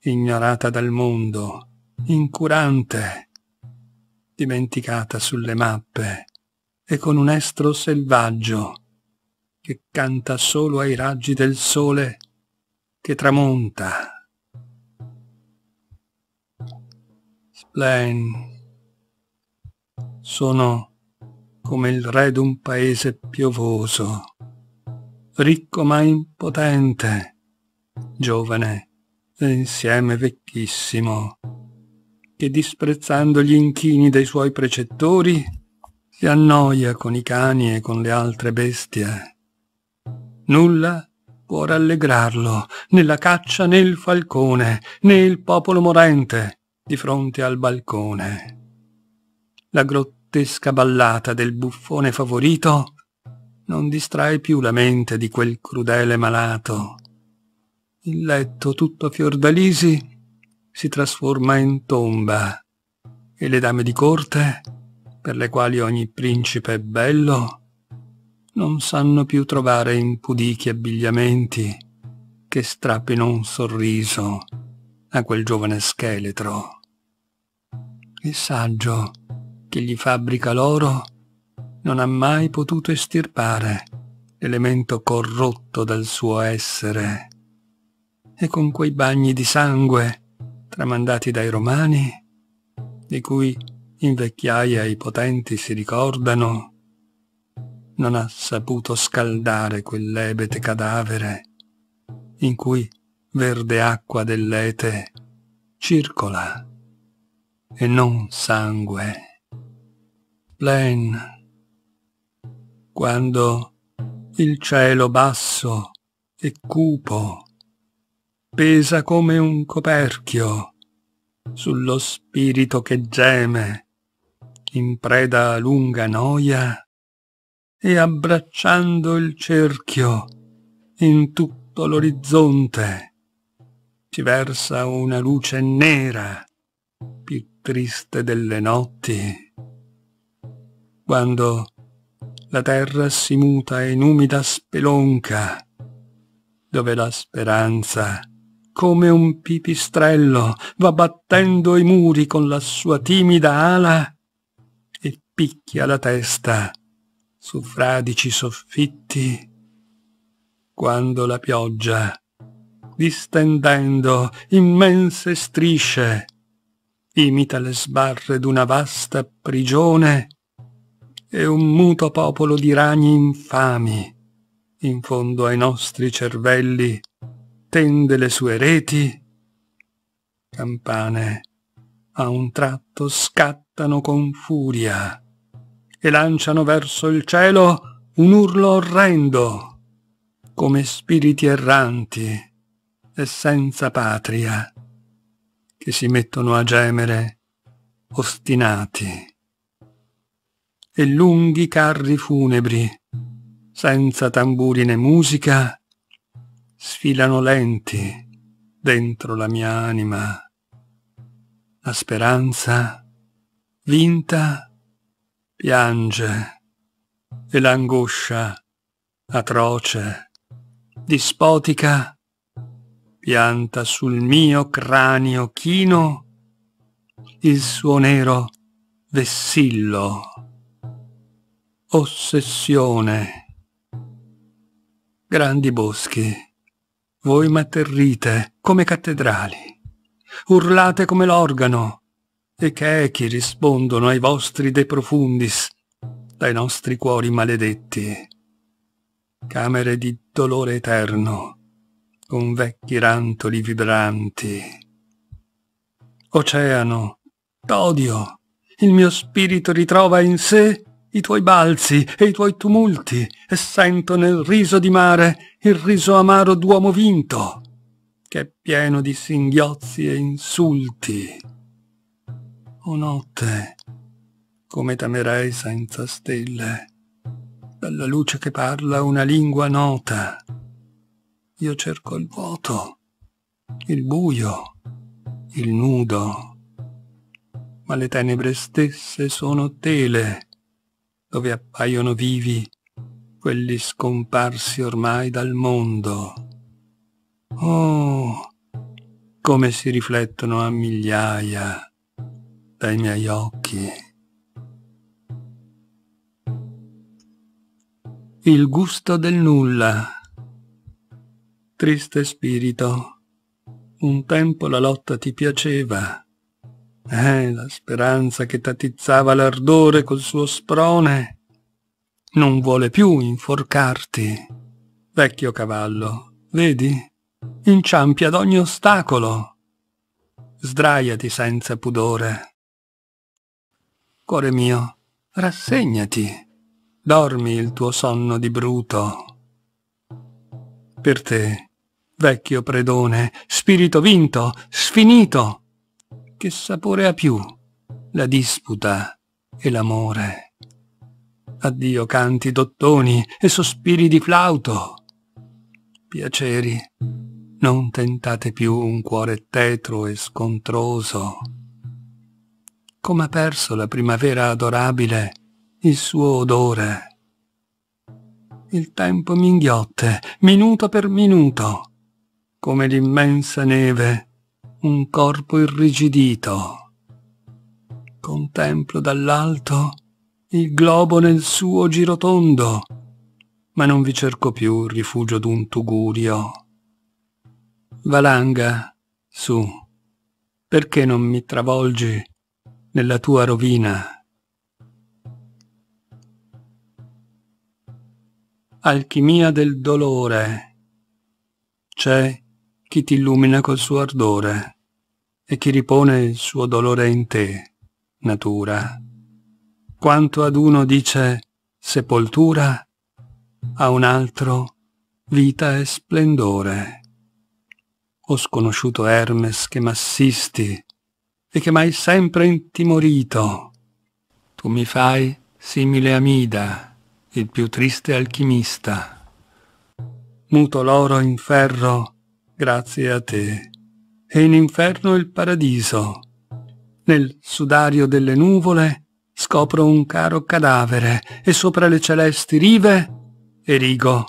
ignorata dal mondo, incurante, dimenticata sulle mappe, e con un estro selvaggio che canta solo ai raggi del sole che tramonta. Splain. Sono come il re d'un paese piovoso, ricco ma impotente, giovane e insieme vecchissimo, che disprezzando gli inchini dei suoi precettori e annoia con i cani e con le altre bestie. Nulla può rallegrarlo, né la caccia né il falcone, né il popolo morente di fronte al balcone. La grottesca ballata del buffone favorito non distrae più la mente di quel crudele malato. Il letto tutto a fiordalisi si trasforma in tomba e le dame di corte per le quali ogni principe è bello, non sanno più trovare impudichi abbigliamenti che strappino un sorriso a quel giovane scheletro. Il saggio che gli fabbrica l'oro non ha mai potuto estirpare l'elemento corrotto dal suo essere e con quei bagni di sangue tramandati dai romani di cui in vecchiaia i potenti si ricordano, non ha saputo scaldare quell'ebete cadavere in cui verde acqua dell'ete circola e non sangue. Plen, quando il cielo basso e cupo pesa come un coperchio sullo spirito che geme in preda a lunga noia, e abbracciando il cerchio in tutto l'orizzonte ci versa una luce nera più triste delle notti, quando la terra si muta in umida spelonca, dove la speranza, come un pipistrello, va battendo i muri con la sua timida ala picchia la testa su fradici soffitti quando la pioggia, distendendo immense strisce, imita le sbarre d'una vasta prigione e un muto popolo di ragni infami in fondo ai nostri cervelli tende le sue reti, campane a un tratto scattano con furia e lanciano verso il cielo un urlo orrendo, come spiriti erranti e senza patria, che si mettono a gemere ostinati. E lunghi carri funebri, senza tamburi né musica, sfilano lenti dentro la mia anima. La speranza vinta piange e l'angoscia atroce, dispotica, pianta sul mio cranio chino il suo nero vessillo, ossessione. Grandi boschi, voi m'atterrite come cattedrali, urlate come l'organo, che echi rispondono ai vostri de profundis, dai nostri cuori maledetti. Camere di dolore eterno, con vecchi rantoli vibranti. Oceano, t'odio, il mio spirito ritrova in sé i tuoi balzi e i tuoi tumulti, e sento nel riso di mare il riso amaro d'uomo vinto, che è pieno di singhiozzi e insulti o notte, come t'amerei senza stelle, dalla luce che parla una lingua nota. Io cerco il vuoto, il buio, il nudo, ma le tenebre stesse sono tele, dove appaiono vivi quelli scomparsi ormai dal mondo. Oh, come si riflettono a migliaia dai miei occhi. Il gusto del nulla. Triste spirito, un tempo la lotta ti piaceva. Eh, la speranza che tatizzava l'ardore col suo sprone non vuole più inforcarti. Vecchio cavallo, vedi? Inciampi ad ogni ostacolo. Sdraiati senza pudore Cuore mio, rassegnati. Dormi il tuo sonno di bruto. Per te, vecchio predone, spirito vinto, sfinito, che sapore ha più la disputa e l'amore? Addio canti d'ottoni e sospiri di flauto. Piaceri, non tentate più un cuore tetro e scontroso come ha perso la primavera adorabile il suo odore. Il tempo minghiotte, minuto per minuto, come l'immensa neve, un corpo irrigidito. Contemplo dall'alto il globo nel suo girotondo, ma non vi cerco più il rifugio d'un tugurio. Valanga, su, perché non mi travolgi nella tua rovina. Alchimia del dolore. C'è chi ti illumina col suo ardore e chi ripone il suo dolore in te, natura. Quanto ad uno dice sepoltura, a un altro vita e splendore. Ho sconosciuto Hermes che m'assisti, e che m'hai sempre intimorito. Tu mi fai simile a Mida, il più triste alchimista. Muto l'oro in ferro, grazie a te, e in inferno il paradiso. Nel sudario delle nuvole scopro un caro cadavere e sopra le celesti rive erigo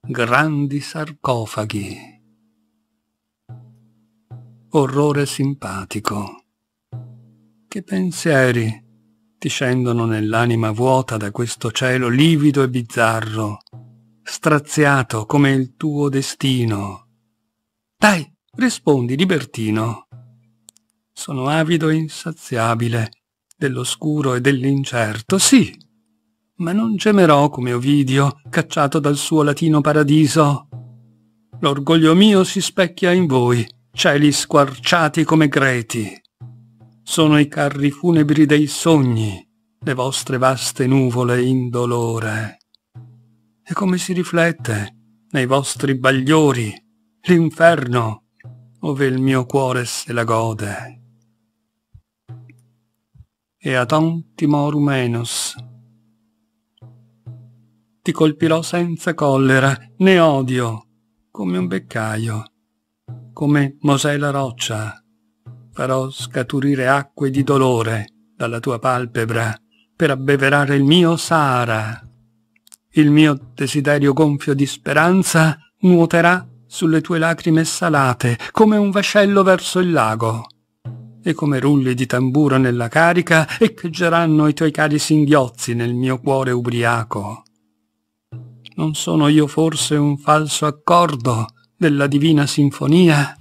grandi sarcofaghi. Orrore simpatico. Che pensieri ti scendono nell'anima vuota da questo cielo livido e bizzarro, straziato come il tuo destino? Dai, rispondi, libertino. Sono avido e insaziabile dell'oscuro e dell'incerto, sì, ma non gemerò come Ovidio, cacciato dal suo latino paradiso. L'orgoglio mio si specchia in voi, cieli squarciati come greti sono i carri funebri dei sogni, le vostre vaste nuvole indolore. E come si riflette nei vostri bagliori l'inferno, ove il mio cuore se la gode. E aton timorum enus. Ti colpirò senza collera né odio, come un beccaio, come Mosè la roccia farò scaturire acque di dolore dalla tua palpebra per abbeverare il mio Sahara. Il mio desiderio gonfio di speranza nuoterà sulle tue lacrime salate come un vascello verso il lago e come rulli di tamburo nella carica echeggeranno i tuoi cari singhiozzi nel mio cuore ubriaco. Non sono io forse un falso accordo della divina sinfonia?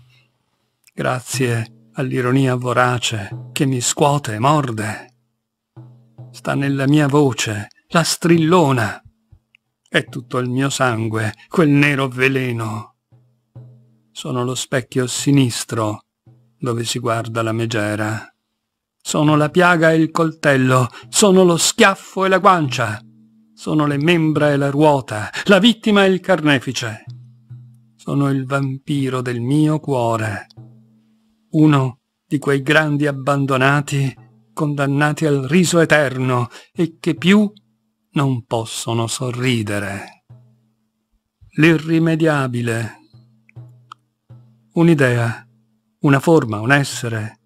Grazie all'ironia vorace che mi scuote e morde. Sta nella mia voce, la strillona. È tutto il mio sangue, quel nero veleno. Sono lo specchio sinistro dove si guarda la megera. Sono la piaga e il coltello, sono lo schiaffo e la guancia, sono le membra e la ruota, la vittima e il carnefice. Sono il vampiro del mio cuore uno di quei grandi abbandonati condannati al riso eterno e che più non possono sorridere. L'irrimediabile. Un'idea, una forma, un essere,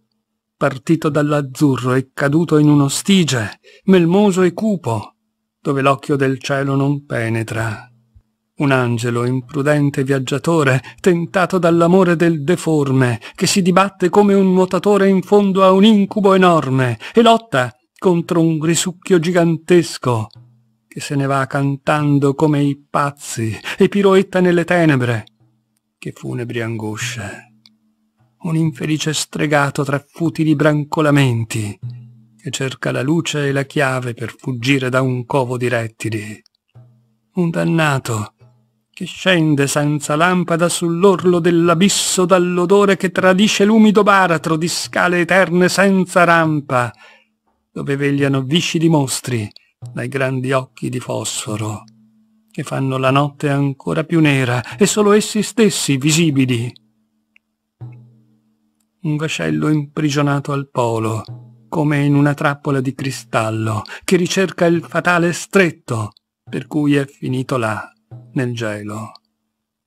partito dall'azzurro e caduto in uno stige, melmoso e cupo, dove l'occhio del cielo non penetra un angelo imprudente viaggiatore, tentato dall'amore del deforme, che si dibatte come un nuotatore in fondo a un incubo enorme e lotta contro un risucchio gigantesco, che se ne va cantando come i pazzi e piroetta nelle tenebre. Che funebri angosce! Un infelice stregato tra futili brancolamenti, che cerca la luce e la chiave per fuggire da un covo di rettili. Un dannato che scende senza lampada sull'orlo dell'abisso dall'odore che tradisce l'umido baratro di scale eterne senza rampa, dove vegliano viscidi mostri dai grandi occhi di fosforo, che fanno la notte ancora più nera e solo essi stessi visibili. Un vascello imprigionato al polo, come in una trappola di cristallo, che ricerca il fatale stretto, per cui è finito là nel gelo.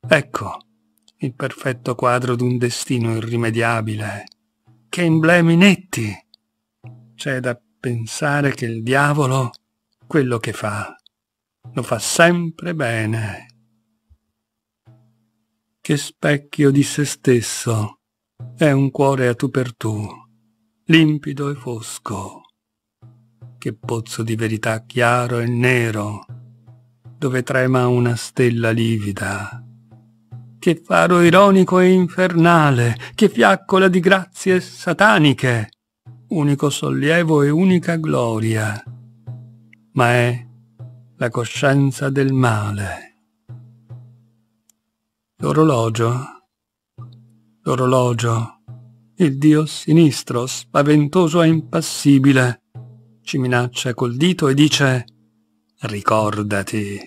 Ecco il perfetto quadro d'un destino irrimediabile. Che emblemi netti! C'è da pensare che il diavolo, quello che fa, lo fa sempre bene. Che specchio di se stesso è un cuore a tu per tu, limpido e fosco. Che pozzo di verità chiaro e nero, dove trema una stella livida. Che faro ironico e infernale, che fiaccola di grazie sataniche, unico sollievo e unica gloria, ma è la coscienza del male. L'orologio, l'orologio, il dio sinistro, spaventoso e impassibile, ci minaccia col dito e dice ricordati.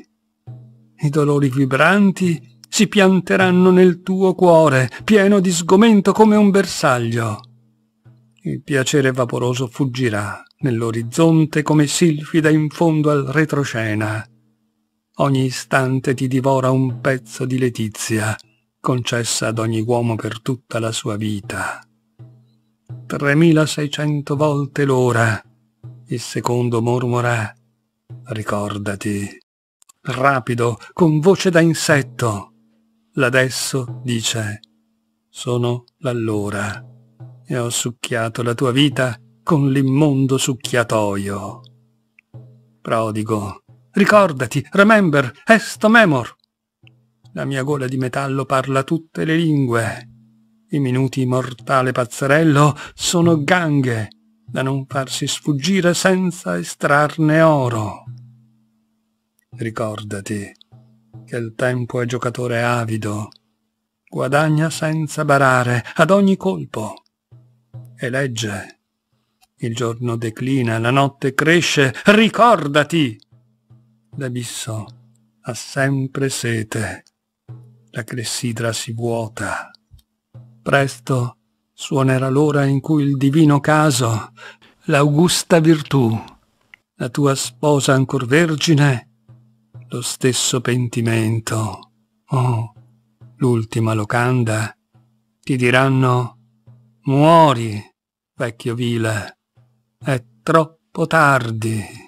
I dolori vibranti si pianteranno nel tuo cuore, pieno di sgomento come un bersaglio. Il piacere vaporoso fuggirà nell'orizzonte come silfida in fondo al retroscena. Ogni istante ti divora un pezzo di letizia, concessa ad ogni uomo per tutta la sua vita. 3600 volte l'ora, il secondo mormora, ricordati. Rapido, con voce da insetto. L'adesso dice, sono l'allora e ho succhiato la tua vita con l'immondo succhiatoio. Prodigo, ricordati, remember, esto memor. La mia gola di metallo parla tutte le lingue. I minuti mortale pazzerello sono ganghe da non farsi sfuggire senza estrarne oro. Ricordati che il tempo è giocatore avido, guadagna senza barare ad ogni colpo e legge. Il giorno declina, la notte cresce, ricordati! L'abisso ha sempre sete, la clessidra si vuota. Presto Suonerà l'ora in cui il divino caso, l'augusta virtù, la tua sposa ancor vergine, lo stesso pentimento, oh, l'ultima locanda, ti diranno «Muori, vecchio vile, è troppo tardi».